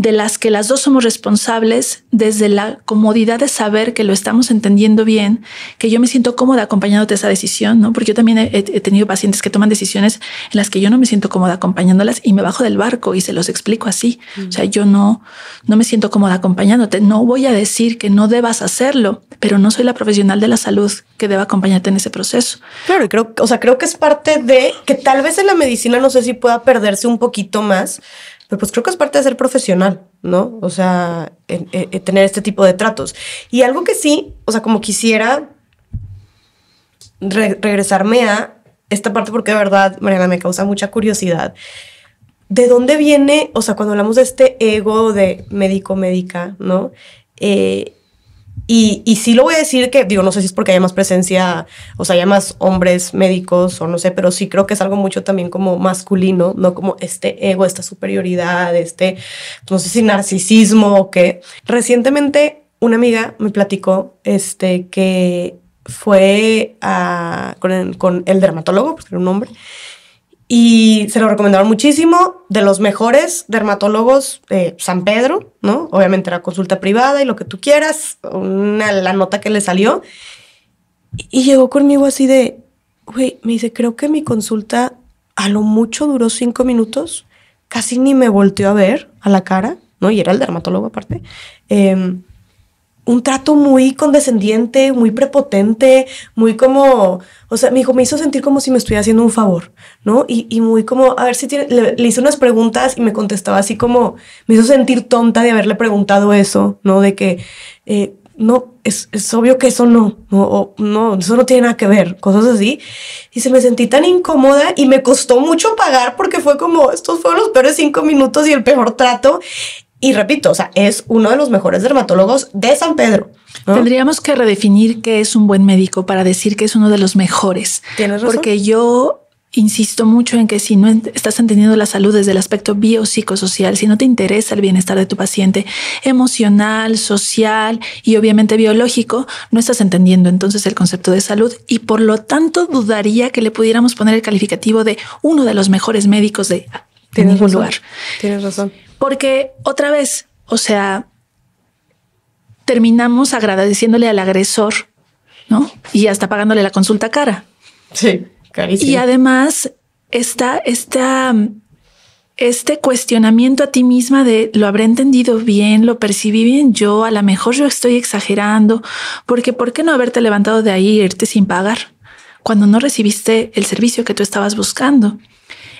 de las que las dos somos responsables desde la comodidad de saber que lo estamos entendiendo bien, que yo me siento cómoda acompañándote a esa decisión, ¿no? Porque yo también he, tenido pacientes que toman decisiones en las que yo no me siento cómoda acompañándolas y me bajo del barco y se los explico así. O sea, mm. yo no, no me siento cómoda acompañándote. No voy a decir que no debas hacerlo, pero no soy la profesional de la salud que deba acompañarte en ese proceso. Claro, creo, o sea, creo que es parte de que tal vez en la medicina no sé si pueda perderse un poquito más, pero pues creo que es parte de ser profesional, ¿no? O sea, eh, eh, tener este tipo de tratos. Y algo que sí, o sea, como quisiera regresarme a esta parte porque de verdad, Mariana, me causa mucha curiosidad. ¿De dónde viene, o sea, cuando hablamos de este ego de médico-médica, ¿no? Eh, y, sí lo voy a decir que, digo, no sé si es porque haya más presencia, o sea, haya más hombres médicos o no sé, pero sí creo que es algo mucho también como masculino, no como este ego, esta superioridad, este, no sé si narcisismo o qué. Recientemente una amiga me platicó este, que fue a, con, el, dermatólogo, porque era un hombre, y se lo recomendaron muchísimo, de los mejores dermatólogos de San Pedro, ¿no? Obviamente era consulta privada y lo que tú quieras, la nota que le salió. Y, llegó conmigo así de, güey, me dice, creo que mi consulta a lo mucho duró cinco minutos, casi ni me volteó a ver a la cara, ¿no? Y era el dermatólogo aparte. Eh, un trato muy condescendiente, muy prepotente, muy como, o sea, me dijo, me hizo sentir como si me estuviera haciendo un favor, ¿no? Y, y muy como, a ver si tiene, le, hice unas preguntas y me contestaba así como, me hizo sentir tonta de haberle preguntado eso, ¿no? De que, eh, no, es, es, obvio que eso no, no, o, no, eso no tiene nada que ver, cosas así. Y se me sentí tan incómoda y me costó mucho pagar porque fue como, estos fueron los peores cinco minutos y el peor trato. Y repito, o sea, es uno de los mejores dermatólogos de San Pedro. Tendríamos que redefinir qué es un buen médico para decir que es uno de los mejores. Tienes razón. Porque yo insisto mucho en que si no estás entendiendo la salud desde el aspecto biopsicosocial, si no te interesa el bienestar de tu paciente emocional, social y obviamente biológico, no estás entendiendo entonces el concepto de salud y por lo tanto dudaría que le pudiéramos poner el calificativo de uno de los mejores médicos de, ningún lugar. Tienes razón. Porque otra vez, o sea, terminamos agradeciéndole al agresor, ¿no? Y hasta pagándole la consulta cara. Sí, carísimo. Y además está esta, este cuestionamiento a ti misma de lo habré entendido bien, lo percibí bien yo, a lo mejor yo estoy exagerando, porque ¿por qué no haberte levantado de ahí e irte sin pagar? cuando no recibiste el servicio que tú estabas buscando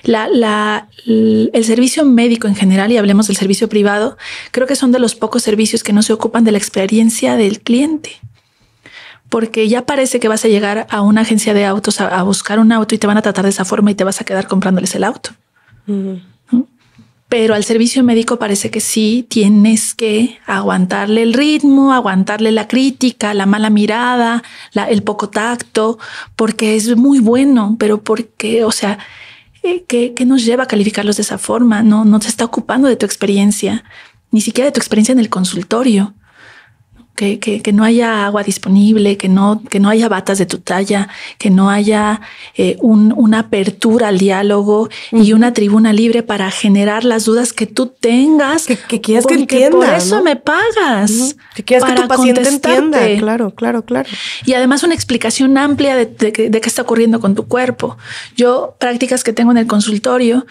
la, el servicio médico en general, y hablemos del servicio privado, creo que son de los pocos servicios que no se ocupan de la experiencia del cliente. Porque ya parece que vas a llegar a una agencia de autos a, buscar un auto y te van a tratar de esa forma y te vas a quedar comprándoles el auto. Pero al servicio médico parece que sí tienes que aguantarle el ritmo, aguantarle la crítica, la mala mirada, el poco tacto, porque es muy bueno, pero porque, o sea, ¿Qué que, nos lleva a calificarlos de esa forma. No, no se está ocupando de tu experiencia, ni siquiera de tu experiencia en el consultorio que, no haya agua disponible, que no, que no haya batas de tu talla, que no haya eh, una apertura al diálogo y una tribuna libre para generar las dudas que tú tengas. Que, quieras que entienda. Por eso me pagas. Que quieras que tu paciente entienda. Claro, claro, claro. Y además una explicación amplia de, de qué está ocurriendo con tu cuerpo. Yo, prácticas que tengo en el consultorio,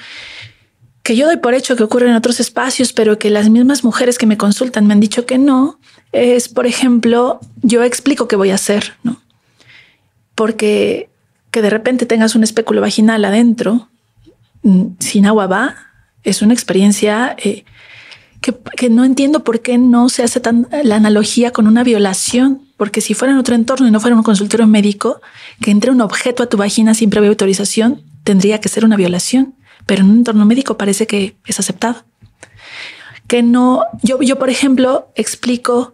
que yo doy por hecho que ocurren en otros espacios, pero que las mismas mujeres que me consultan me han dicho que no, es, por ejemplo, yo explico qué voy a hacer, ¿no? Porque que de repente tengas un espéculo vaginal adentro, mm, sin agua va, es una experiencia eh, que, que, no entiendo por qué no se hace tan la analogía con una violación, porque si fuera en otro entorno y no fuera un consultorio médico, que entre un objeto a tu vagina sin previa autorización, tendría que ser una violación, pero en un entorno médico parece que es aceptado que no, yo, yo por ejemplo explico,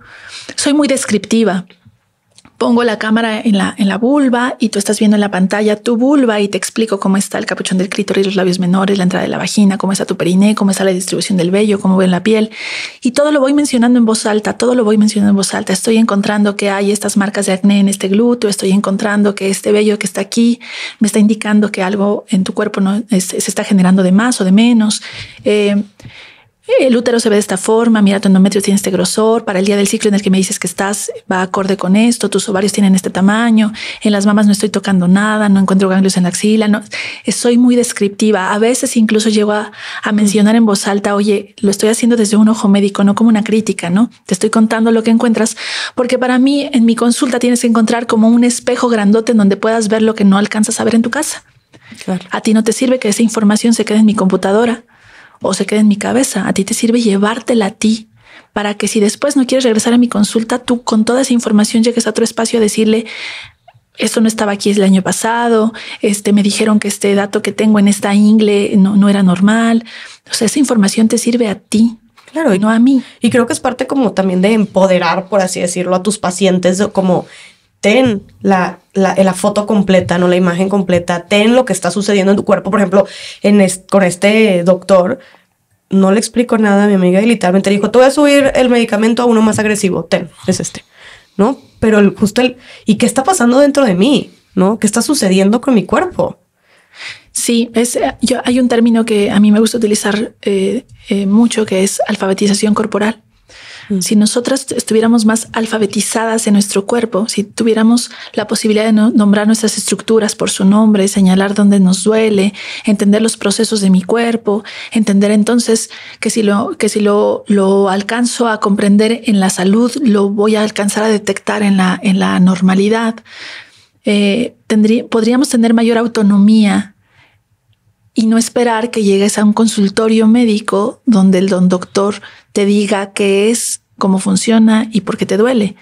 soy muy descriptiva. Pongo la cámara en la, en la vulva y tú estás viendo en la pantalla tu vulva y te explico cómo está el capuchón del y los labios menores, la entrada de la vagina, cómo está tu periné, cómo está la distribución del vello, cómo ven la piel. Y todo lo voy mencionando en voz alta, todo lo voy mencionando en voz alta. Estoy encontrando que hay estas marcas de acné en este glúteo, estoy encontrando que este vello que está aquí me está indicando que algo en tu cuerpo no, se está generando de más o de menos. Eh, eh, el útero se ve de esta forma, mira, tu endometrio tiene este grosor, para el día del ciclo en el que me dices que estás, va acorde con esto, tus ovarios tienen este tamaño, en las mamas no estoy tocando nada, no encuentro ganglios en la axila, no, soy muy descriptiva. A veces incluso llego a, mencionar en voz alta, oye, lo estoy haciendo desde un ojo médico, no como una crítica, ¿no? Te estoy contando lo que encuentras, porque para mí en mi consulta tienes que encontrar como un espejo grandote en donde puedas ver lo que no alcanzas a ver en tu casa. A ti no te sirve que esa información se quede en mi computadora o se quede en mi cabeza. A ti te sirve llevártela a ti para que si después no quieres regresar a mi consulta, tú con toda esa información llegues a otro espacio a decirle, esto no estaba aquí es el año pasado, este, me dijeron que este dato que tengo en esta ingle no, no era normal. O sea, esa información te sirve a ti, Claro, y no a mí. Y creo que es parte como también de empoderar, por así decirlo, a tus pacientes, como ten la, la, foto completa, no la imagen completa, ten lo que está sucediendo en tu cuerpo. Por ejemplo, en con este doctor, no le explico nada a mi amiga y literalmente dijo, te voy a subir el medicamento a uno más agresivo, ten, es este, ¿no? Pero justo el, ¿y qué está pasando dentro de mí? ¿No? ¿Qué está sucediendo con mi cuerpo? Sí, es, eh, yo, hay un término que a mí me gusta utilizar eh, eh, mucho que es alfabetización corporal. Si nosotras estuviéramos más alfabetizadas en nuestro cuerpo, si tuviéramos la posibilidad de nombrar nuestras estructuras por su nombre, señalar dónde nos duele, entender los procesos de mi cuerpo, entender entonces que si lo, que si lo, alcanzo a comprender en la salud, lo voy a alcanzar a detectar en la, normalidad. Eh, podríamos tener mayor autonomía y no esperar que llegues a un consultorio médico donde el don doctor te diga qué es, cómo funciona y por qué te duele.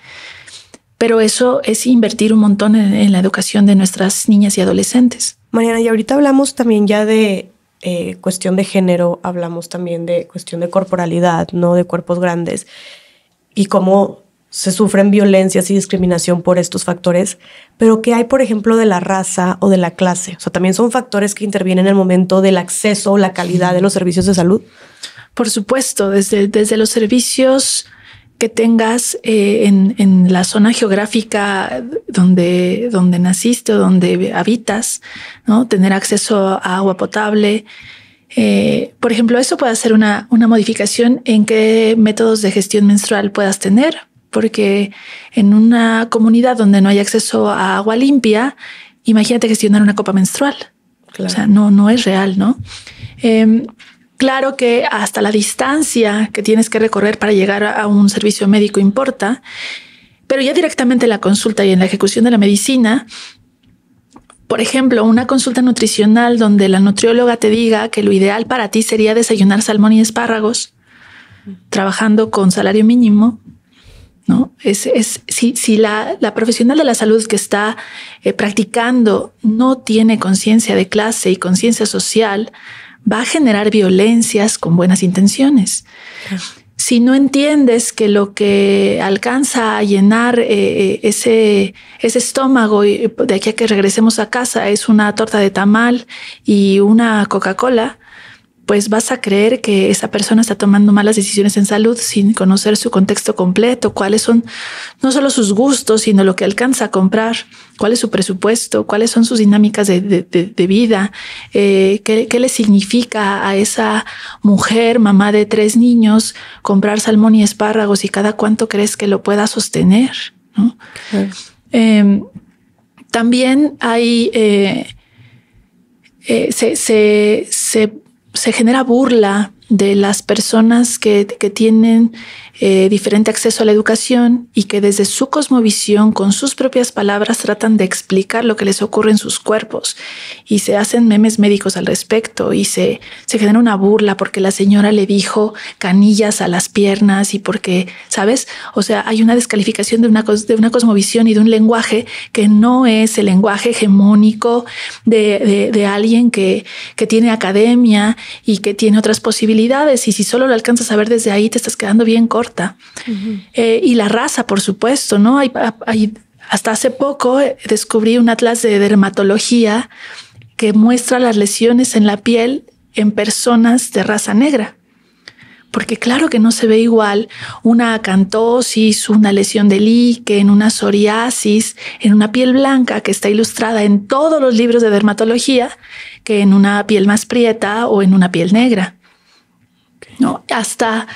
Pero eso es invertir un montón en, la educación de nuestras niñas y adolescentes. Mariana, y ahorita hablamos también ya de eh, cuestión de género, hablamos también de cuestión de corporalidad, no de cuerpos grandes, y cómo se sufren violencias y discriminación por estos factores, pero ¿qué hay, por ejemplo, de la raza o de la clase? O sea, también son factores que intervienen en el momento del acceso o la calidad de los servicios de salud. Por supuesto, desde, desde los servicios que tengas eh, en, la zona geográfica donde, donde naciste o donde habitas, ¿no? Tener acceso a agua potable. Eh, por ejemplo, eso puede ser una, modificación en qué métodos de gestión menstrual puedas tener, porque en una comunidad donde no hay acceso a agua limpia, imagínate gestionar una copa menstrual. O sea, no, no es real, ¿no? Em, Claro que hasta la distancia que tienes que recorrer para llegar a un servicio médico importa, pero ya directamente en la consulta y en la ejecución de la medicina, por ejemplo, una consulta nutricional donde la nutrióloga te diga que lo ideal para ti sería desayunar salmón y espárragos, trabajando con salario mínimo, ¿no? Es, si, la, profesional de la salud que está eh, practicando no tiene conciencia de clase y conciencia social, va a generar violencias con buenas intenciones. Si no entiendes que lo que alcanza a llenar eh, eh, ese, ese estómago y eh, de aquí a que regresemos a casa es una torta de tamal y una Coca-Cola, pues vas a creer que esa persona está tomando malas decisiones en salud sin conocer su contexto completo, cuáles son no solo sus gustos, sino lo que alcanza a comprar, cuál es su presupuesto, cuáles son sus dinámicas de, vida, eh, qué, le significa a esa mujer, mamá de tres niños, comprar salmón y espárragos y cada cuánto crees que lo pueda sostener. Em, también hay... Eh, eh, se, se, se, se genera burla de las personas que, que tienen eh, diferente acceso a la educación y que desde su cosmovisión, con sus propias palabras, tratan de explicar lo que les ocurre en sus cuerpos y se hacen memes médicos al respecto y se, se genera una burla porque la señora le dijo canillas a las piernas y porque, ¿sabes? O sea, hay una descalificación de una, de una cosmovisión y de un lenguaje que no es el lenguaje hegemónico de, de, alguien que, que tiene academia y que tiene otras posibilidades y si solo lo alcanzas a ver desde ahí te estás quedando bien corto eh, y la raza, por supuesto, ¿no? Hay, hasta hace poco eh, descubrí un atlas de dermatología que muestra las lesiones en la piel en personas de raza negra. Porque claro que no se ve igual una acantosis, una lesión de en una psoriasis, en una piel blanca que está ilustrada en todos los libros de dermatología, que en una piel más prieta o en una piel negra. ¿no? Hasta,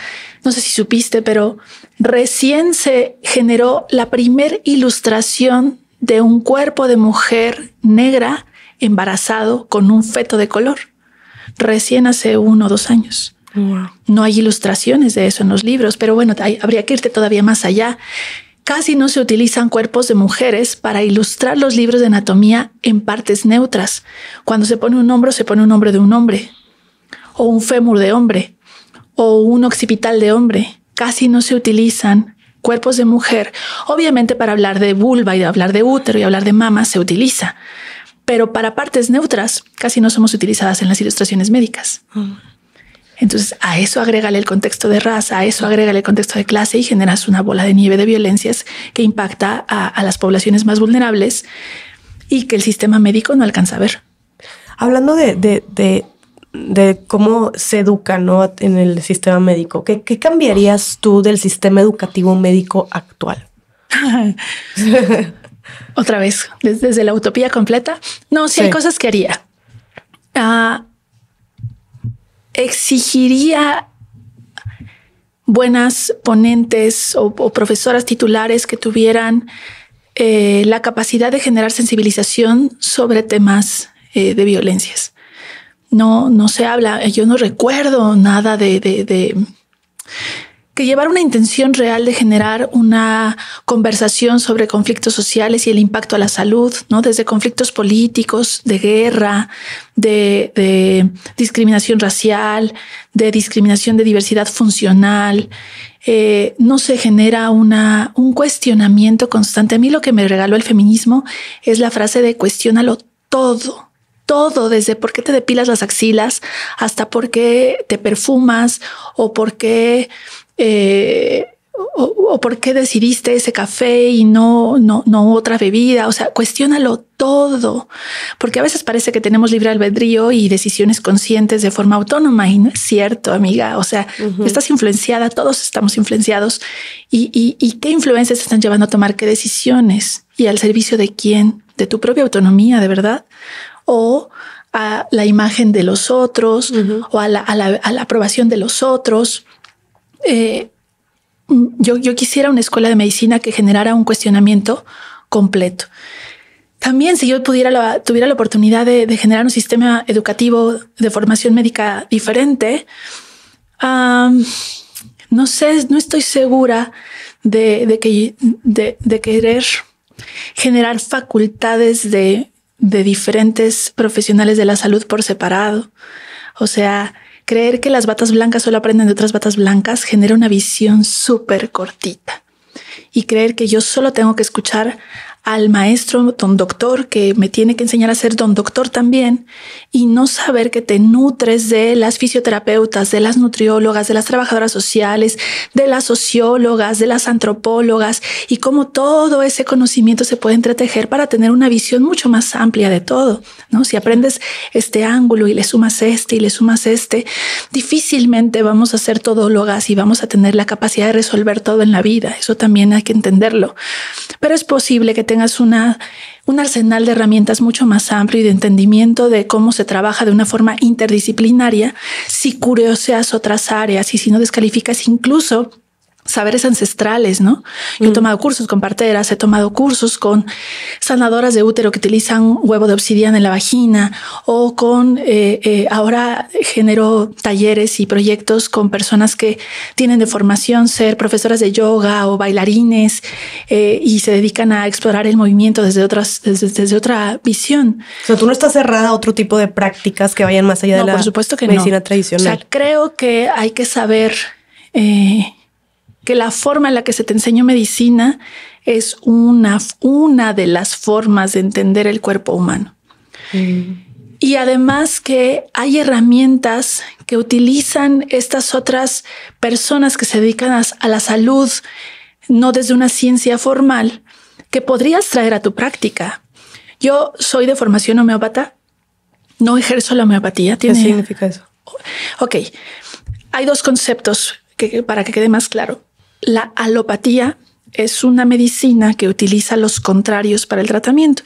no sé si supiste, pero recién se generó la primer ilustración de un cuerpo de mujer negra embarazado con un feto de color, recién hace uno o dos años. No hay ilustraciones de eso en los libros, pero bueno, habría que irte todavía más allá. Casi no se utilizan cuerpos de mujeres para ilustrar los libros de anatomía en partes neutras. Cuando se pone un hombro, se pone un hombre de un hombre o un fémur de hombre o un occipital de hombre. Casi no se utilizan cuerpos de mujer. Obviamente para hablar de vulva y hablar de útero y hablar de mama se utiliza, pero para partes neutras casi no somos utilizadas en las ilustraciones médicas. Mm. Entonces a eso agrégale el contexto de raza, a eso agrégale el contexto de clase y generas una bola de nieve de violencias que impacta a, a las poblaciones más vulnerables y que el sistema médico no alcanza a ver. Hablando de, de, de de cómo se educa en el sistema médico. ¿Qué, cambiarías tú del sistema educativo médico actual? Otra vez, desde, la utopía completa. No, si sí. hay cosas que haría. Ah, exigiría buenas ponentes o, profesoras titulares que tuvieran eh, la capacidad de generar sensibilización sobre temas eh, de violencias no, no se habla. Yo no recuerdo nada de, que llevar una intención real de generar una conversación sobre conflictos sociales y el impacto a la salud, ¿no? Desde conflictos políticos, de guerra, de, discriminación racial, de discriminación de diversidad funcional. Eh, no se genera un cuestionamiento constante. A mí lo que me regaló el feminismo es la frase de cuestiónalo todo todo, desde por qué te depilas las axilas hasta por qué te perfumas o por qué... Eh, o, por qué decidiste ese café y no, no, no otra bebida. O sea, cuestiónalo todo, porque a veces parece que tenemos libre albedrío y decisiones conscientes de forma autónoma y no es cierto, amiga. O sea, estás influenciada, todos estamos influenciados y, y qué influencias están llevando a tomar qué decisiones y al servicio de quién, de tu propia autonomía, de verdad o a la imagen de los otros o a la, aprobación de los otros. Eh, yo, quisiera una escuela de medicina que generara un cuestionamiento completo. También si yo pudiera tuviera la oportunidad de, generar un sistema educativo de formación médica diferente, no sé, no estoy segura de, de que, de, querer generar facultades de de diferentes profesionales de la salud por separado. O sea, creer que las batas blancas solo aprenden de otras batas blancas genera una visión súper cortita. Y creer que yo solo tengo que escuchar al maestro don doctor que me tiene que enseñar a ser don doctor también y no saber que te nutres de las fisioterapeutas, de las nutriólogas, de las trabajadoras sociales, de las sociólogas, de las antropólogas y cómo todo ese conocimiento se puede entretejer para tener una visión mucho más amplia de todo, ¿no? Si aprendes este ángulo y le sumas este y le sumas este, difícilmente vamos a ser todólogas y vamos a tener la capacidad de resolver todo en la vida. Eso también hay que entenderlo. Pero es posible que te tengas un arsenal de herramientas mucho más amplio y de entendimiento de cómo se trabaja de una forma interdisciplinaria, si curioseas otras áreas y si no descalificas incluso saberes ancestrales, ¿no? Yo he mm. tomado cursos con parteras, he tomado cursos con sanadoras de útero que utilizan huevo de obsidiana en la vagina o con, eh, eh, ahora genero talleres y proyectos con personas que tienen de formación ser profesoras de yoga o bailarines eh, y se dedican a explorar el movimiento desde, otras, desde, otra visión. O sea, tú no estás cerrada a otro tipo de prácticas que vayan más allá de la por supuesto que medicina tradicional. O sea, creo que hay que saber... Eh, que la forma en la que se te enseñó medicina es una, una de las formas de entender el cuerpo humano. Mm. Y además que hay herramientas que utilizan estas otras personas que se dedican a, la salud, no desde una ciencia formal, que podrías traer a tu práctica. Yo soy de formación homeópata, no ejerzo la homeopatía. ¿Tiene... ¿Qué significa eso? Ok, hay dos conceptos que, para que quede más claro. La alopatía es una medicina que utiliza los contrarios para el tratamiento.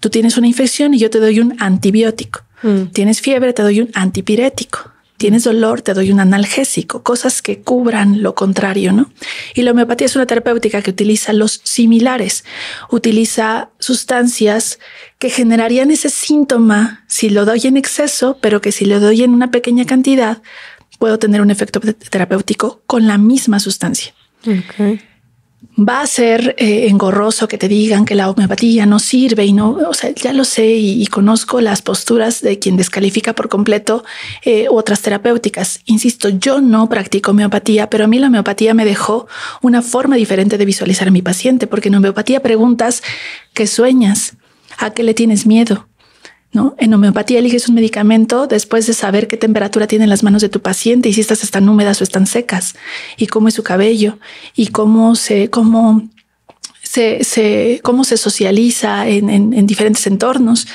Tú tienes una infección y yo te doy un antibiótico. Mm. Tienes fiebre, te doy un antipirético. Tienes dolor, te doy un analgésico, cosas que cubran lo contrario, ¿no? Y la homeopatía es una terapéutica que utiliza los similares, utiliza sustancias que generarían ese síntoma si lo doy en exceso, pero que si lo doy en una pequeña cantidad, puedo tener un efecto terapéutico con la misma sustancia. Va a ser eh, engorroso que te digan que la homeopatía no sirve y no, o sea, ya lo sé y, conozco las posturas de quien descalifica por completo eh, otras terapéuticas. Insisto, yo no practico homeopatía, pero a mí la homeopatía me dejó una forma diferente de visualizar a mi paciente, porque en homeopatía preguntas qué sueñas, a qué le tienes miedo, en homeopatía eliges un medicamento después de saber qué temperatura tienen las manos de tu paciente y si estas están húmedas o están secas y cómo es su cabello y cómo se, cómo cómo se socializa en, en diferentes entornos.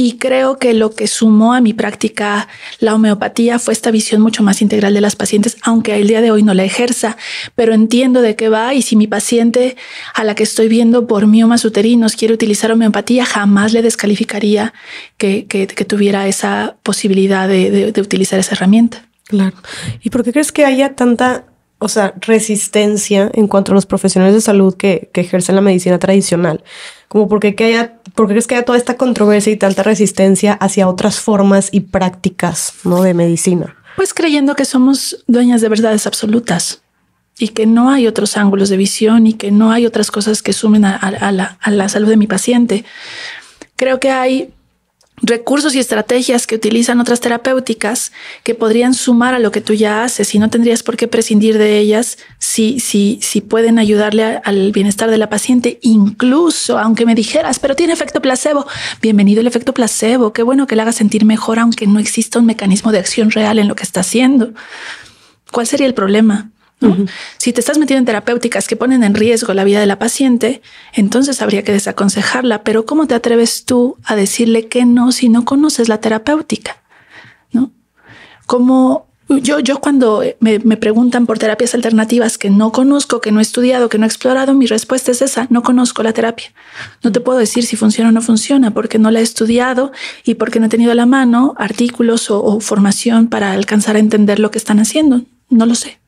Y creo que lo que sumó a mi práctica la homeopatía fue esta visión mucho más integral de las pacientes, aunque el día de hoy no la ejerza, pero entiendo de qué va y si mi paciente a la que estoy viendo por miomas uterinos quiere utilizar homeopatía, jamás le descalificaría que, tuviera esa posibilidad de, de utilizar esa herramienta. Claro. ¿Y por qué crees que haya tanta o sea, resistencia en cuanto a los profesionales de salud que, ejercen la medicina tradicional? Como por qué, que haya, crees que haya toda esta controversia y tanta resistencia hacia otras formas y prácticas ¿no? de medicina? Pues creyendo que somos dueñas de verdades absolutas y que no hay otros ángulos de visión y que no hay otras cosas que sumen la, a la salud de mi paciente. Creo que hay recursos y estrategias que utilizan otras terapéuticas que podrían sumar a lo que tú ya haces y no tendrías por qué prescindir de ellas si, si, si pueden ayudarle al bienestar de la paciente, incluso aunque me dijeras, pero tiene efecto placebo. Bienvenido el efecto placebo. Qué bueno que le haga sentir mejor, aunque no exista un mecanismo de acción real en lo que está haciendo. ¿Cuál sería el problema? Si te estás metiendo en terapéuticas que ponen en riesgo la vida de la paciente, entonces habría que desaconsejarla. Pero ¿cómo te atreves tú a decirle que no si no conoces la terapéutica? ¿No? Como yo, yo cuando me, preguntan por terapias alternativas que no conozco, que no he estudiado, que no he explorado, mi respuesta es esa, no conozco la terapia. No te puedo decir si funciona o no funciona porque no la he estudiado y porque no he tenido a la mano artículos o formación para alcanzar a entender lo que están haciendo. No lo sé.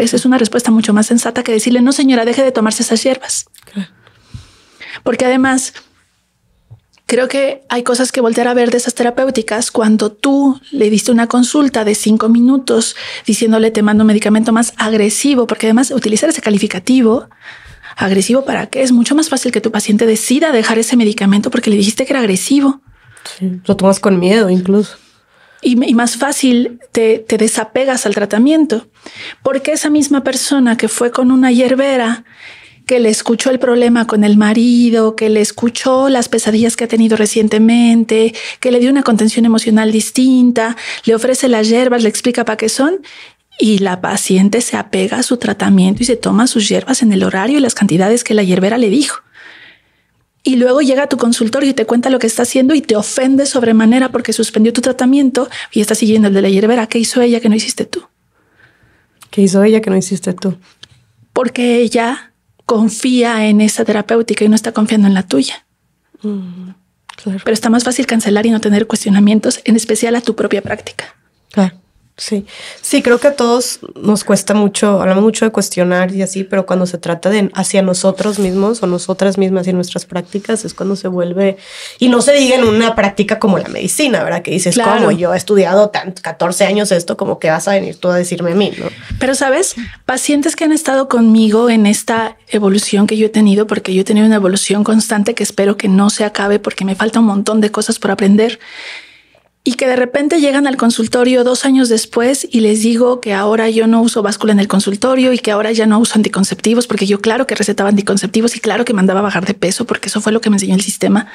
Esa es una respuesta mucho más sensata que decirle, no señora, deje de tomarse esas hierbas. Porque además, creo que hay cosas que voltear a ver de esas terapéuticas cuando tú le diste una consulta de cinco minutos diciéndole te mando un medicamento más agresivo, porque además utilizar ese calificativo agresivo para qué es mucho más fácil que tu paciente decida dejar ese medicamento porque le dijiste que era agresivo. lo tomas con miedo incluso y, más fácil te, te, desapegas al tratamiento. Porque esa misma persona que fue con una hierbera, que le escuchó el problema con el marido, que le escuchó las pesadillas que ha tenido recientemente, que le dio una contención emocional distinta, le ofrece las hierbas, le explica para qué son y la paciente se apega a su tratamiento y se toma sus hierbas en el horario y las cantidades que la hierbera le dijo y luego llega tu consultorio y te cuenta lo que está haciendo y te ofende sobremanera porque suspendió tu tratamiento y está siguiendo el de la hierbera. ¿Qué hizo ella que no hiciste tú? ¿Qué hizo ella que no hiciste tú? Porque ella confía en esa terapéutica y no está confiando en la tuya. Mm, claro. Pero está más fácil cancelar y no tener cuestionamientos, en especial a tu propia práctica. Claro. Sí, sí, creo que a todos nos cuesta mucho, hablamos mucho de cuestionar y así, pero cuando se trata de hacia nosotros mismos o nosotras mismas y nuestras prácticas es cuando se vuelve, y no se diga en una práctica como la medicina, ¿verdad? Que dices, como yo he estudiado tanto, 14 años esto, como que vas a venir tú a decirme a mí, Pero sabes, pacientes que han estado conmigo en esta evolución que yo he tenido, porque yo he tenido una evolución constante que espero que no se acabe porque me falta un montón de cosas por aprender y que de repente llegan al consultorio dos años después y les digo que ahora yo no uso báscula en el consultorio y que ahora ya no uso anticonceptivos, porque yo claro que recetaba anticonceptivos y claro que mandaba bajar de peso, porque eso fue lo que me enseñó el sistema.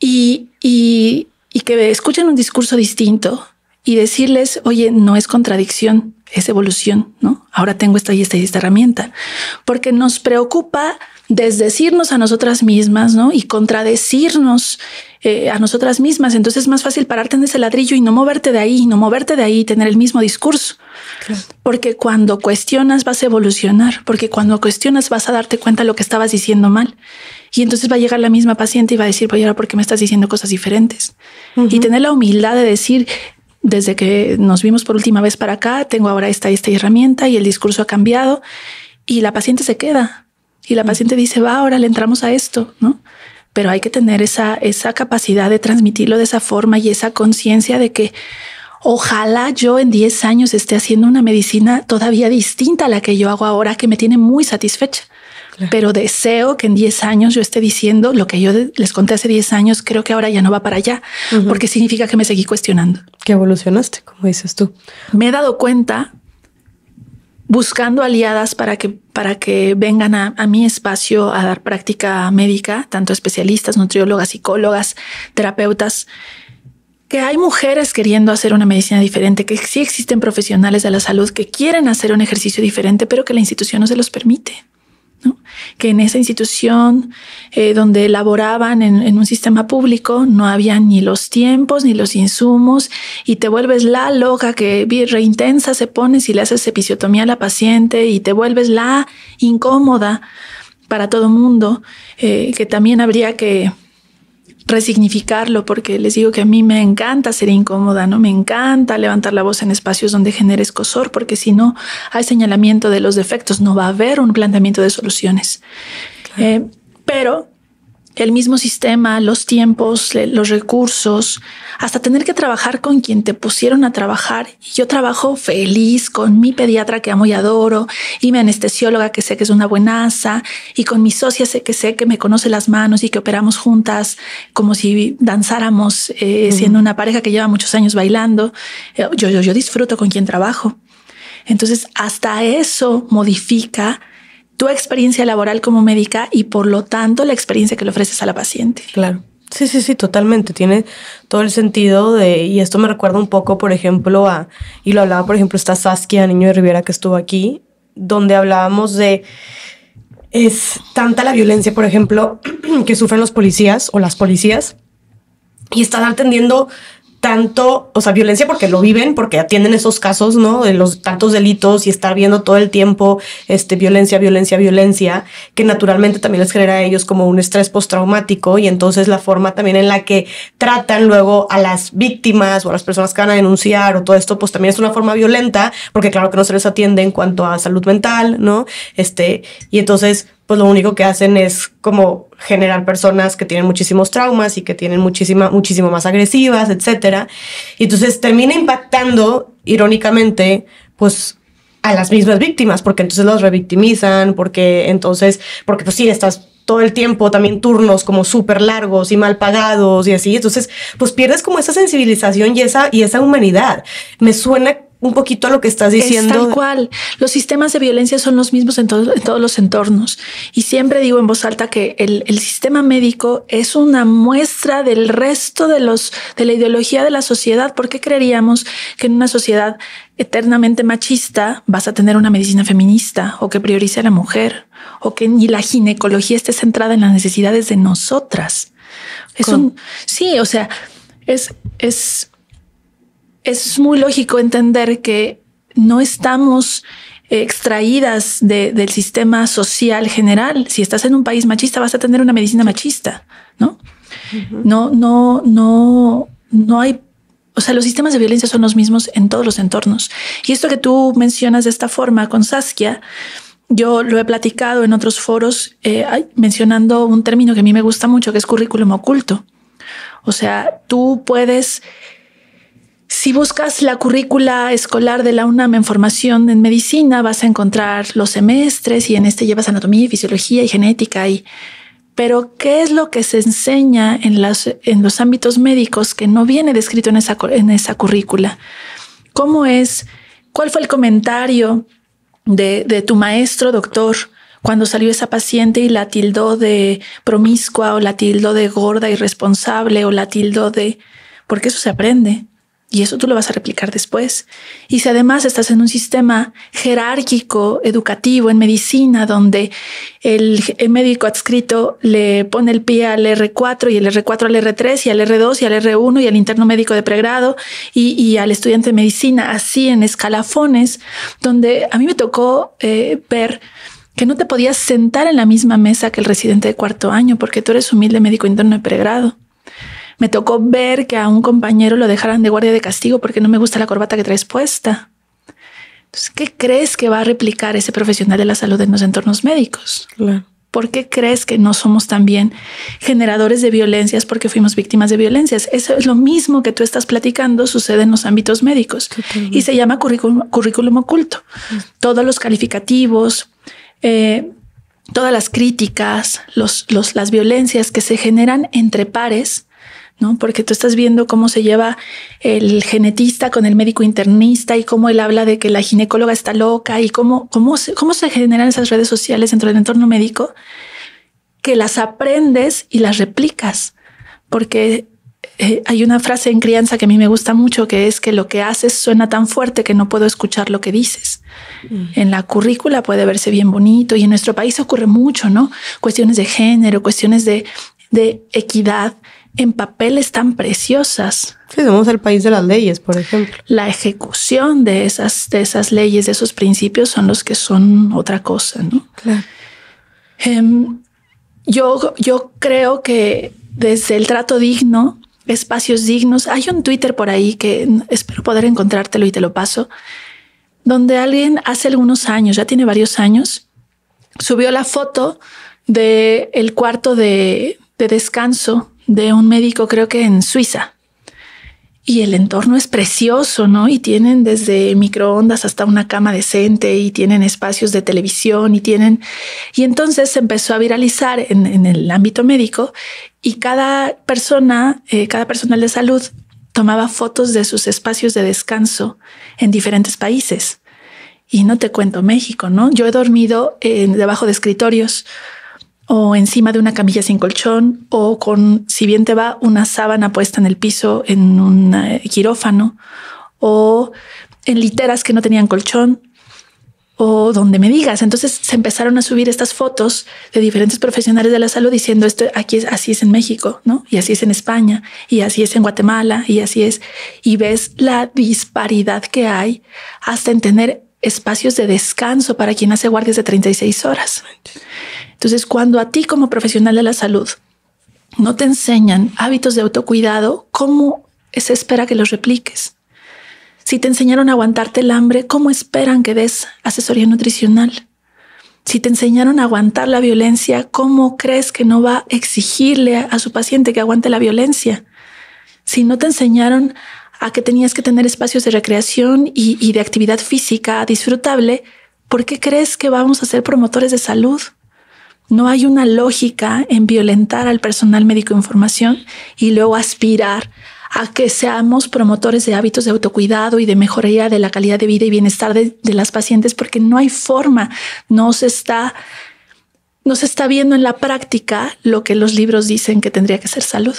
Y, y, y que escuchen un discurso distinto y decirles, oye, no es contradicción, es evolución, ¿no? Ahora tengo esta y esta y esta herramienta, porque nos preocupa desdecirnos a nosotras mismas, ¿no? Y contradecirnos eh, a nosotras mismas. Entonces es más fácil pararte en ese ladrillo y no moverte de ahí, no moverte de ahí, y tener el mismo discurso. Porque cuando cuestionas vas a evolucionar, porque cuando cuestionas vas a darte cuenta de lo que estabas diciendo mal. Y entonces va a llegar la misma paciente y va a decir, voy ahora porque me estás diciendo cosas diferentes. Y tener la humildad de decir, desde que nos vimos por última vez para acá, tengo ahora esta, esta herramienta y el discurso ha cambiado y la paciente se queda y la mm. paciente dice, va, ahora le entramos a esto, ¿no? Pero hay que tener esa, esa capacidad de transmitirlo de esa forma y esa conciencia de que ojalá yo en 10 años esté haciendo una medicina todavía distinta a la que yo hago ahora, que me tiene muy satisfecha pero deseo que en 10 años yo esté diciendo lo que yo les conté hace 10 años, creo que ahora ya no va para allá, porque significa que me seguí cuestionando. Que evolucionaste, como dices tú. Me he dado cuenta buscando aliadas para que, para que vengan a, a, mi espacio a dar práctica médica, tanto especialistas, nutriólogas, psicólogas, terapeutas, que hay mujeres queriendo hacer una medicina diferente, que sí existen profesionales de la salud que quieren hacer un ejercicio diferente, pero que la institución no se los permite que en esa institución eh, donde laboraban en, un sistema público no había ni los tiempos ni los insumos y te vuelves la loca que reintensa se pone si le haces episiotomía a la paciente y te vuelves la incómoda para todo mundo, eh, que también habría que resignificarlo porque les digo que a mí me encanta ser incómoda, ¿no? Me encanta levantar la voz en espacios donde genere escosor porque si no hay señalamiento de los defectos, no va a haber un planteamiento de soluciones. Eh, pero el mismo sistema, los tiempos, los recursos, hasta tener que trabajar con quien te pusieron a trabajar. Yo trabajo feliz con mi pediatra que amo y adoro, y mi anestesióloga que sé que es una buenaza, y con mi socia sé que sé que me conoce las manos y que operamos juntas como si danzáramos eh, siendo una pareja que lleva muchos años bailando. Eh, yo, yo disfruto con quien trabajo. Entonces, hasta eso modifica tu experiencia laboral como médica y por lo tanto la experiencia que le ofreces a la paciente. Claro. Sí, sí, sí, totalmente. Tiene todo el sentido de, y esto me recuerda un poco, por ejemplo, a, y lo hablaba, por ejemplo, esta Saskia, niño de Riviera que estuvo aquí, donde hablábamos de, es tanta la violencia, por ejemplo, que sufren los policías o las policías, y están atendiendo tanto, o sea, violencia porque lo viven, porque atienden esos casos, ¿no? De los tantos delitos y estar viendo todo el tiempo este, violencia, violencia, violencia, que naturalmente también les genera a ellos como un estrés postraumático y entonces la forma también en la que tratan luego a las víctimas o a las personas que van a denunciar o todo esto, pues también es una forma violenta, porque claro que no se les atiende en cuanto a salud mental, ¿no? Este, y entonces pues, lo único que hacen es como generar personas que tienen muchísimos traumas y que tienen muchísima, muchísimo más agresivas, etcétera. Y entonces termina impactando, irónicamente, pues a las mismas víctimas, porque entonces los revictimizan, porque entonces, porque pues sí, estás todo el tiempo también turnos como súper largos y mal pagados y así. Entonces, pues pierdes como esa sensibilización y esa, y esa humanidad. Me suena un poquito a lo que estás diciendo. Es tal cual. Los sistemas de violencia son los mismos en, en todos los entornos. Y siempre digo en voz alta que el, sistema médico es una muestra del resto de los de la ideología de la sociedad. ¿Por qué creeríamos que en una sociedad eternamente machista vas a tener una medicina feminista o que priorice a la mujer o que ni la ginecología esté centrada en las necesidades de nosotras? Es un sí, o sea, es es es muy lógico entender que no estamos eh, extraídas del sistema social general. Si estás en un país machista, vas a tener una medicina machista, ¿no? No, no, no, no hay o sea, los sistemas de violencia son los mismos en todos los entornos. Y esto que tú mencionas de esta forma con Saskia, yo lo he platicado en otros foros eh, mencionando un término que a mí me gusta mucho, que es currículum oculto. O sea, tú puedes si buscas la currícula escolar de la UNAM en formación en medicina, vas a encontrar los semestres y en este llevas anatomía y fisiología y genética y pero ¿qué es lo que se enseña en, los ámbitos médicos que no viene descrito en esa, currícula? ¿Cómo es? ¿Cuál fue el comentario de, de tu maestro doctor cuando salió esa paciente y la tildó de promiscua o la tildó de gorda irresponsable o la tildó de... Porque eso se aprende. Y eso tú lo vas a replicar después. Y si además estás en un sistema jerárquico, educativo, en medicina, donde el, médico adscrito le pone el pie al R4 y el R4 al R3 y al R2 y al R1 y al interno médico de pregrado y, al estudiante de medicina, así en escalafones, donde a mí me tocó eh, ver que no te podías sentar en la misma mesa que el residente de cuarto año porque tú eres humilde médico interno de pregrado me tocó ver que a un compañero lo dejaran de guardia de castigo porque no me gusta la corbata que traes puesta. Entonces, ¿qué crees que va a replicar ese profesional de la salud en los entornos médicos? ¿Por qué crees que no somos también generadores de violencias porque fuimos víctimas de violencias? Eso es lo mismo que tú estás platicando, sucede en los ámbitos médicos y se llama currículum, oculto. Todos los calificativos, eh, todas las críticas, las violencias que se generan entre pares porque tú estás viendo cómo se lleva el genetista con el médico internista y cómo él habla de que la ginecóloga está loca y cómo, cómo, se, cómo se generan esas redes sociales dentro del entorno médico, que las aprendes y las replicas, porque eh, hay una frase en crianza que a mí me gusta mucho, que es que lo que haces suena tan fuerte que no puedo escuchar lo que dices. Mm. En la currícula puede verse bien bonito y en nuestro país ocurre mucho, ¿no? Cuestiones de género, cuestiones de, de equidad en papeles tan preciosas. si, somos el país de las leyes, por ejemplo. La ejecución de esas, de esas leyes, de esos principios, son los que son otra cosa, ¿no? Claro. Em, yo, yo creo que desde el trato digno, espacios dignos, hay un Twitter por ahí que espero poder encontrártelo y te lo paso, donde alguien hace algunos años, ya tiene varios años, subió la foto del el cuarto de descanso de un médico, creo que en Suiza. Y el entorno es precioso, ¿no? Y tienen desde microondas hasta una cama decente y tienen espacios de televisión y tienen... Y entonces empezó a viralizar en, el ámbito médico y cada persona, eh, cada personal de salud tomaba fotos de sus espacios de descanso en diferentes países. Y no te cuento México, ¿no? Yo he dormido debajo de escritorios o encima de una camilla sin colchón o con, si bien te va, una sábana puesta en el piso en un eh, quirófano o en literas que no tenían colchón o donde me digas. Entonces se empezaron a subir estas fotos de diferentes profesionales de la salud diciendo esto aquí es así es en México, ¿no? Y así es en España, y así es en Guatemala, y así es. Y ves la disparidad que hay hasta en tener espacios de descanso para quien hace guardias de 36 horas. Entonces, cuando a ti como profesional de la salud no te enseñan hábitos de autocuidado, ¿cómo se espera que los repliques? Si te enseñaron a aguantarte el hambre, ¿cómo esperan que des asesoría nutricional? Si te enseñaron a aguantar la violencia, ¿cómo crees que no va a exigirle a su paciente que aguante la violencia? Si no te enseñaron a que tenías que tener espacios de recreación y, de actividad física disfrutable, ¿por qué crees que vamos a ser promotores de salud? No hay una lógica en violentar al personal médico en formación y luego aspirar a que seamos promotores de hábitos de autocuidado y de mejoría de la calidad de vida y bienestar de, las pacientes, porque no hay forma, no está, no se está viendo en la práctica lo que los libros dicen que tendría que ser salud.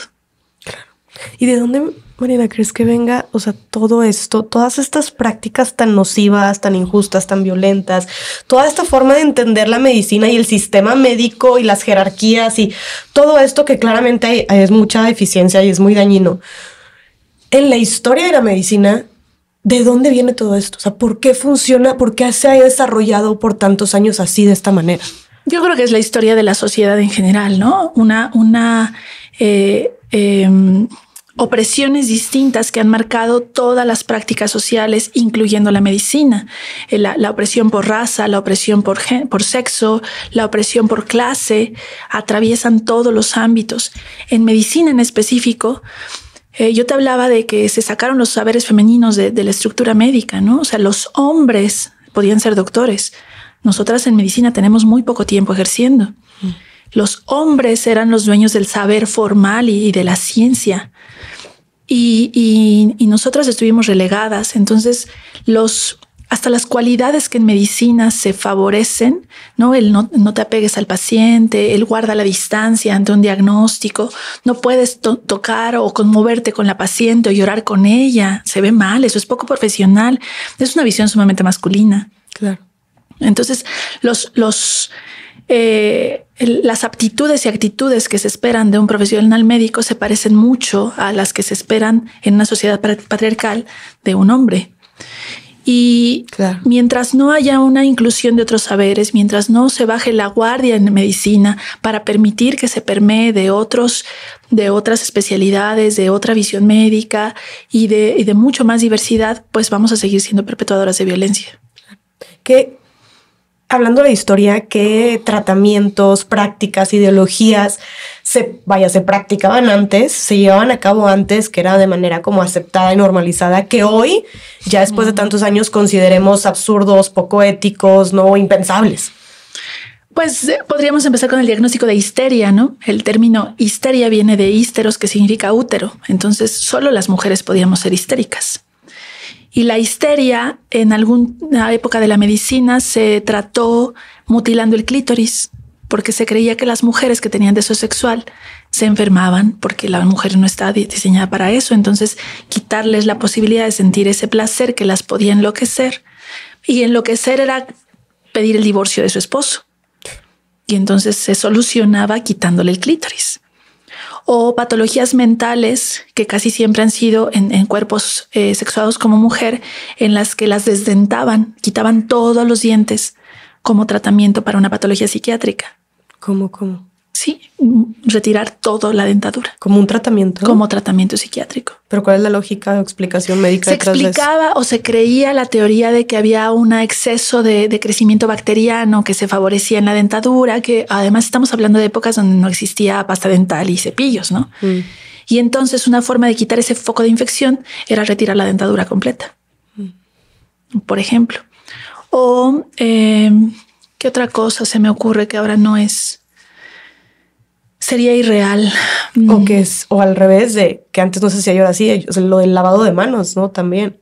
¿Y de dónde, Marina, crees que venga, o sea, todo esto, todas estas prácticas tan nocivas, tan injustas, tan violentas, toda esta forma de entender la medicina y el sistema médico y las jerarquías y todo esto que claramente hay, es mucha deficiencia y es muy dañino? En la historia de la medicina, ¿de dónde viene todo esto? O sea, ¿por qué funciona? ¿Por qué se ha desarrollado por tantos años así de esta manera? Yo creo que es la historia de la sociedad en general, ¿no? Una, una, eh, Em, opresiones distintas que han marcado todas las prácticas sociales, incluyendo la medicina. Eh, la, opresión por raza, la opresión por, por sexo, la opresión por clase, atraviesan todos los ámbitos. En medicina en específico, eh, yo te hablaba de que se sacaron los saberes femeninos de, la estructura médica, ¿no? O sea, los hombres podían ser doctores. Nosotras en medicina tenemos muy poco tiempo ejerciendo. Mm. Los hombres eran los dueños del saber formal y, de la ciencia. Y, y, nosotras estuvimos relegadas. Entonces, los, hasta las cualidades que en medicina se favorecen, ¿no? El no, te apegues al paciente, él guarda la distancia ante un diagnóstico, no puedes tocar o conmoverte con la paciente o llorar con ella, se ve mal, eso es poco profesional, es una visión sumamente masculina. Claro. Entonces, los, los, eh, las aptitudes y actitudes que se esperan de un profesional médico se parecen mucho a las que se esperan en una sociedad patriarcal de un hombre. Y mientras no haya una inclusión de otros saberes, mientras no se baje la guardia en medicina para permitir que se permee de otros, de otras especialidades, de otra visión médica y de, mucho más diversidad, pues vamos a seguir siendo perpetuadoras de violencia hablando de historia, ¿qué tratamientos, prácticas, ideologías se, vaya, se practicaban antes, se llevaban a cabo antes, que era de manera como aceptada y normalizada, que hoy, ya después de tantos años, consideremos absurdos, poco éticos, no impensables? Pues eh, podríamos empezar con el diagnóstico de histeria, ¿no? El término histeria viene de hísteros, que significa útero. Entonces, solo las mujeres podíamos ser histéricas. Y la histeria en alguna época de la medicina se trató mutilando el clítoris, porque se creía que las mujeres que tenían deseo sexual se enfermaban, porque la mujer no está diseñada para eso. Entonces, quitarles la posibilidad de sentir ese placer que las podía enloquecer. Y enloquecer era pedir el divorcio de su esposo. Y entonces se solucionaba quitándole el clítoris o patologías mentales que casi siempre han sido en, cuerpos eh, sexuados como mujer, en las que las desdentaban, quitaban todos los dientes como tratamiento para una patología psiquiátrica. ¿Cómo, cómo? Sí, retirar toda la dentadura. Como un tratamiento. Como tratamiento psiquiátrico. Pero ¿cuál es la lógica o explicación médica? Se explicaba o se creía la teoría de que había un exceso de, crecimiento bacteriano que se favorecía en la dentadura, que además estamos hablando de épocas donde no existía pasta dental y cepillos, ¿no? Mm. Y entonces una forma de quitar ese foco de infección era retirar la dentadura completa, mm. por ejemplo. O, eh, ¿qué otra cosa se me ocurre que ahora no es sería irreal. O mm. que es, o al revés de que antes no sé si yo así, lo del lavado de manos, ¿no? También.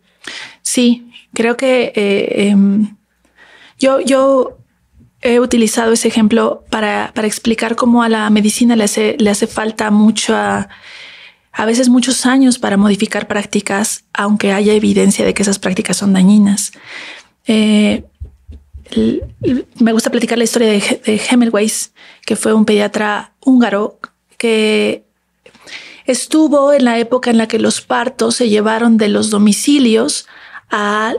Sí, creo que eh, em, yo, yo he utilizado ese ejemplo para, para explicar cómo a la medicina le hace, le hace falta mucho a, veces muchos años para modificar prácticas, aunque haya evidencia de que esas prácticas son dañinas. Eh, me gusta platicar la historia de, de que fue un pediatra húngaro que estuvo en la época en la que los partos se llevaron de los domicilios a,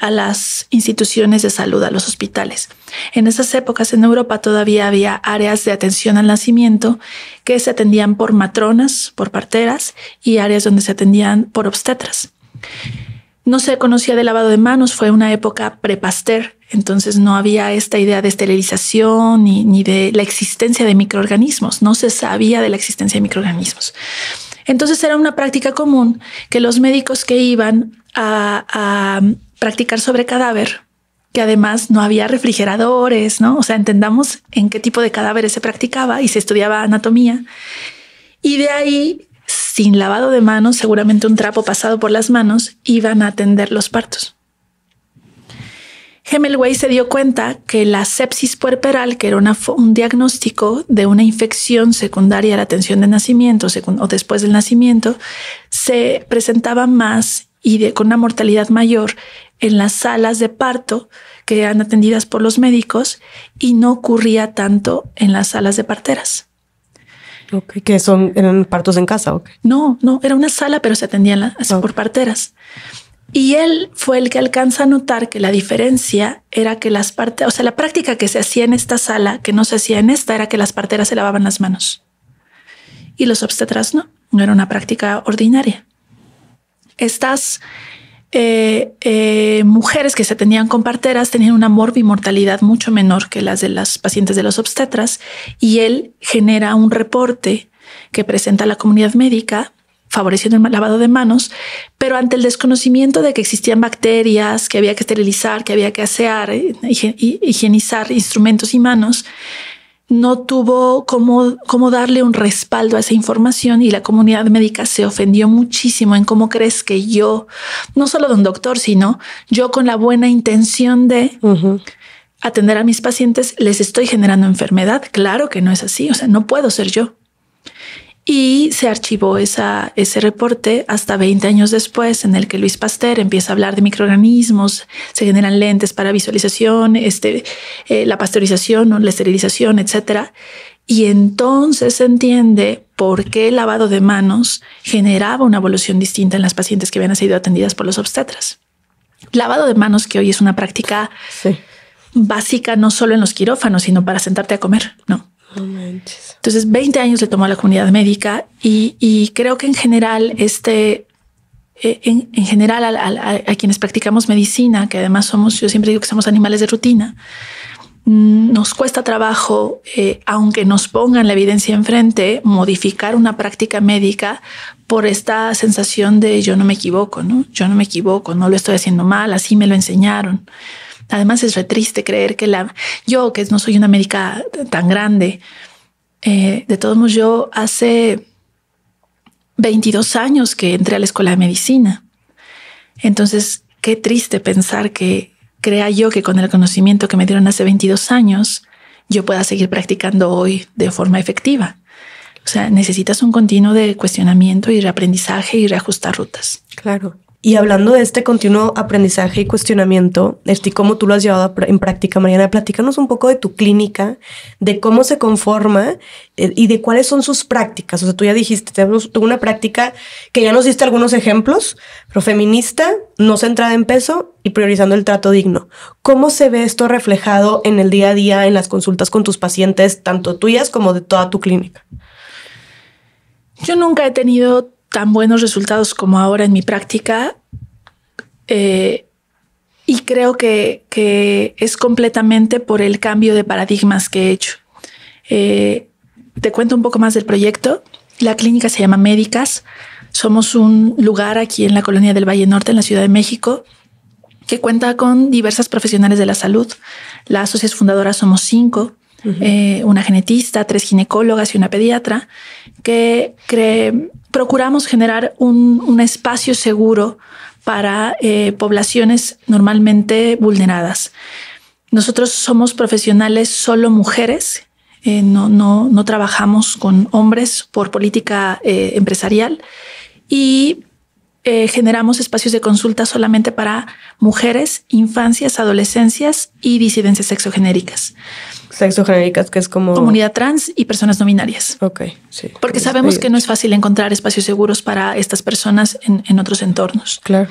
a, las instituciones de salud, a los hospitales. En esas épocas en Europa todavía había áreas de atención al nacimiento que se atendían por matronas, por parteras y áreas donde se atendían por obstetras. No se conocía de lavado de manos, fue una época prepaster. entonces no había esta idea de esterilización ni, de la existencia de microorganismos, no se sabía de la existencia de microorganismos. Entonces era una práctica común que los médicos que iban a, a, practicar sobre cadáver, que además no había refrigeradores, ¿no? O sea, entendamos en qué tipo de cadáveres se practicaba y se estudiaba anatomía. Y de ahí sin lavado de manos, seguramente un trapo pasado por las manos, iban a atender los partos. Hemelway se dio cuenta que la sepsis puerperal, que era un diagnóstico de una infección secundaria a la atención de nacimiento o después del nacimiento, se presentaba más y de, con una mortalidad mayor en las salas de parto que eran atendidas por los médicos y no ocurría tanto en las salas de parteras que son eran partos en casa. No, no, era una sala, pero se atendían por parteras. Y él fue el que alcanza a notar que la diferencia era que las partes, o sea, la práctica que se hacía en esta sala, que no se hacía en esta, era que las parteras se lavaban las manos. Y los obstetras no, no era una práctica ordinaria. Estás... Eh, eh, mujeres que se tenían con parteras tenían una morbimortalidad mucho menor que las de las pacientes de los obstetras y él genera un reporte que presenta a la comunidad médica favoreciendo el lavado de manos, pero ante el desconocimiento de que existían bacterias, que había que esterilizar, que había que asear, eh, higienizar instrumentos y manos, no tuvo cómo, darle un respaldo a esa información y la comunidad médica se ofendió muchísimo en cómo crees que yo, no solo de un doctor, sino yo con la buena intención de... atender a mis pacientes, les estoy generando enfermedad. Claro que no es así, o sea, no puedo ser yo y se archivó ese reporte hasta 20 años después, en el que Luis Pasteur empieza a hablar de microorganismos, se generan lentes para visualización, este, eh, la pasteurización o la esterilización, etcétera. Y entonces se entiende por qué el lavado de manos generaba una evolución distinta en las pacientes que habían sido atendidas por los obstetras. Lavado de manos, que hoy es una práctica básica no solo en los quirófanos, sino para sentarte a comer, ¿no? Entonces, 20 años le tomó a la comunidad médica y, creo que en general, este, eh, en, general, a, quienes practicamos medicina, que además somos, yo siempre digo que somos animales de rutina, mm, nos cuesta trabajo, eh, aunque nos pongan la evidencia enfrente, modificar una práctica médica por esta sensación de yo no me equivoco, ¿no? Yo no me equivoco, no lo estoy haciendo mal, así me lo enseñaron. Además es triste creer que la, yo, que no soy una médica tan grande, eh, de todos modos yo hace 22 años que entré a la escuela de medicina. Entonces, qué triste pensar que crea yo que con el conocimiento que me dieron hace 22 años, yo pueda seguir practicando hoy de forma efectiva. O sea, necesitas un continuo de cuestionamiento y reaprendizaje y reajustar rutas. Claro. Y hablando de este continuo aprendizaje y cuestionamiento, este, cómo tú lo has llevado en práctica, Mariana, platícanos un poco de tu clínica, de cómo se conforma eh, y de cuáles son sus prácticas. O sea, tú ya dijiste, una práctica que ya nos diste algunos ejemplos, pero feminista, no centrada en peso y priorizando el trato digno. ¿Cómo se ve esto reflejado en el día a día, en las consultas con tus pacientes, tanto tuyas como de toda tu clínica? Yo nunca he tenido tan buenos resultados como ahora en mi práctica. Eh, y creo que, es completamente por el cambio de paradigmas que he hecho. Eh, te cuento un poco más del proyecto. La clínica se llama Médicas. Somos un lugar aquí en la colonia del Valle Norte, en la Ciudad de México, que cuenta con diversas profesionales de la salud. Las socias fundadoras somos cinco. Eh, una genetista, tres ginecólogas y una pediatra, que procuramos generar un, espacio seguro para eh, poblaciones normalmente vulneradas. Nosotros somos profesionales solo mujeres, eh, no, trabajamos con hombres por política empresarial y generamos espacios de consulta solamente para mujeres, infancias, adolescencias y disidencias sexogenéricas genéricas, que es como... Comunidad trans y personas no binarias. Ok, sí. Porque sabemos que no es fácil encontrar espacios seguros para estas personas en, otros entornos. Claro.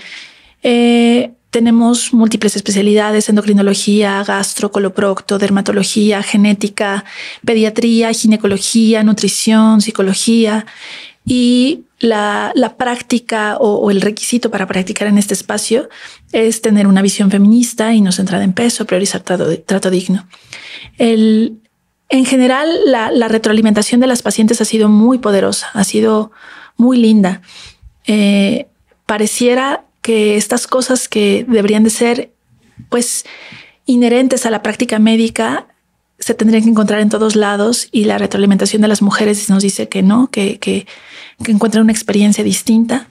Eh, tenemos múltiples especialidades, endocrinología, gastro, coloprocto, dermatología, genética, pediatría, ginecología, nutrición, psicología. Y la, práctica o, el requisito para practicar en este espacio es tener una visión feminista y no centrada en peso, priorizar trato, digno. El, en general, la, retroalimentación de las pacientes ha sido muy poderosa, ha sido muy linda. Eh, pareciera que estas cosas que deberían de ser, pues, inherentes a la práctica médica, se tendrían que encontrar en todos lados y la retroalimentación de las mujeres nos dice que no, que, que, que encuentran una experiencia distinta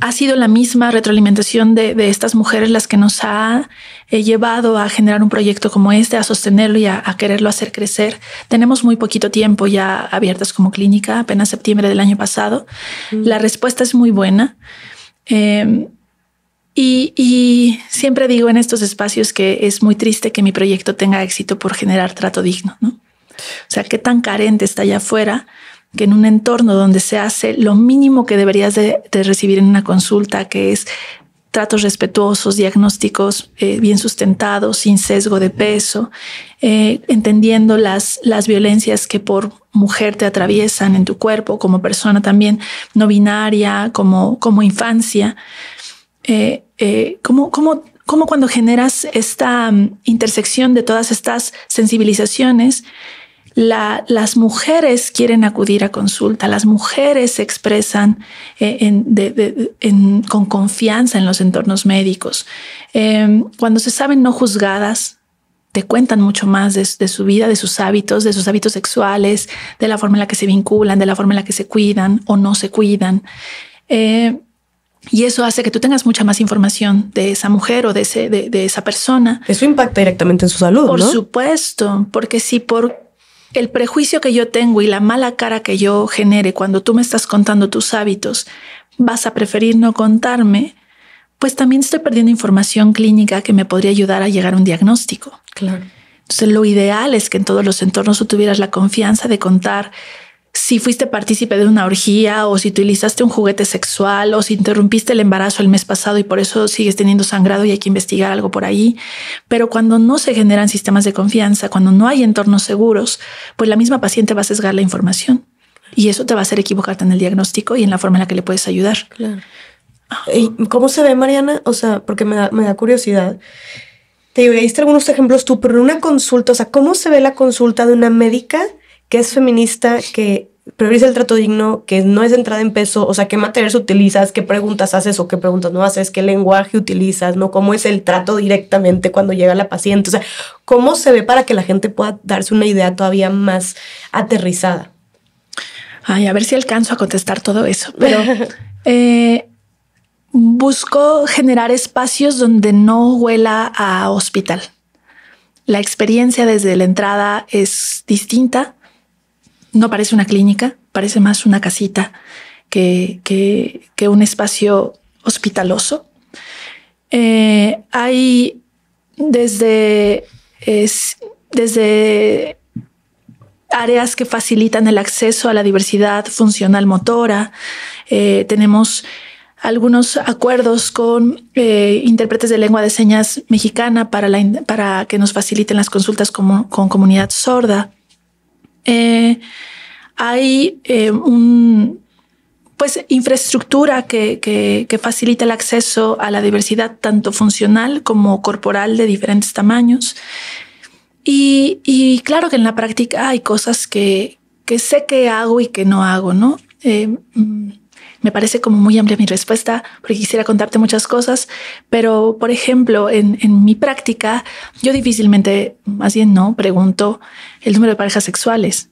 ha sido la misma retroalimentación de, estas mujeres las que nos ha eh, llevado a generar un proyecto como este, a sostenerlo y a, quererlo hacer crecer. Tenemos muy poquito tiempo ya abiertas como clínica, apenas septiembre del año pasado. Mm. La respuesta es muy buena. Em, y, siempre digo en estos espacios que es muy triste que mi proyecto tenga éxito por generar trato digno, ¿no? O sea, qué tan carente está allá afuera que en un entorno donde se hace lo mínimo que deberías de, recibir en una consulta, que es tratos respetuosos, diagnósticos eh, bien sustentados, sin sesgo de peso, eh, entendiendo las, las violencias que por mujer te atraviesan en tu cuerpo, como persona también no binaria, como, como infancia, eh, ¿cómo cuando generas esta mm, intersección de todas estas sensibilizaciones, las mujeres quieren acudir a consulta, las mujeres se expresan eh, con confianza en los entornos médicos. Em, cuando se saben no juzgadas, te cuentan mucho más de, su vida, de sus hábitos, de sus hábitos sexuales, de la forma en la que se vinculan, de la forma en la que se cuidan o no se cuidan. Eh, y eso hace que tú tengas mucha más información de esa mujer o de, ese, de, esa persona. Eso impacta directamente en su salud. Por supuesto, porque si por el prejuicio que yo tengo y la mala cara que yo genere cuando tú me estás contando tus hábitos, vas a preferir no contarme, pues también estoy perdiendo información clínica que me podría ayudar a llegar a un diagnóstico. Claro. Entonces, lo ideal es que en todos los entornos tú tuvieras la confianza de contar si fuiste partícipe de una orgía o si utilizaste un juguete sexual o si interrumpiste el embarazo el mes pasado y por eso sigues teniendo sangrado y hay que investigar algo por ahí. Pero cuando no se generan sistemas de confianza, cuando no hay entornos seguros, pues la misma paciente va a sesgar la información y eso te va a hacer equivocarte en el diagnóstico y en la forma en la que le puedes ayudar. Claro. Ah. cómo se ve, Mariana? O sea, porque me da, curiosidad. Te digo, algunos ejemplos tú, pero en una consulta, o sea, ¿cómo se ve la consulta de una médica? que es feminista, que prioriza el trato digno, que no es entrada en peso, o sea, qué materias utilizas, qué preguntas haces o qué preguntas no haces, qué lenguaje utilizas, ¿no? Cómo es el trato directamente cuando llega la paciente, o sea, cómo se ve para que la gente pueda darse una idea todavía más aterrizada. Ay, a ver si alcanzo a contestar todo eso, pero eh, busco generar espacios donde no huela a hospital. La experiencia desde la entrada es distinta no parece una clínica, parece más una casita que, un espacio hospitaloso. Eh, hay desde, áreas que facilitan el acceso a la diversidad funcional motora. Eh, tenemos algunos acuerdos con eh, intérpretes de lengua de señas mexicana para, que nos faciliten las consultas con comunidad sorda. Eh, hay eh, un, pues, infraestructura que, que, facilita el acceso a la diversidad tanto funcional como corporal de diferentes tamaños. Y, claro que en la práctica hay cosas que, sé que hago y que no hago, ¿no? Eh, mm, me parece como muy amplia mi respuesta porque quisiera contarte muchas cosas, pero por ejemplo, en mi práctica, yo difícilmente, más bien no, pregunto el número de parejas sexuales.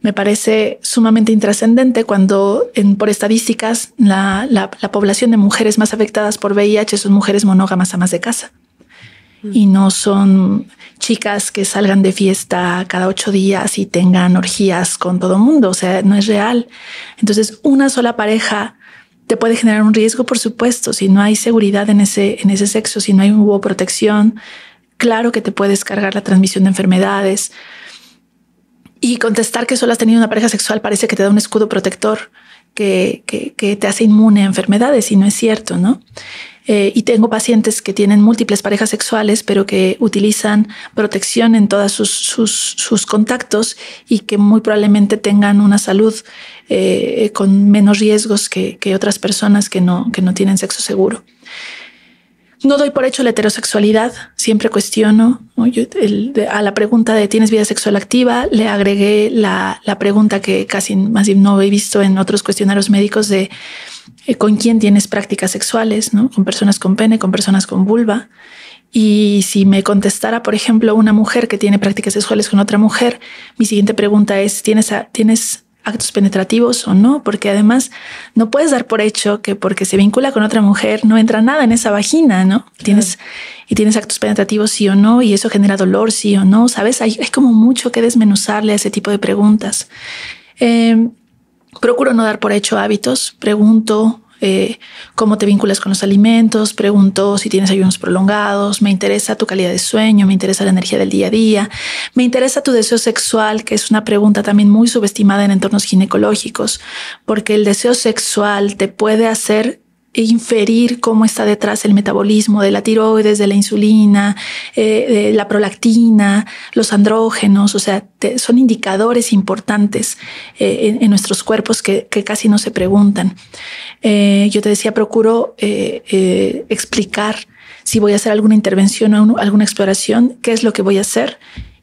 Me parece sumamente intrascendente cuando, en, por estadísticas, la, población de mujeres más afectadas por VIH son mujeres monógamas a más de casa. Mm. Y no son chicas que salgan de fiesta cada ocho días y tengan orgías con todo mundo. O sea, no es real. Entonces, una sola pareja te puede generar un riesgo, por supuesto, si no hay seguridad en ese, en ese sexo, si no hay hubo protección, claro que te puedes cargar la transmisión de enfermedades. Y contestar que solo has tenido una pareja sexual parece que te da un escudo protector que, que, te hace inmune a enfermedades y no es cierto, ¿no? Eh, y tengo pacientes que tienen múltiples parejas sexuales, pero que utilizan protección en todos sus, contactos y que muy probablemente tengan una salud eh, con menos riesgos que, que otras personas que no, que no tienen sexo seguro. No doy por hecho la heterosexualidad, siempre cuestiono. a la pregunta de ¿tienes vida sexual activa? Le agregué la, pregunta que casi más no he visto en otros cuestionarios médicos de eh, con quién tienes prácticas sexuales, ¿no? Con personas con pene, con personas con vulva. Y si me contestara, por ejemplo, una mujer que tiene prácticas sexuales con otra mujer, mi siguiente pregunta es, ¿tienes, a, ¿tienes actos penetrativos o no, porque además no puedes dar por hecho que porque se vincula con otra mujer no entra nada en esa vagina, ¿no? Tienes y tienes actos penetrativos sí o no y eso genera dolor sí o no, ¿sabes? Hay, como mucho que desmenuzarle a ese tipo de preguntas. Em, procuro no dar por hecho hábitos, pregunto, eh, cómo te vinculas con los alimentos, pregunto si tienes ayunos prolongados, me interesa tu calidad de sueño, me interesa la energía del día a día, me interesa tu deseo sexual, que es una pregunta también muy subestimada en entornos ginecológicos, porque el deseo sexual te puede hacer e inferir cómo está detrás el metabolismo de la tiroides, de la insulina, eh, de la prolactina, los andrógenos, o sea, son indicadores importantes eh, en, nuestros cuerpos que, casi no se preguntan. Eh, yo te decía, procuro explicar si voy a hacer alguna intervención o alguna exploración, qué es lo que voy a hacer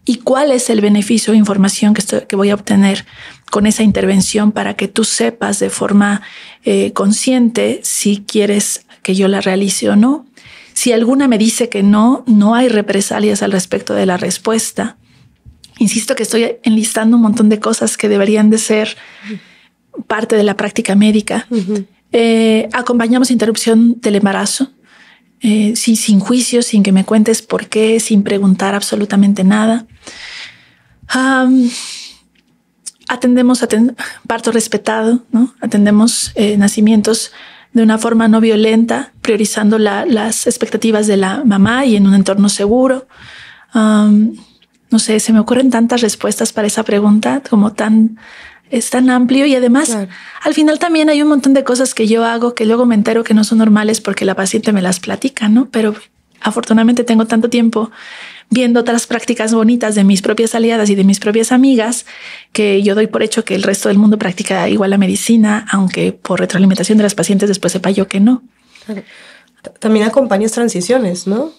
y cuál es el beneficio o información que, que voy a obtener con esa intervención para que tú sepas de forma eh, consciente si quieres que yo la realice o no. Si alguna me dice que no, no hay represalias al respecto de la respuesta. Insisto que estoy enlistando un montón de cosas que deberían de ser parte de la práctica médica. Eh, acompañamos interrupción del embarazo, eh, sin juicio, sin que me cuentes por qué, sin preguntar absolutamente nada atendemos parto respetado, ¿no? atendemos eh, nacimientos de una forma no violenta, priorizando las expectativas de la mamá y en un entorno seguro. no sé, se me ocurren tantas respuestas para esa pregunta, como tan, es tan amplio y además al final también hay un montón de cosas que yo hago que luego me entero que no son normales porque la paciente me las platica, ¿no? Pero afortunadamente tengo tanto tiempo viendo otras prácticas bonitas de mis propias aliadas y de mis propias amigas, que yo doy por hecho que el resto del mundo practica igual la medicina, aunque por retroalimentación de las pacientes después sepa yo que no. También acompañas transiciones, ¿no?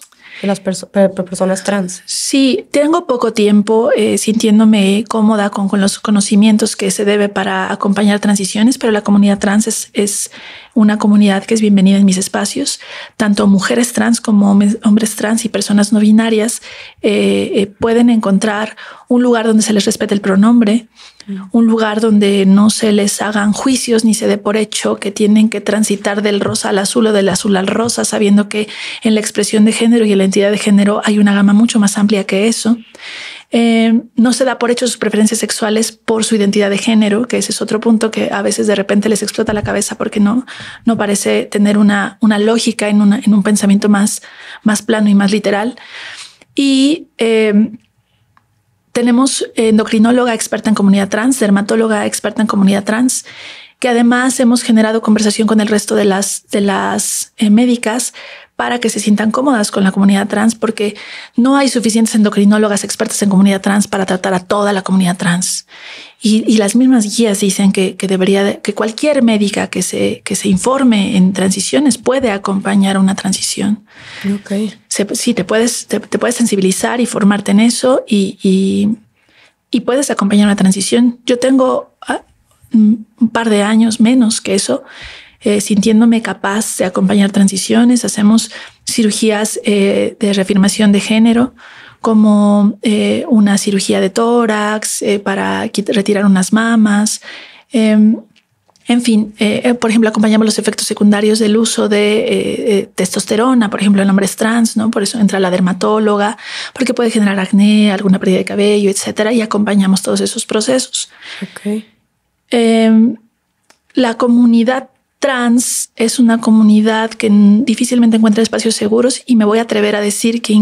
de las personas trans. Sí, tengo poco tiempo eh, sintiéndome cómoda con, los conocimientos que se debe para acompañar transiciones, pero la comunidad trans es, una comunidad que es bienvenida en mis espacios. Tanto mujeres trans como hombres, trans y personas no binarias eh, eh, pueden encontrar un lugar donde se les respete el pronombre un lugar donde no se les hagan juicios ni se dé por hecho que tienen que transitar del rosa al azul o del azul al rosa, sabiendo que en la expresión de género y en la entidad de género hay una gama mucho más amplia que eso. Eh, no se da por hecho sus preferencias sexuales por su identidad de género, que ese es otro punto que a veces de repente les explota la cabeza porque no, no parece tener una, una lógica en, en un pensamiento más, más plano y más literal. Y eh, tenemos endocrinóloga experta en comunidad trans, dermatóloga experta en comunidad trans, que además hemos generado conversación con el resto de las, de las eh, médicas para que se sientan cómodas con la comunidad trans, porque no hay suficientes endocrinólogas expertas en comunidad trans para tratar a toda la comunidad trans. Y, las mismas guías dicen que, que debería, que cualquier médica que se, que se informe en transiciones puede acompañar una transición. Okay. sí, te puedes, puedes sensibilizar y formarte en eso y, y puedes acompañar una transición. Yo tengo ah, un par de años menos que eso eh, sintiéndome capaz de acompañar transiciones, hacemos cirugías eh, de reafirmación de género, como eh, una cirugía de tórax para retirar unas mamas. Em, en fin, por ejemplo, acompañamos los efectos secundarios del uso de testosterona, por ejemplo, en hombres trans, ¿no? Por eso entra la dermatóloga, porque puede generar acné, alguna pérdida de cabello, etcétera, y acompañamos todos esos procesos. Em, la comunidad trans es una comunidad que difícilmente encuentra espacios seguros y me voy a atrever a decir que,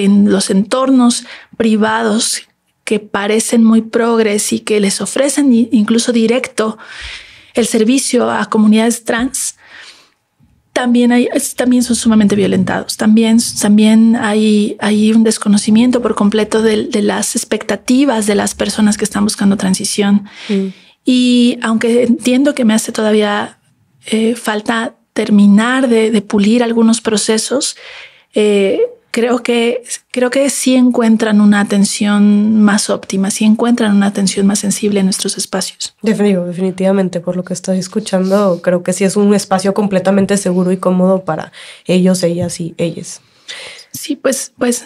en los entornos privados que parecen muy progres y que les ofrecen incluso directo el servicio a comunidades trans, también, hay, también son sumamente violentados. También, también hay, hay un desconocimiento por completo de, las expectativas de las personas que están buscando transición. Mm. Y aunque entiendo que me hace todavía eh, falta terminar de, pulir algunos procesos, eh, creo, que, creo que sí encuentran una atención más óptima, sí encuentran una atención más sensible en nuestros espacios. definitivamente, por lo que estoy escuchando, creo que sí es un espacio completamente seguro y cómodo para ellos, ellas y ellas. Sí, pues, pues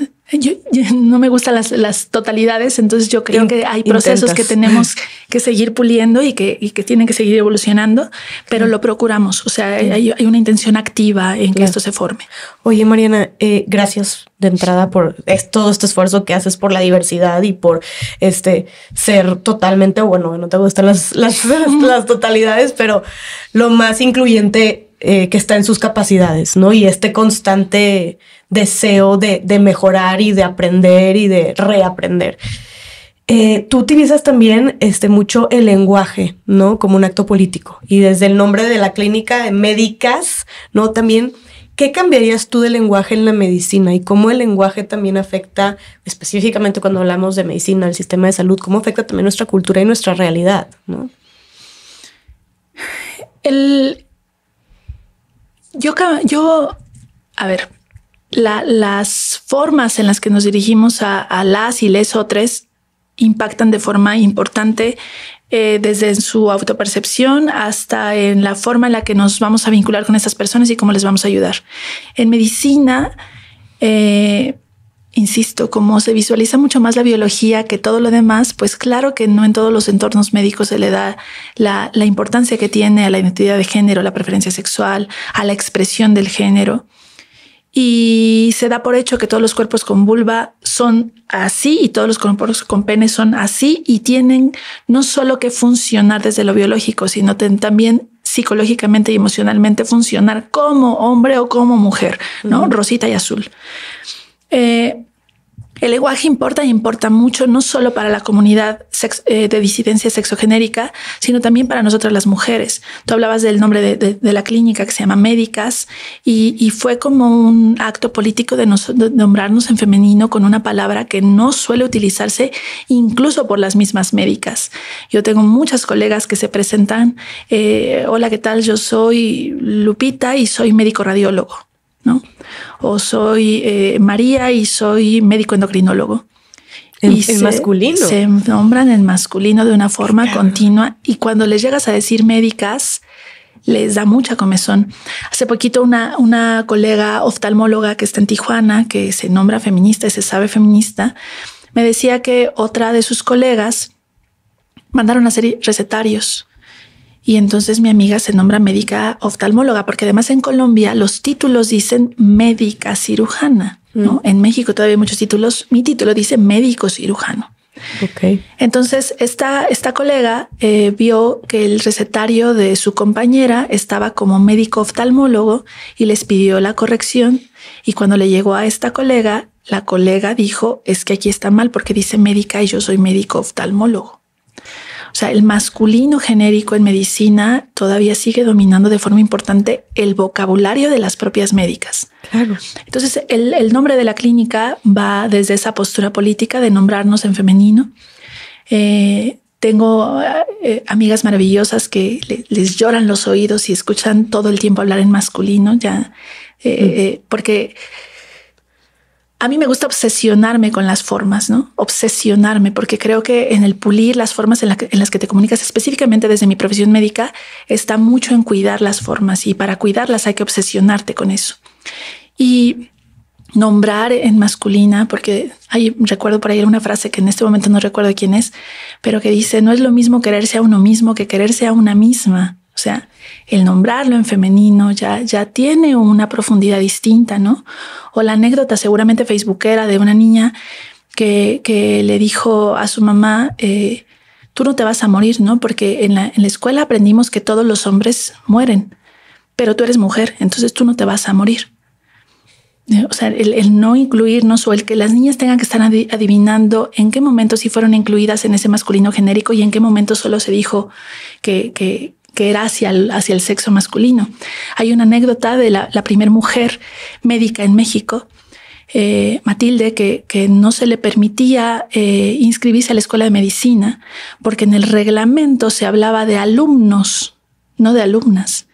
no me gustan las, totalidades, entonces yo creo que hay procesos que tenemos que seguir puliendo y que, y que tienen que seguir evolucionando, pero lo procuramos, o sea, hay, una intención activa en que esto se forme. Oye, Mariana, eh, gracias de entrada por todo este esfuerzo que haces por la diversidad y por este ser totalmente, bueno, no te gustan las, las totalidades, pero lo más incluyente eh, que está en sus capacidades, ¿no? Y este constante deseo de, mejorar y de aprender y de reaprender. Eh, tú utilizas también este, mucho el lenguaje, ¿no? Como un acto político. Y desde el nombre de la clínica de médicas, ¿no? También, ¿qué cambiarías tú del lenguaje en la medicina y cómo el lenguaje también afecta, específicamente cuando hablamos de medicina, el sistema de salud, cómo afecta también nuestra cultura y nuestra realidad, ¿no? El, yo, yo, a ver, la, las formas en las que nos dirigimos a, las y les otras impactan de forma importante eh, desde su autopercepción hasta en la forma en la que nos vamos a vincular con estas personas y cómo les vamos a ayudar. En medicina, eh, Insisto, como se visualiza mucho más la biología que todo lo demás, pues claro que no en todos los entornos médicos se le da la, importancia que tiene a la identidad de género, a la preferencia sexual, a la expresión del género. Y se da por hecho que todos los cuerpos con vulva son así y todos los cuerpos con pene son así y tienen no solo que funcionar desde lo biológico, sino también psicológicamente y emocionalmente funcionar como hombre o como mujer, ¿no? Rosita y azul. Eh, el lenguaje importa y importa mucho, no solo para la comunidad eh, de disidencia sexogenérica, sino también para nosotras las mujeres. Tú hablabas del nombre de, la clínica que se llama Médicas y, fue como un acto político de, nombrarnos en femenino con una palabra que no suele utilizarse incluso por las mismas médicas. Yo tengo muchas colegas que se presentan, eh, hola, ¿qué tal? Yo soy Lupita y soy médico radiólogo ¿no? O soy eh, María y soy médico endocrinólogo. En, masculino. Se nombran en masculino de una forma continua y cuando les llegas a decir médicas, les da mucha comezón. Hace poquito una, una colega oftalmóloga que está en Tijuana, que se nombra feminista y se sabe feminista, me decía que otra de sus colegas mandaron a hacer recetarios y entonces mi amiga se nombra médica oftalmóloga, porque además en Colombia los títulos dicen médica cirujana, ¿no? Mm. En México todavía hay muchos títulos. Mi título dice médico cirujano. Okay. Entonces, esta, esta colega eh, vio que el recetario de su compañera estaba como médico oftalmólogo y les pidió la corrección. Y cuando le llegó a esta colega, la colega dijo, es que aquí está mal porque dice médica y yo soy médico oftalmólogo. O sea, el masculino genérico en medicina todavía sigue dominando de forma importante el vocabulario de las propias médicas. Claro. Entonces, el, nombre de la clínica va desde esa postura política de nombrarnos en femenino. Eh, tengo eh, amigas maravillosas que les lloran los oídos y escuchan todo el tiempo hablar en masculino, ya, eh, mm. porque a mí me gusta obsesionarme con las formas, ¿no? Obsesionarme, porque creo que en el pulir las formas en, las que te comunicas, específicamente desde mi profesión médica, está mucho en cuidar las formas y para cuidarlas hay que obsesionarte con eso. Y nombrar en masculina, porque hay, recuerdo por ahí una frase que en este momento no recuerdo quién es, pero que dice, no es lo mismo quererse a uno mismo que quererse a una misma. O sea, el nombrarlo en femenino ya, ya tiene una profundidad distinta, ¿no? O la anécdota seguramente facebookera de una niña que, que le dijo a su mamá, eh, tú no te vas a morir, ¿no? Porque en la, escuela aprendimos que todos los hombres mueren, pero tú eres mujer, entonces tú no te vas a morir. Eh, o sea, el, no incluirnos o el que las niñas tengan que estar adivinando en qué momento sí fueron incluidas en ese masculino genérico y en qué momento solo se dijo que, que, que era hacia el, sexo masculino. Hay una anécdota de la, primera mujer médica en México, eh, Matilde, que, no se le permitía eh, inscribirse a la escuela de medicina porque en el reglamento se hablaba de alumnos, no de alumnas.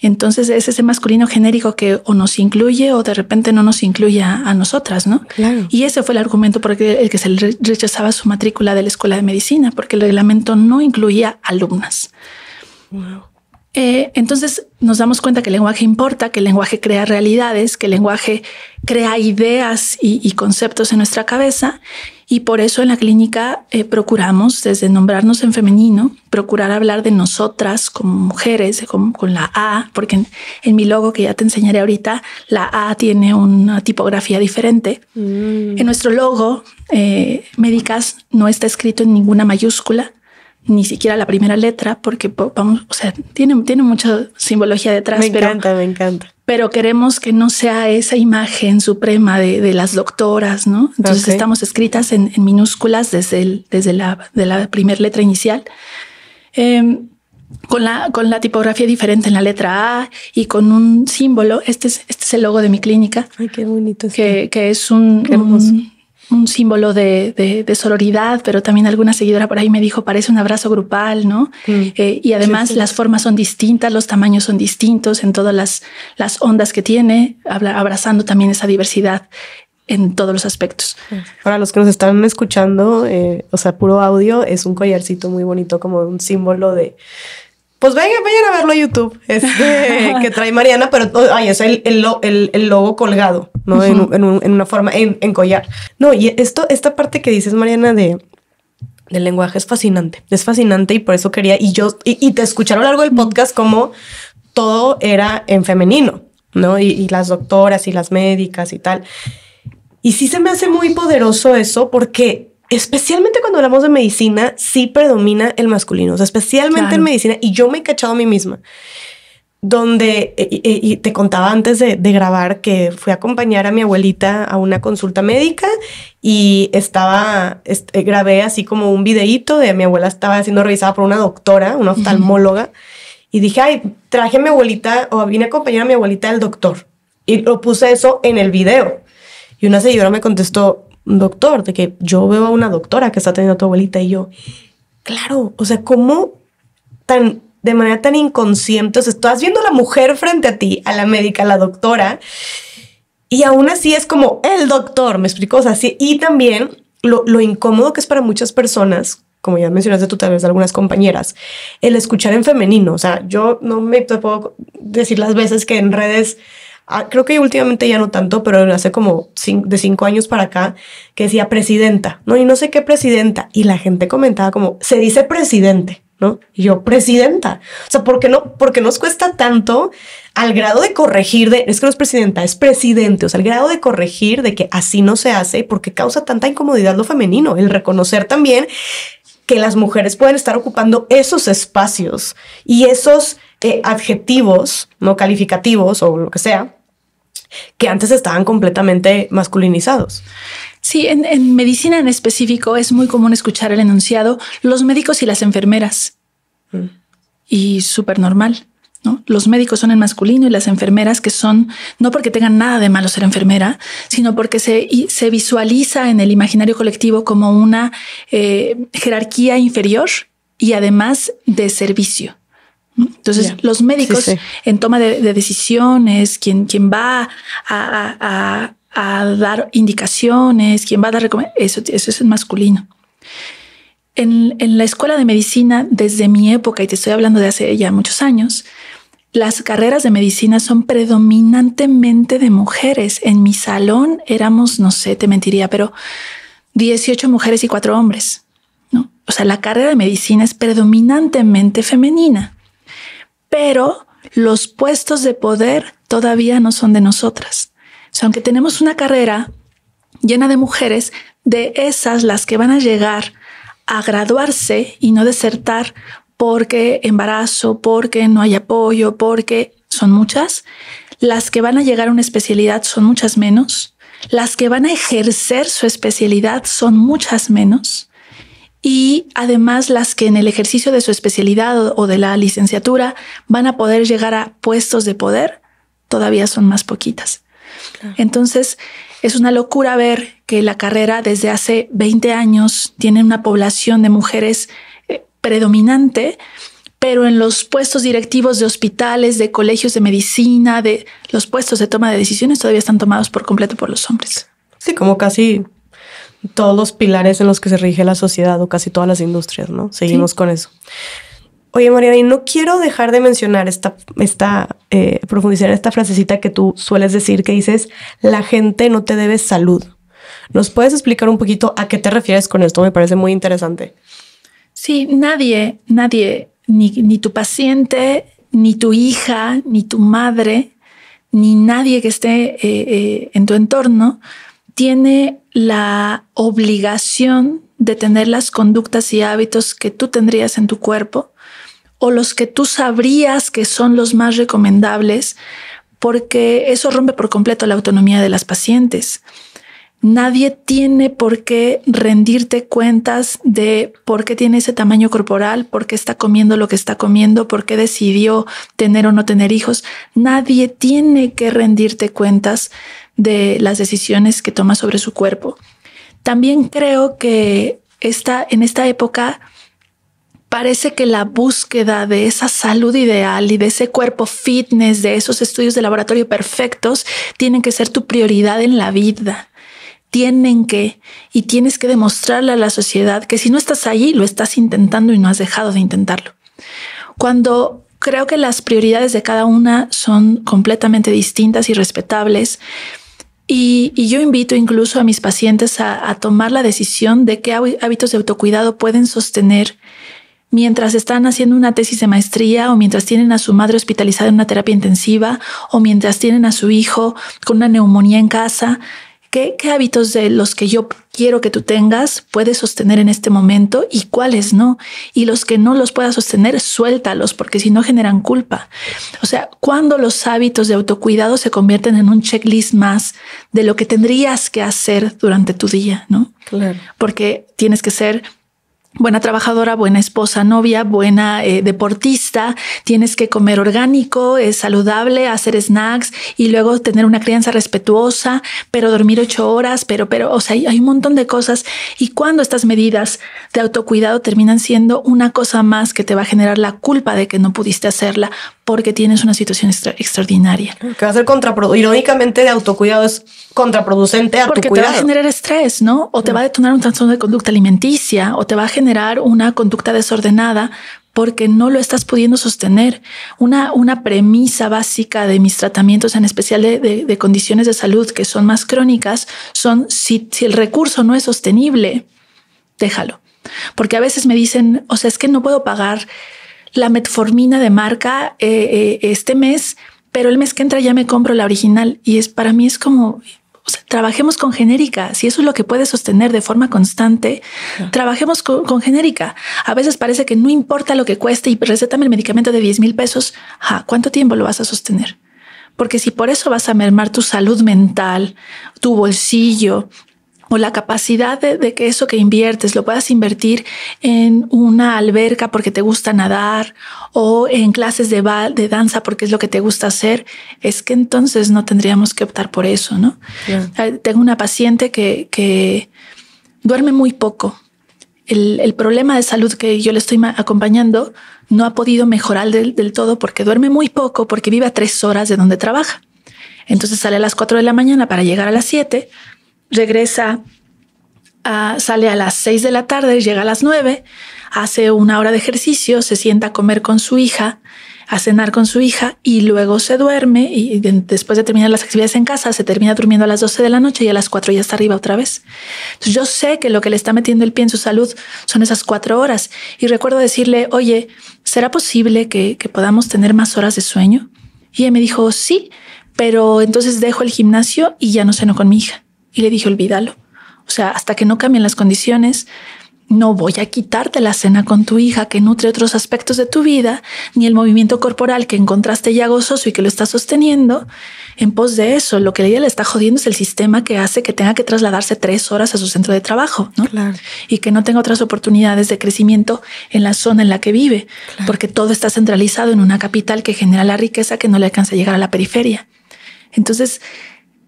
Entonces es ese masculino genérico que o nos incluye o de repente no nos incluye a, nosotras, ¿no? Y ese fue el argumento por el que se rechazaba su matrícula de la escuela de medicina, porque el reglamento no incluía alumnas. Eh, entonces nos damos cuenta que el lenguaje importa, que el lenguaje crea realidades, que el lenguaje crea ideas y, conceptos en nuestra cabeza y por eso en la clínica eh, procuramos desde nombrarnos en femenino, procurar hablar de nosotras como mujeres, con, la A, porque en, mi logo que ya te enseñaré ahorita, la A tiene una tipografía diferente. Mm. En nuestro logo, eh, médicas, no está escrito en ninguna mayúscula, ni siquiera la primera letra, porque vamos, o sea, tiene, tiene mucha simbología detrás. Me encanta, me encanta. Pero queremos que no sea esa imagen suprema de, de las doctoras, ¿no? Entonces estamos escritas en, minúsculas desde, el, desde la, de la primera letra inicial. Em, con la, con la tipografía diferente en la letra A y con un símbolo. Este es, este es el logo de mi clínica. Ay, qué bonito. Que, que es un, un símbolo de, de, sororidad, pero también alguna seguidora por ahí me dijo, parece un abrazo grupal, ¿no? Mm. Eh, y además las formas son distintas, los tamaños son distintos en todas las, ondas que tiene, abrazando también esa diversidad en todos los aspectos. Para los que nos están escuchando, eh, o sea, puro audio, es un collarcito muy bonito, como un símbolo de... Pues vayan, a verlo a YouTube, este, que trae Mariana, pero ay, es el logo colgado. ¿no? en, una forma, en, collar. No, y esto, esta parte que dices, Mariana, de del lenguaje es fascinante, es fascinante y por eso quería, y yo, y, te escucharon a lo largo del podcast como todo era en femenino, ¿no? Y, las doctoras y las médicas y tal. Y sí se me hace muy poderoso eso porque especialmente cuando hablamos de medicina, sí predomina el masculino, o sea, especialmente en medicina, y yo me he cachado a mí misma donde, eh, eh, te contaba antes de, grabar que fui a acompañar a mi abuelita a una consulta médica y estaba, eh, grabé así como un videíto de mi abuela estaba siendo revisada por una doctora, una oftalmóloga, y dije, ay, traje a mi abuelita o vine a acompañar a mi abuelita al doctor. Y lo puse eso en el video. Y una señora me contestó, doctor, de que yo veo a una doctora que está teniendo a tu abuelita y yo, claro, o sea, ¿cómo tan de manera tan inconsciente. O sea, estás viendo a la mujer frente a ti, a la médica, a la doctora, y aún así es como el doctor, me explico. O sea, y también lo, incómodo que es para muchas personas como ya mencionaste tú tal vez algunas compañeras, el escuchar en femenino. O sea, yo no me puedo decir las veces que en redes, ah, creo que últimamente ya no tanto, pero hace como de cinco años para acá, que decía presidenta, ¿no? Y no sé qué presidenta. Y la gente comentaba como, se dice presidente. ¿no? yo, presidenta. O sea, ¿por qué, no, Porque nos cuesta tanto al grado de corregir de, es que no es presidenta, es presidente, o sea, al grado de corregir de que así no se hace, porque causa tanta incomodidad lo femenino, el reconocer también que las mujeres pueden estar ocupando esos espacios y esos eh, adjetivos, no calificativos o lo que sea, que antes estaban completamente masculinizados. Sí, en, medicina en específico es muy común escuchar el enunciado los médicos y las enfermeras. Mm. Y súper normal. ¿No? Los médicos son el masculino y las enfermeras que son, no porque tengan nada de malo ser enfermera, sino porque se, visualiza en el imaginario colectivo como una eh, jerarquía inferior y además de servicio. Entonces, los médicos en toma de, decisiones, quien, va a, dar indicaciones, quien va a dar recomendaciones, eso, eso es masculino. En, la escuela de medicina, desde mi época, y te estoy hablando de hace ya muchos años, las carreras de medicina son predominantemente de mujeres. En mi salón éramos, no sé, te mentiría, pero 18 mujeres y 4 hombres. O sea, la carrera de medicina es predominantemente femenina pero los puestos de poder todavía no son de nosotras. aunque tenemos una carrera llena de mujeres, de esas las que van a llegar a graduarse y no desertar porque embarazo, porque no hay apoyo, porque son muchas. Las que van a llegar a una especialidad son muchas menos. Las que van a ejercer su especialidad son muchas menos y además las que en el ejercicio de su especialidad o de la licenciatura van a poder llegar a puestos de poder todavía son más poquitas. Entonces, es una locura ver que la carrera desde hace 20 años tiene una población de mujeres eh, predominante, pero en los puestos directivos de hospitales, de colegios de medicina, de los puestos de toma de decisiones todavía están tomados por completo por los hombres. Sí, como casi todos los pilares en los que se rige la sociedad o casi todas las industrias, ¿no? Seguimos con eso. Oye, María, y no quiero dejar de mencionar esta, esta eh, profundizar esta frasecita que tú sueles decir, que dices, la gente no te debe salud. ¿Nos puedes explicar un poquito a qué te refieres con esto? Me parece muy interesante. Sí, nadie, nadie, ni, tu paciente, ni tu hija, ni tu madre, ni nadie que esté eh, eh, en tu entorno tiene la obligación de tener las conductas y hábitos que tú tendrías en tu cuerpo o los que tú sabrías que son los más recomendables, porque eso rompe por completo la autonomía de las pacientes. Nadie tiene por qué rendirte cuentas de por qué tiene ese tamaño corporal, por qué está comiendo lo que está comiendo, por qué decidió tener o no tener hijos. Nadie tiene que rendirte cuentas de las decisiones que toma sobre su cuerpo. También creo que esta, en esta época parece que la búsqueda de esa salud ideal y de ese cuerpo fitness, de esos estudios de laboratorio perfectos, tienen que ser tu prioridad en la vida. Tienen que, y tienes que demostrarle a la sociedad que si no estás allí, lo estás intentando y no has dejado de intentarlo. Cuando creo que las prioridades de cada una son completamente distintas y respetables, y, yo invito incluso a mis pacientes a tomar la decisión de qué hábitos de autocuidado pueden sostener mientras están haciendo una tesis de maestría o mientras tienen a su madre hospitalizada en una terapia intensiva o mientras tienen a su hijo con una neumonía en casa. ¿Qué, hábitos de los que yo quiero que tú tengas puedes sostener en este momento y cuáles no? Y los que no los puedas sostener, suéltalos, porque si no generan culpa. O sea, cuando los hábitos de autocuidado se convierten en un checklist más de lo que tendrías que hacer durante tu día, ¿no? Claro. Porque tienes que ser buena trabajadora, buena esposa, novia, buena eh, deportista, tienes que comer orgánico, es saludable, hacer snacks y luego tener una crianza respetuosa, pero dormir ocho horas, pero, pero, o sea, hay un montón de cosas. Y cuando estas medidas de autocuidado terminan siendo una cosa más que te va a generar la culpa de que no pudiste hacerla porque tienes una situación extraordinaria. Que va a ser contraproducente. Irónicamente, de autocuidado es contraproducente a porque tu cuidado. te va a generar estrés, ¿no? O te va a detonar un trastorno de conducta alimenticia, o te va a generar una conducta desordenada porque no lo estás pudiendo sostener. Una, una premisa básica de mis tratamientos, en especial de, de, condiciones de salud que son más crónicas, son si, si el recurso no es sostenible, déjalo. Porque a veces me dicen, o sea, es que no puedo pagar la metformina de marca eh, eh, este mes, pero el mes que entra ya me compro la original. Y es para mí es como, trabajemos con genérica. Si eso es lo que puede sostener de forma constante, trabajemos con, genérica. A veces parece que no importa lo que cueste y recétame el medicamento de 10 mil pesos. ¿Cuánto tiempo lo vas a sostener? Porque si por eso vas a mermar tu salud mental, tu bolsillo, o la capacidad de, que eso que inviertes lo puedas invertir en una alberca porque te gusta nadar o en clases de, de danza porque es lo que te gusta hacer, es que entonces no tendríamos que optar por eso, ¿no? Ah, tengo una paciente que, duerme muy poco. El, problema de salud que yo le estoy acompañando no ha podido mejorar del, todo porque duerme muy poco, porque vive a tres horas de donde trabaja. Entonces sale a las cuatro de la mañana para llegar a las siete regresa, ah, sale a las 6 de la tarde, llega a las 9, hace una hora de ejercicio, se sienta a comer con su hija, a cenar con su hija y luego se duerme y después de terminar las actividades en casa se termina durmiendo a las 12 de la noche y a las 4 ya está arriba otra vez. Entonces yo sé que lo que le está metiendo el pie en su salud son esas cuatro horas y recuerdo decirle, oye, ¿será posible que, podamos tener más horas de sueño? Y él me dijo, sí, pero entonces dejo el gimnasio y ya no ceno con mi hija. Y le dije, olvídalo. O sea, hasta que no cambien las condiciones, no voy a quitarte la cena con tu hija que nutre otros aspectos de tu vida, ni el movimiento corporal que encontraste ya gozoso y que lo está sosteniendo. En pos de eso, lo que ella le está jodiendo es el sistema que hace que tenga que trasladarse tres horas a su centro de trabajo ¿no? y que no tenga otras oportunidades de crecimiento en la zona en la que vive, porque todo está centralizado en una capital que genera la riqueza que no le alcanza a llegar a la periferia. Entonces,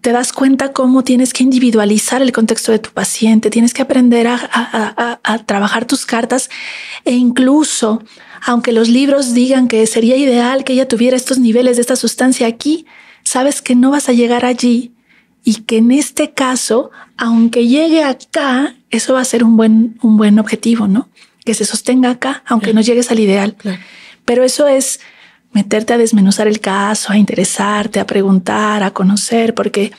te das cuenta cómo tienes que individualizar el contexto de tu paciente, tienes que aprender a, trabajar tus cartas e incluso, aunque los libros digan que sería ideal que ella tuviera estos niveles de esta sustancia aquí, sabes que no vas a llegar allí y que en este caso, aunque llegue acá, eso va a ser un buen, un buen objetivo, ¿no? Que se sostenga acá, aunque no llegues al ideal. Pero eso es meterte a desmenuzar el caso, a interesarte, a preguntar, a conocer, porque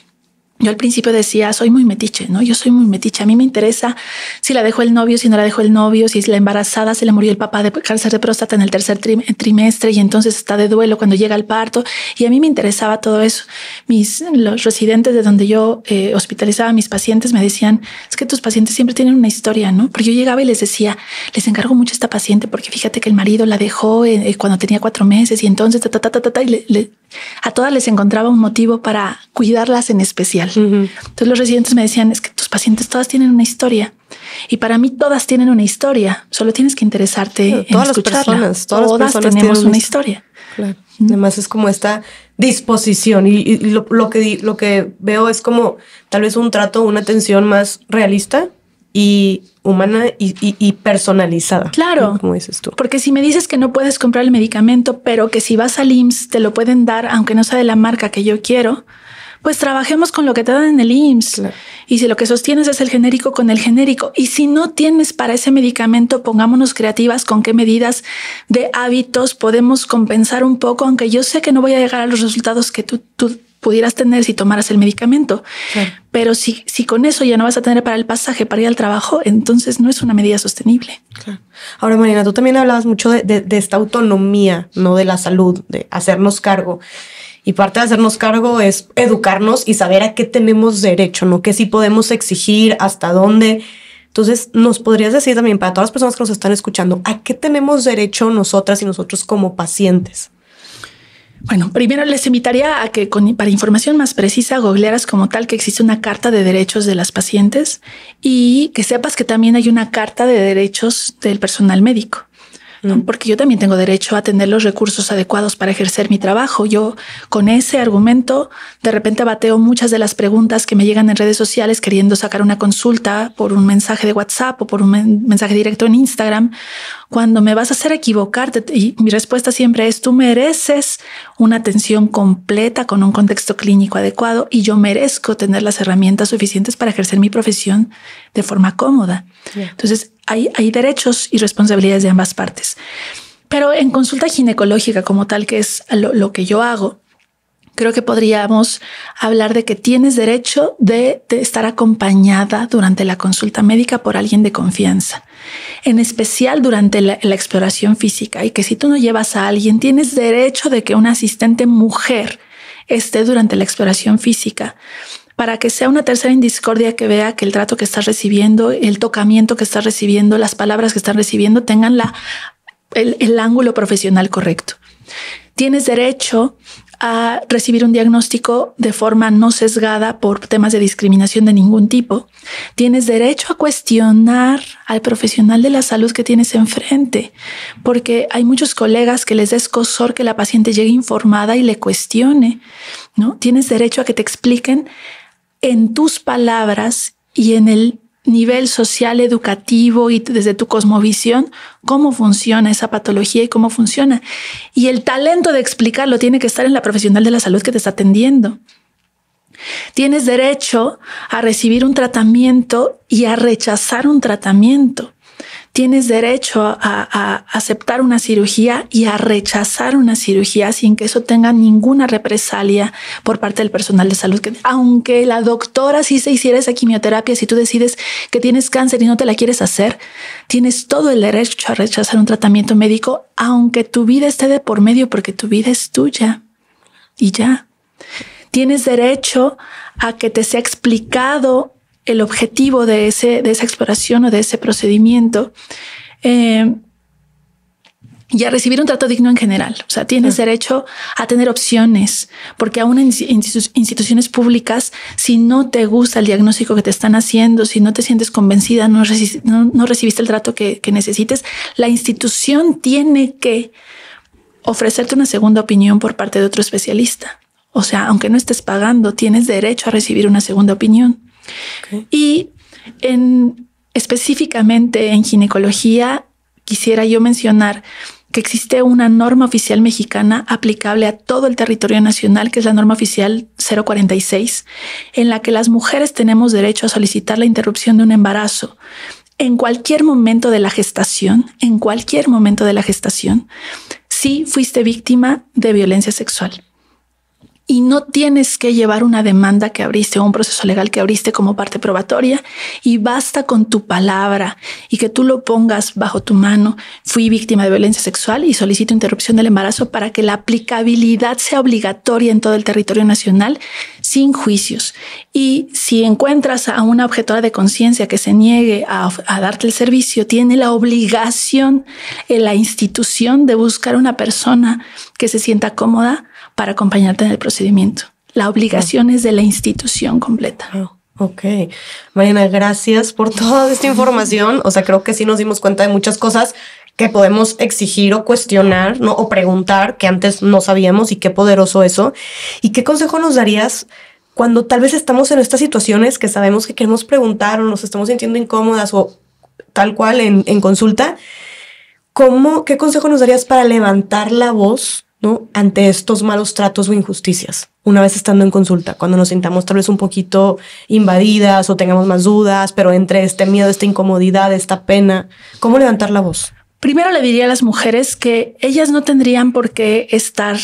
yo al principio decía, soy muy metiche, ¿no? Yo soy muy metiche. A mí me interesa si la dejó el novio, si no la dejó el novio, si es la embarazada, se le murió el papá de cáncer de próstata en el tercer trimestre y entonces está de duelo cuando llega al parto. Y a mí me interesaba todo eso. Mis, los residentes de donde yo eh, hospitalizaba a mis pacientes me decían, es que tus pacientes siempre tienen una historia, ¿no? Porque yo llegaba y les decía, les encargo mucho esta paciente porque fíjate que el marido la dejó eh, eh, cuando tenía cuatro meses y entonces, ta, ta, ta, ta, a todas les encontraba un motivo para cuidarlas en especial. Entonces los residentes me decían, es que tus pacientes todas tienen una historia. Y para mí todas tienen una historia, solo tienes que interesarte en todas Las personas, todas, tenemos una historia. Además es como esta disposición y, lo, que, lo que veo es como tal vez un trato, una atención más realista y humana y, personalizada. Claro. Como dices tú. Porque si me dices que no puedes comprar el medicamento, pero que si vas al IMSS te lo pueden dar, aunque no sea de la marca que yo quiero, pues trabajemos con lo que te dan en el IMSS. Y si lo que sostienes es el genérico, con el genérico. Y si no tienes para ese medicamento, pongámonos creativas con qué medidas de hábitos podemos compensar un poco, aunque yo sé que no voy a llegar a los resultados que tú, tú pudieras tener si tomaras el medicamento. Pero si, si con eso ya no vas a tener para el pasaje, para ir al trabajo, entonces no es una medida sostenible. Ahora, Marina, tú también hablabas mucho de, de esta autonomía, no de la salud, de hacernos cargo. Y parte de hacernos cargo es educarnos y saber a qué tenemos derecho, ¿no? Qué sí podemos exigir, hasta dónde. Entonces, ¿nos podrías decir también para todas las personas que nos están escuchando, a qué tenemos derecho nosotras y nosotros como pacientes? Bueno, primero les invitaría a que con, para información más precisa googlearas como tal que existe una carta de derechos de las pacientes y que sepas que también hay una carta de derechos del personal médico porque yo también tengo derecho a tener los recursos adecuados para ejercer mi trabajo. Yo con ese argumento de repente bateo muchas de las preguntas que me llegan en redes sociales queriendo sacar una consulta por un mensaje de WhatsApp o por un mensaje directo en Instagram, cuando me vas a hacer equivocarte y mi respuesta siempre es tú mereces una atención completa con un contexto clínico adecuado y yo merezco tener las herramientas suficientes para ejercer mi profesión de forma cómoda. Entonces, hay, derechos y responsabilidades de ambas partes. Pero en consulta ginecológica como tal, que es lo, que yo hago, creo que podríamos hablar de que tienes derecho de, estar acompañada durante la consulta médica por alguien de confianza, en especial durante la, la exploración física, y que si tú no llevas a alguien, tienes derecho de que una asistente mujer esté durante la exploración física para que sea una tercera indiscordia que vea que el trato que estás recibiendo, el tocamiento que estás recibiendo, las palabras que estás recibiendo tengan la, el, ángulo profesional correcto. Tienes derecho a recibir un diagnóstico de forma no sesgada por temas de discriminación de ningún tipo. Tienes derecho a cuestionar al profesional de la salud que tienes enfrente, porque hay muchos colegas que les da cosor que la paciente llegue informada y le cuestione, ¿no? Tienes derecho a que te expliquen en tus palabras y en el nivel social, educativo y desde tu cosmovisión, cómo funciona esa patología y cómo funciona. Y el talento de explicarlo tiene que estar en la profesional de la salud que te está atendiendo. Tienes derecho a recibir un tratamiento y a rechazar un tratamiento tienes derecho a, aceptar una cirugía y a rechazar una cirugía sin que eso tenga ninguna represalia por parte del personal de salud. Aunque la doctora sí se hiciera esa quimioterapia, si tú decides que tienes cáncer y no te la quieres hacer, tienes todo el derecho a rechazar un tratamiento médico, aunque tu vida esté de por medio, porque tu vida es tuya. Y ya. Tienes derecho a que te sea explicado el objetivo de, ese, de esa exploración o de ese procedimiento, eh, y a recibir un trato digno en general. O sea, tienes derecho a tener opciones, porque aún en instituciones públicas, si no te gusta el diagnóstico que te están haciendo, si no te sientes convencida, no, recibiste el trato que, necesites, la institución tiene que ofrecerte una segunda opinión por parte de otro especialista. O sea, aunque no estés pagando, tienes derecho a recibir una segunda opinión. Y en, específicamente en ginecología, quisiera yo mencionar que existe una norma oficial mexicana aplicable a todo el territorio nacional, que es la norma oficial 046, en la que las mujeres tenemos derecho a solicitar la interrupción de un embarazo en cualquier momento de la gestación, en cualquier momento de la gestación, si fuiste víctima de violencia sexual y no tienes que llevar una demanda que abriste o un proceso legal que abriste como parte probatoria y basta con tu palabra y que tú lo pongas bajo tu mano. Fui víctima de violencia sexual y solicito interrupción del embarazo para que la aplicabilidad sea obligatoria en todo el territorio nacional sin juicios. Y si encuentras a una objetora de conciencia que se niegue a, a darte el servicio, tiene la obligación en la institución de buscar una persona que se sienta cómoda para acompañarte en el procedimiento. La obligación es de la institución completa. Ok. Mariana, gracias por toda esta información. O sea, creo que sí nos dimos cuenta de muchas cosas que podemos exigir o cuestionar, ¿no? O preguntar que antes no sabíamos y qué poderoso eso. ¿Y qué consejo nos darías cuando tal vez estamos en estas situaciones que sabemos que queremos preguntar o nos estamos sintiendo incómodas o tal cual en, en consulta? ¿Cómo, ¿Qué consejo nos darías para levantar la voz ante estos malos tratos o injusticias, una vez estando en consulta, cuando nos sintamos tal vez un poquito invadidas o tengamos más dudas, pero entre este miedo, esta incomodidad, esta pena, ¿cómo levantar la voz? Primero le diría a las mujeres que ellas no tendrían por qué estar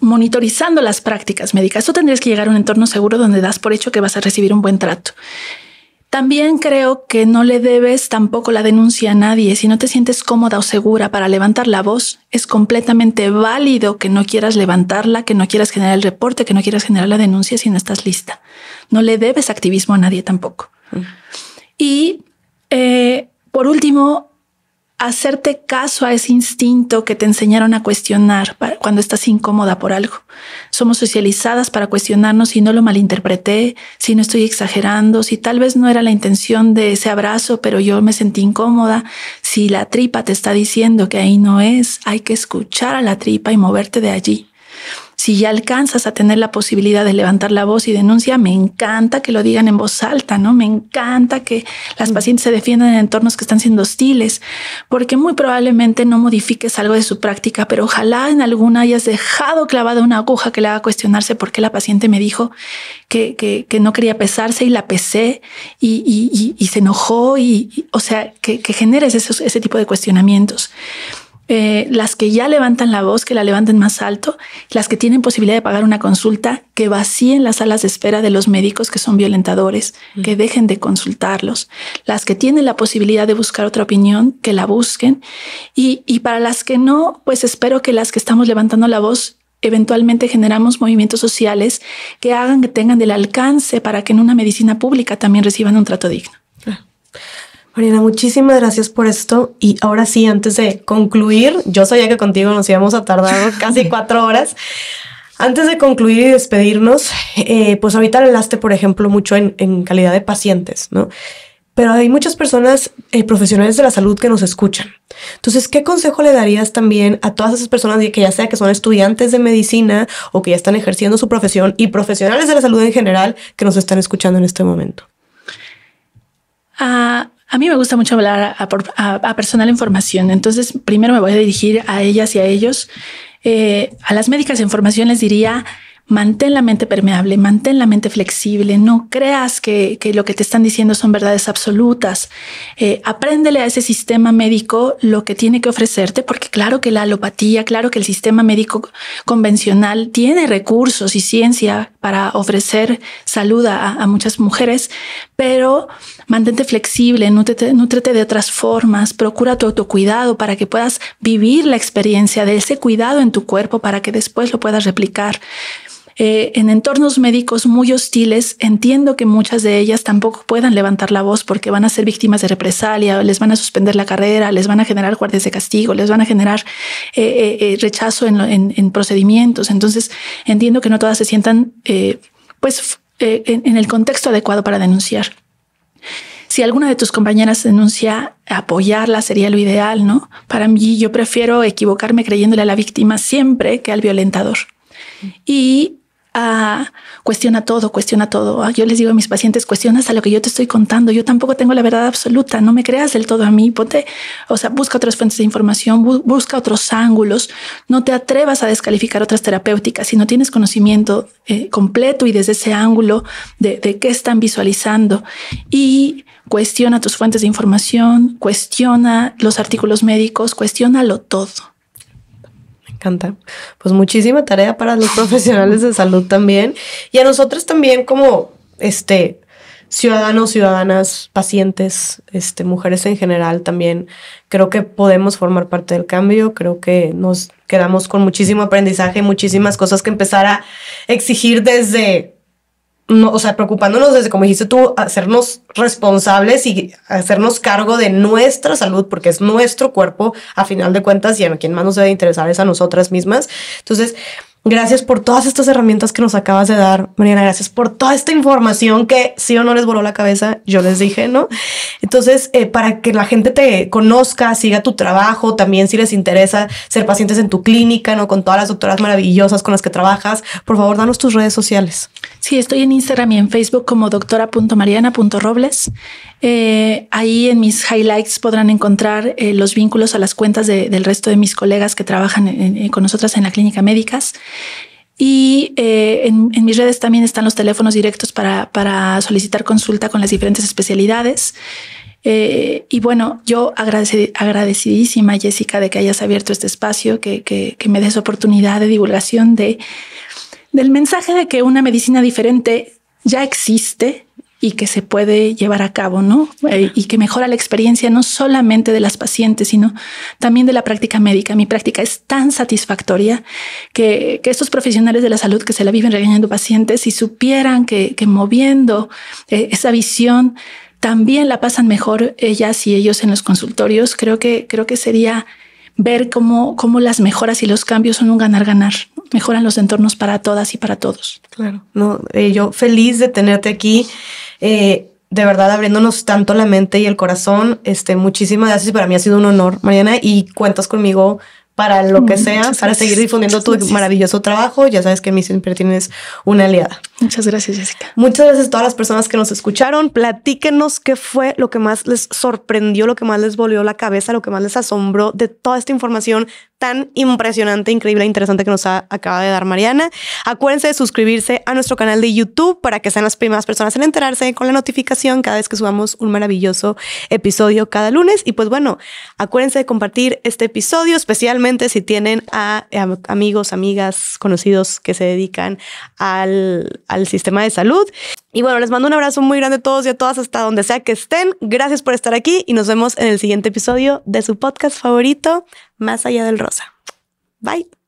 monitorizando las prácticas médicas. Tú tendrías que llegar a un entorno seguro donde das por hecho que vas a recibir un buen trato. También creo que no le debes tampoco la denuncia a nadie. Si no te sientes cómoda o segura para levantar la voz, es completamente válido que no quieras levantarla, que no quieras generar el reporte, que no quieras generar la denuncia si no estás lista. No le debes activismo a nadie tampoco. Mm. Y eh, por último, hacerte caso a ese instinto que te enseñaron a cuestionar cuando estás incómoda por algo. Somos socializadas para cuestionarnos si no lo malinterpreté, si no estoy exagerando, si tal vez no era la intención de ese abrazo, pero yo me sentí incómoda, si la tripa te está diciendo que ahí no es, hay que escuchar a la tripa y moverte de allí. Si ya alcanzas a tener la posibilidad de levantar la voz y denuncia, me encanta que lo digan en voz alta, ¿no? Me encanta que las mm. pacientes se defiendan en entornos que están siendo hostiles, porque muy probablemente no modifiques algo de su práctica, pero ojalá en alguna hayas dejado clavada una aguja que le haga cuestionarse por qué la paciente me dijo que, que, no quería pesarse y la pesé y, se enojó y, o sea, que, generes ese tipo de cuestionamientos. Eh, las que ya levantan la voz, que la levanten más alto, las que tienen posibilidad de pagar una consulta, que vacíen las salas de espera de los médicos que son violentadores, mm. que dejen de consultarlos, las que tienen la posibilidad de buscar otra opinión, que la busquen, y, y para las que no, pues espero que las que estamos levantando la voz eventualmente generamos movimientos sociales que hagan que tengan del alcance para que en una medicina pública también reciban un trato digno. Ah. Mariana, muchísimas gracias por esto. Y ahora sí, antes de concluir, yo sabía que contigo nos íbamos a tardar casi cuatro horas. Antes de concluir y despedirnos, eh, pues ahorita hablaste, por ejemplo, mucho en, calidad de pacientes, ¿no? Pero hay muchas personas eh, profesionales de la salud que nos escuchan. Entonces, ¿qué consejo le darías también a todas esas personas que ya sea que son estudiantes de medicina o que ya están ejerciendo su profesión y profesionales de la salud en general que nos están escuchando en este momento? Ah, a mí me gusta mucho hablar a, personal en formación, entonces primero me voy a dirigir a ellas y a ellos. Eh, a las médicas en formación les diría, mantén la mente permeable, mantén la mente flexible, no creas que, lo que te están diciendo son verdades absolutas. Eh, apréndele a ese sistema médico lo que tiene que ofrecerte, porque claro que la alopatía, claro que el sistema médico convencional tiene recursos y ciencia para ofrecer salud a, muchas mujeres, pero mantente flexible, nutrete nútrete, de otras formas, procura tu autocuidado para que puedas vivir la experiencia de ese cuidado en tu cuerpo para que después lo puedas replicar. Eh, en entornos médicos muy hostiles. Entiendo que muchas de ellas tampoco puedan levantar la voz porque van a ser víctimas de represalia, les van a suspender la carrera, les van a generar guardias de castigo, les van a generar eh, eh, rechazo en, procedimientos. Entonces, entiendo que no todas se sientan pues, en, en el contexto adecuado para denunciar. Si alguna de tus compañeras denuncia, apoyarla sería lo ideal, ¿no? Para mí, yo prefiero equivocarme creyéndole a la víctima siempre que al violentador. Mm. Y Ah, cuestiona todo, cuestiona todo. Ah, yo les digo a mis pacientes, cuestiona hasta lo que yo te estoy contando. Yo tampoco tengo la verdad absoluta. No me creas del todo a mí. Ponte, o sea, busca otras fuentes de información, busca otros ángulos. No te atrevas a descalificar otras terapéuticas. Si no tienes conocimiento eh, completo y desde ese ángulo de, qué están visualizando y cuestiona tus fuentes de información, cuestiona los artículos médicos, lo todo canta Pues muchísima tarea para los profesionales de salud también y a nosotros también como este ciudadanos, ciudadanas, pacientes, este, mujeres en general también, creo que podemos formar parte del cambio, creo que nos quedamos con muchísimo aprendizaje, muchísimas cosas que empezar a exigir desde no, o sea, preocupándonos desde, como dijiste tú, hacernos responsables y hacernos cargo de nuestra salud, porque es nuestro cuerpo, a final de cuentas, y a quien más nos debe interesar es a nosotras mismas. Entonces, Gracias por todas estas herramientas que nos acabas de dar, Mariana. Gracias por toda esta información que sí o no les voló la cabeza, yo les dije, ¿no? Entonces, eh, para que la gente te conozca, siga tu trabajo, también si les interesa ser pacientes en tu clínica, ¿no? Con todas las doctoras maravillosas con las que trabajas, por favor, danos tus redes sociales. Sí, estoy en Instagram y en Facebook como doctora.mariana.robles. Eh, ahí en mis highlights podrán encontrar eh, los vínculos a las cuentas del resto de mis colegas que trabajan con nosotras en la clínica médicas. Y eh, en, mis redes también están los teléfonos directos para, solicitar consulta con las diferentes especialidades. y bueno, yo agradecidísima, Jessica, de que hayas abierto este espacio, que, que, me des oportunidad de divulgación de, del mensaje de que una medicina diferente ya existe y que se puede llevar a cabo, ¿no? Eh, y que mejora la experiencia no solamente de las pacientes, sino también de la práctica médica. Mi práctica es tan satisfactoria que, que estos profesionales de la salud que se la viven regañando pacientes, si supieran que, moviendo eh, esa visión, también la pasan mejor ellas y ellos en los consultorios, creo que, creo que sería ver cómo, cómo las mejoras y los cambios son un ganar-ganar. Mejoran los entornos para todas y para todos. Claro. Eh, yo feliz de tenerte aquí. Eh, de verdad abriéndonos tanto la mente y el corazón. Este, muchísimas gracias. Para mí ha sido un honor, Mariana, y cuentas conmigo para lo que sea, para seguir difundiendo tu maravilloso trabajo. Ya sabes que mi mí siempre tienes una aliada. Muchas gracias, Jessica. Muchas gracias a todas las personas que nos escucharon. Platíquenos qué fue lo que más les sorprendió, lo que más les volvió la cabeza, lo que más les asombró de toda esta información tan impresionante, increíble, interesante que nos acaba de dar Mariana. Acuérdense de suscribirse a nuestro canal de YouTube para que sean las primeras personas en enterarse con la notificación cada vez que subamos un maravilloso episodio cada lunes. Y pues bueno, acuérdense de compartir este episodio, especialmente si tienen amigos, amigas, conocidos que se dedican al, al sistema de salud. Y bueno, les mando un abrazo muy grande a todos y a todas hasta donde sea que estén. Gracias por estar aquí y nos vemos en el siguiente episodio de su podcast favorito, Más allá del rosa. Bye.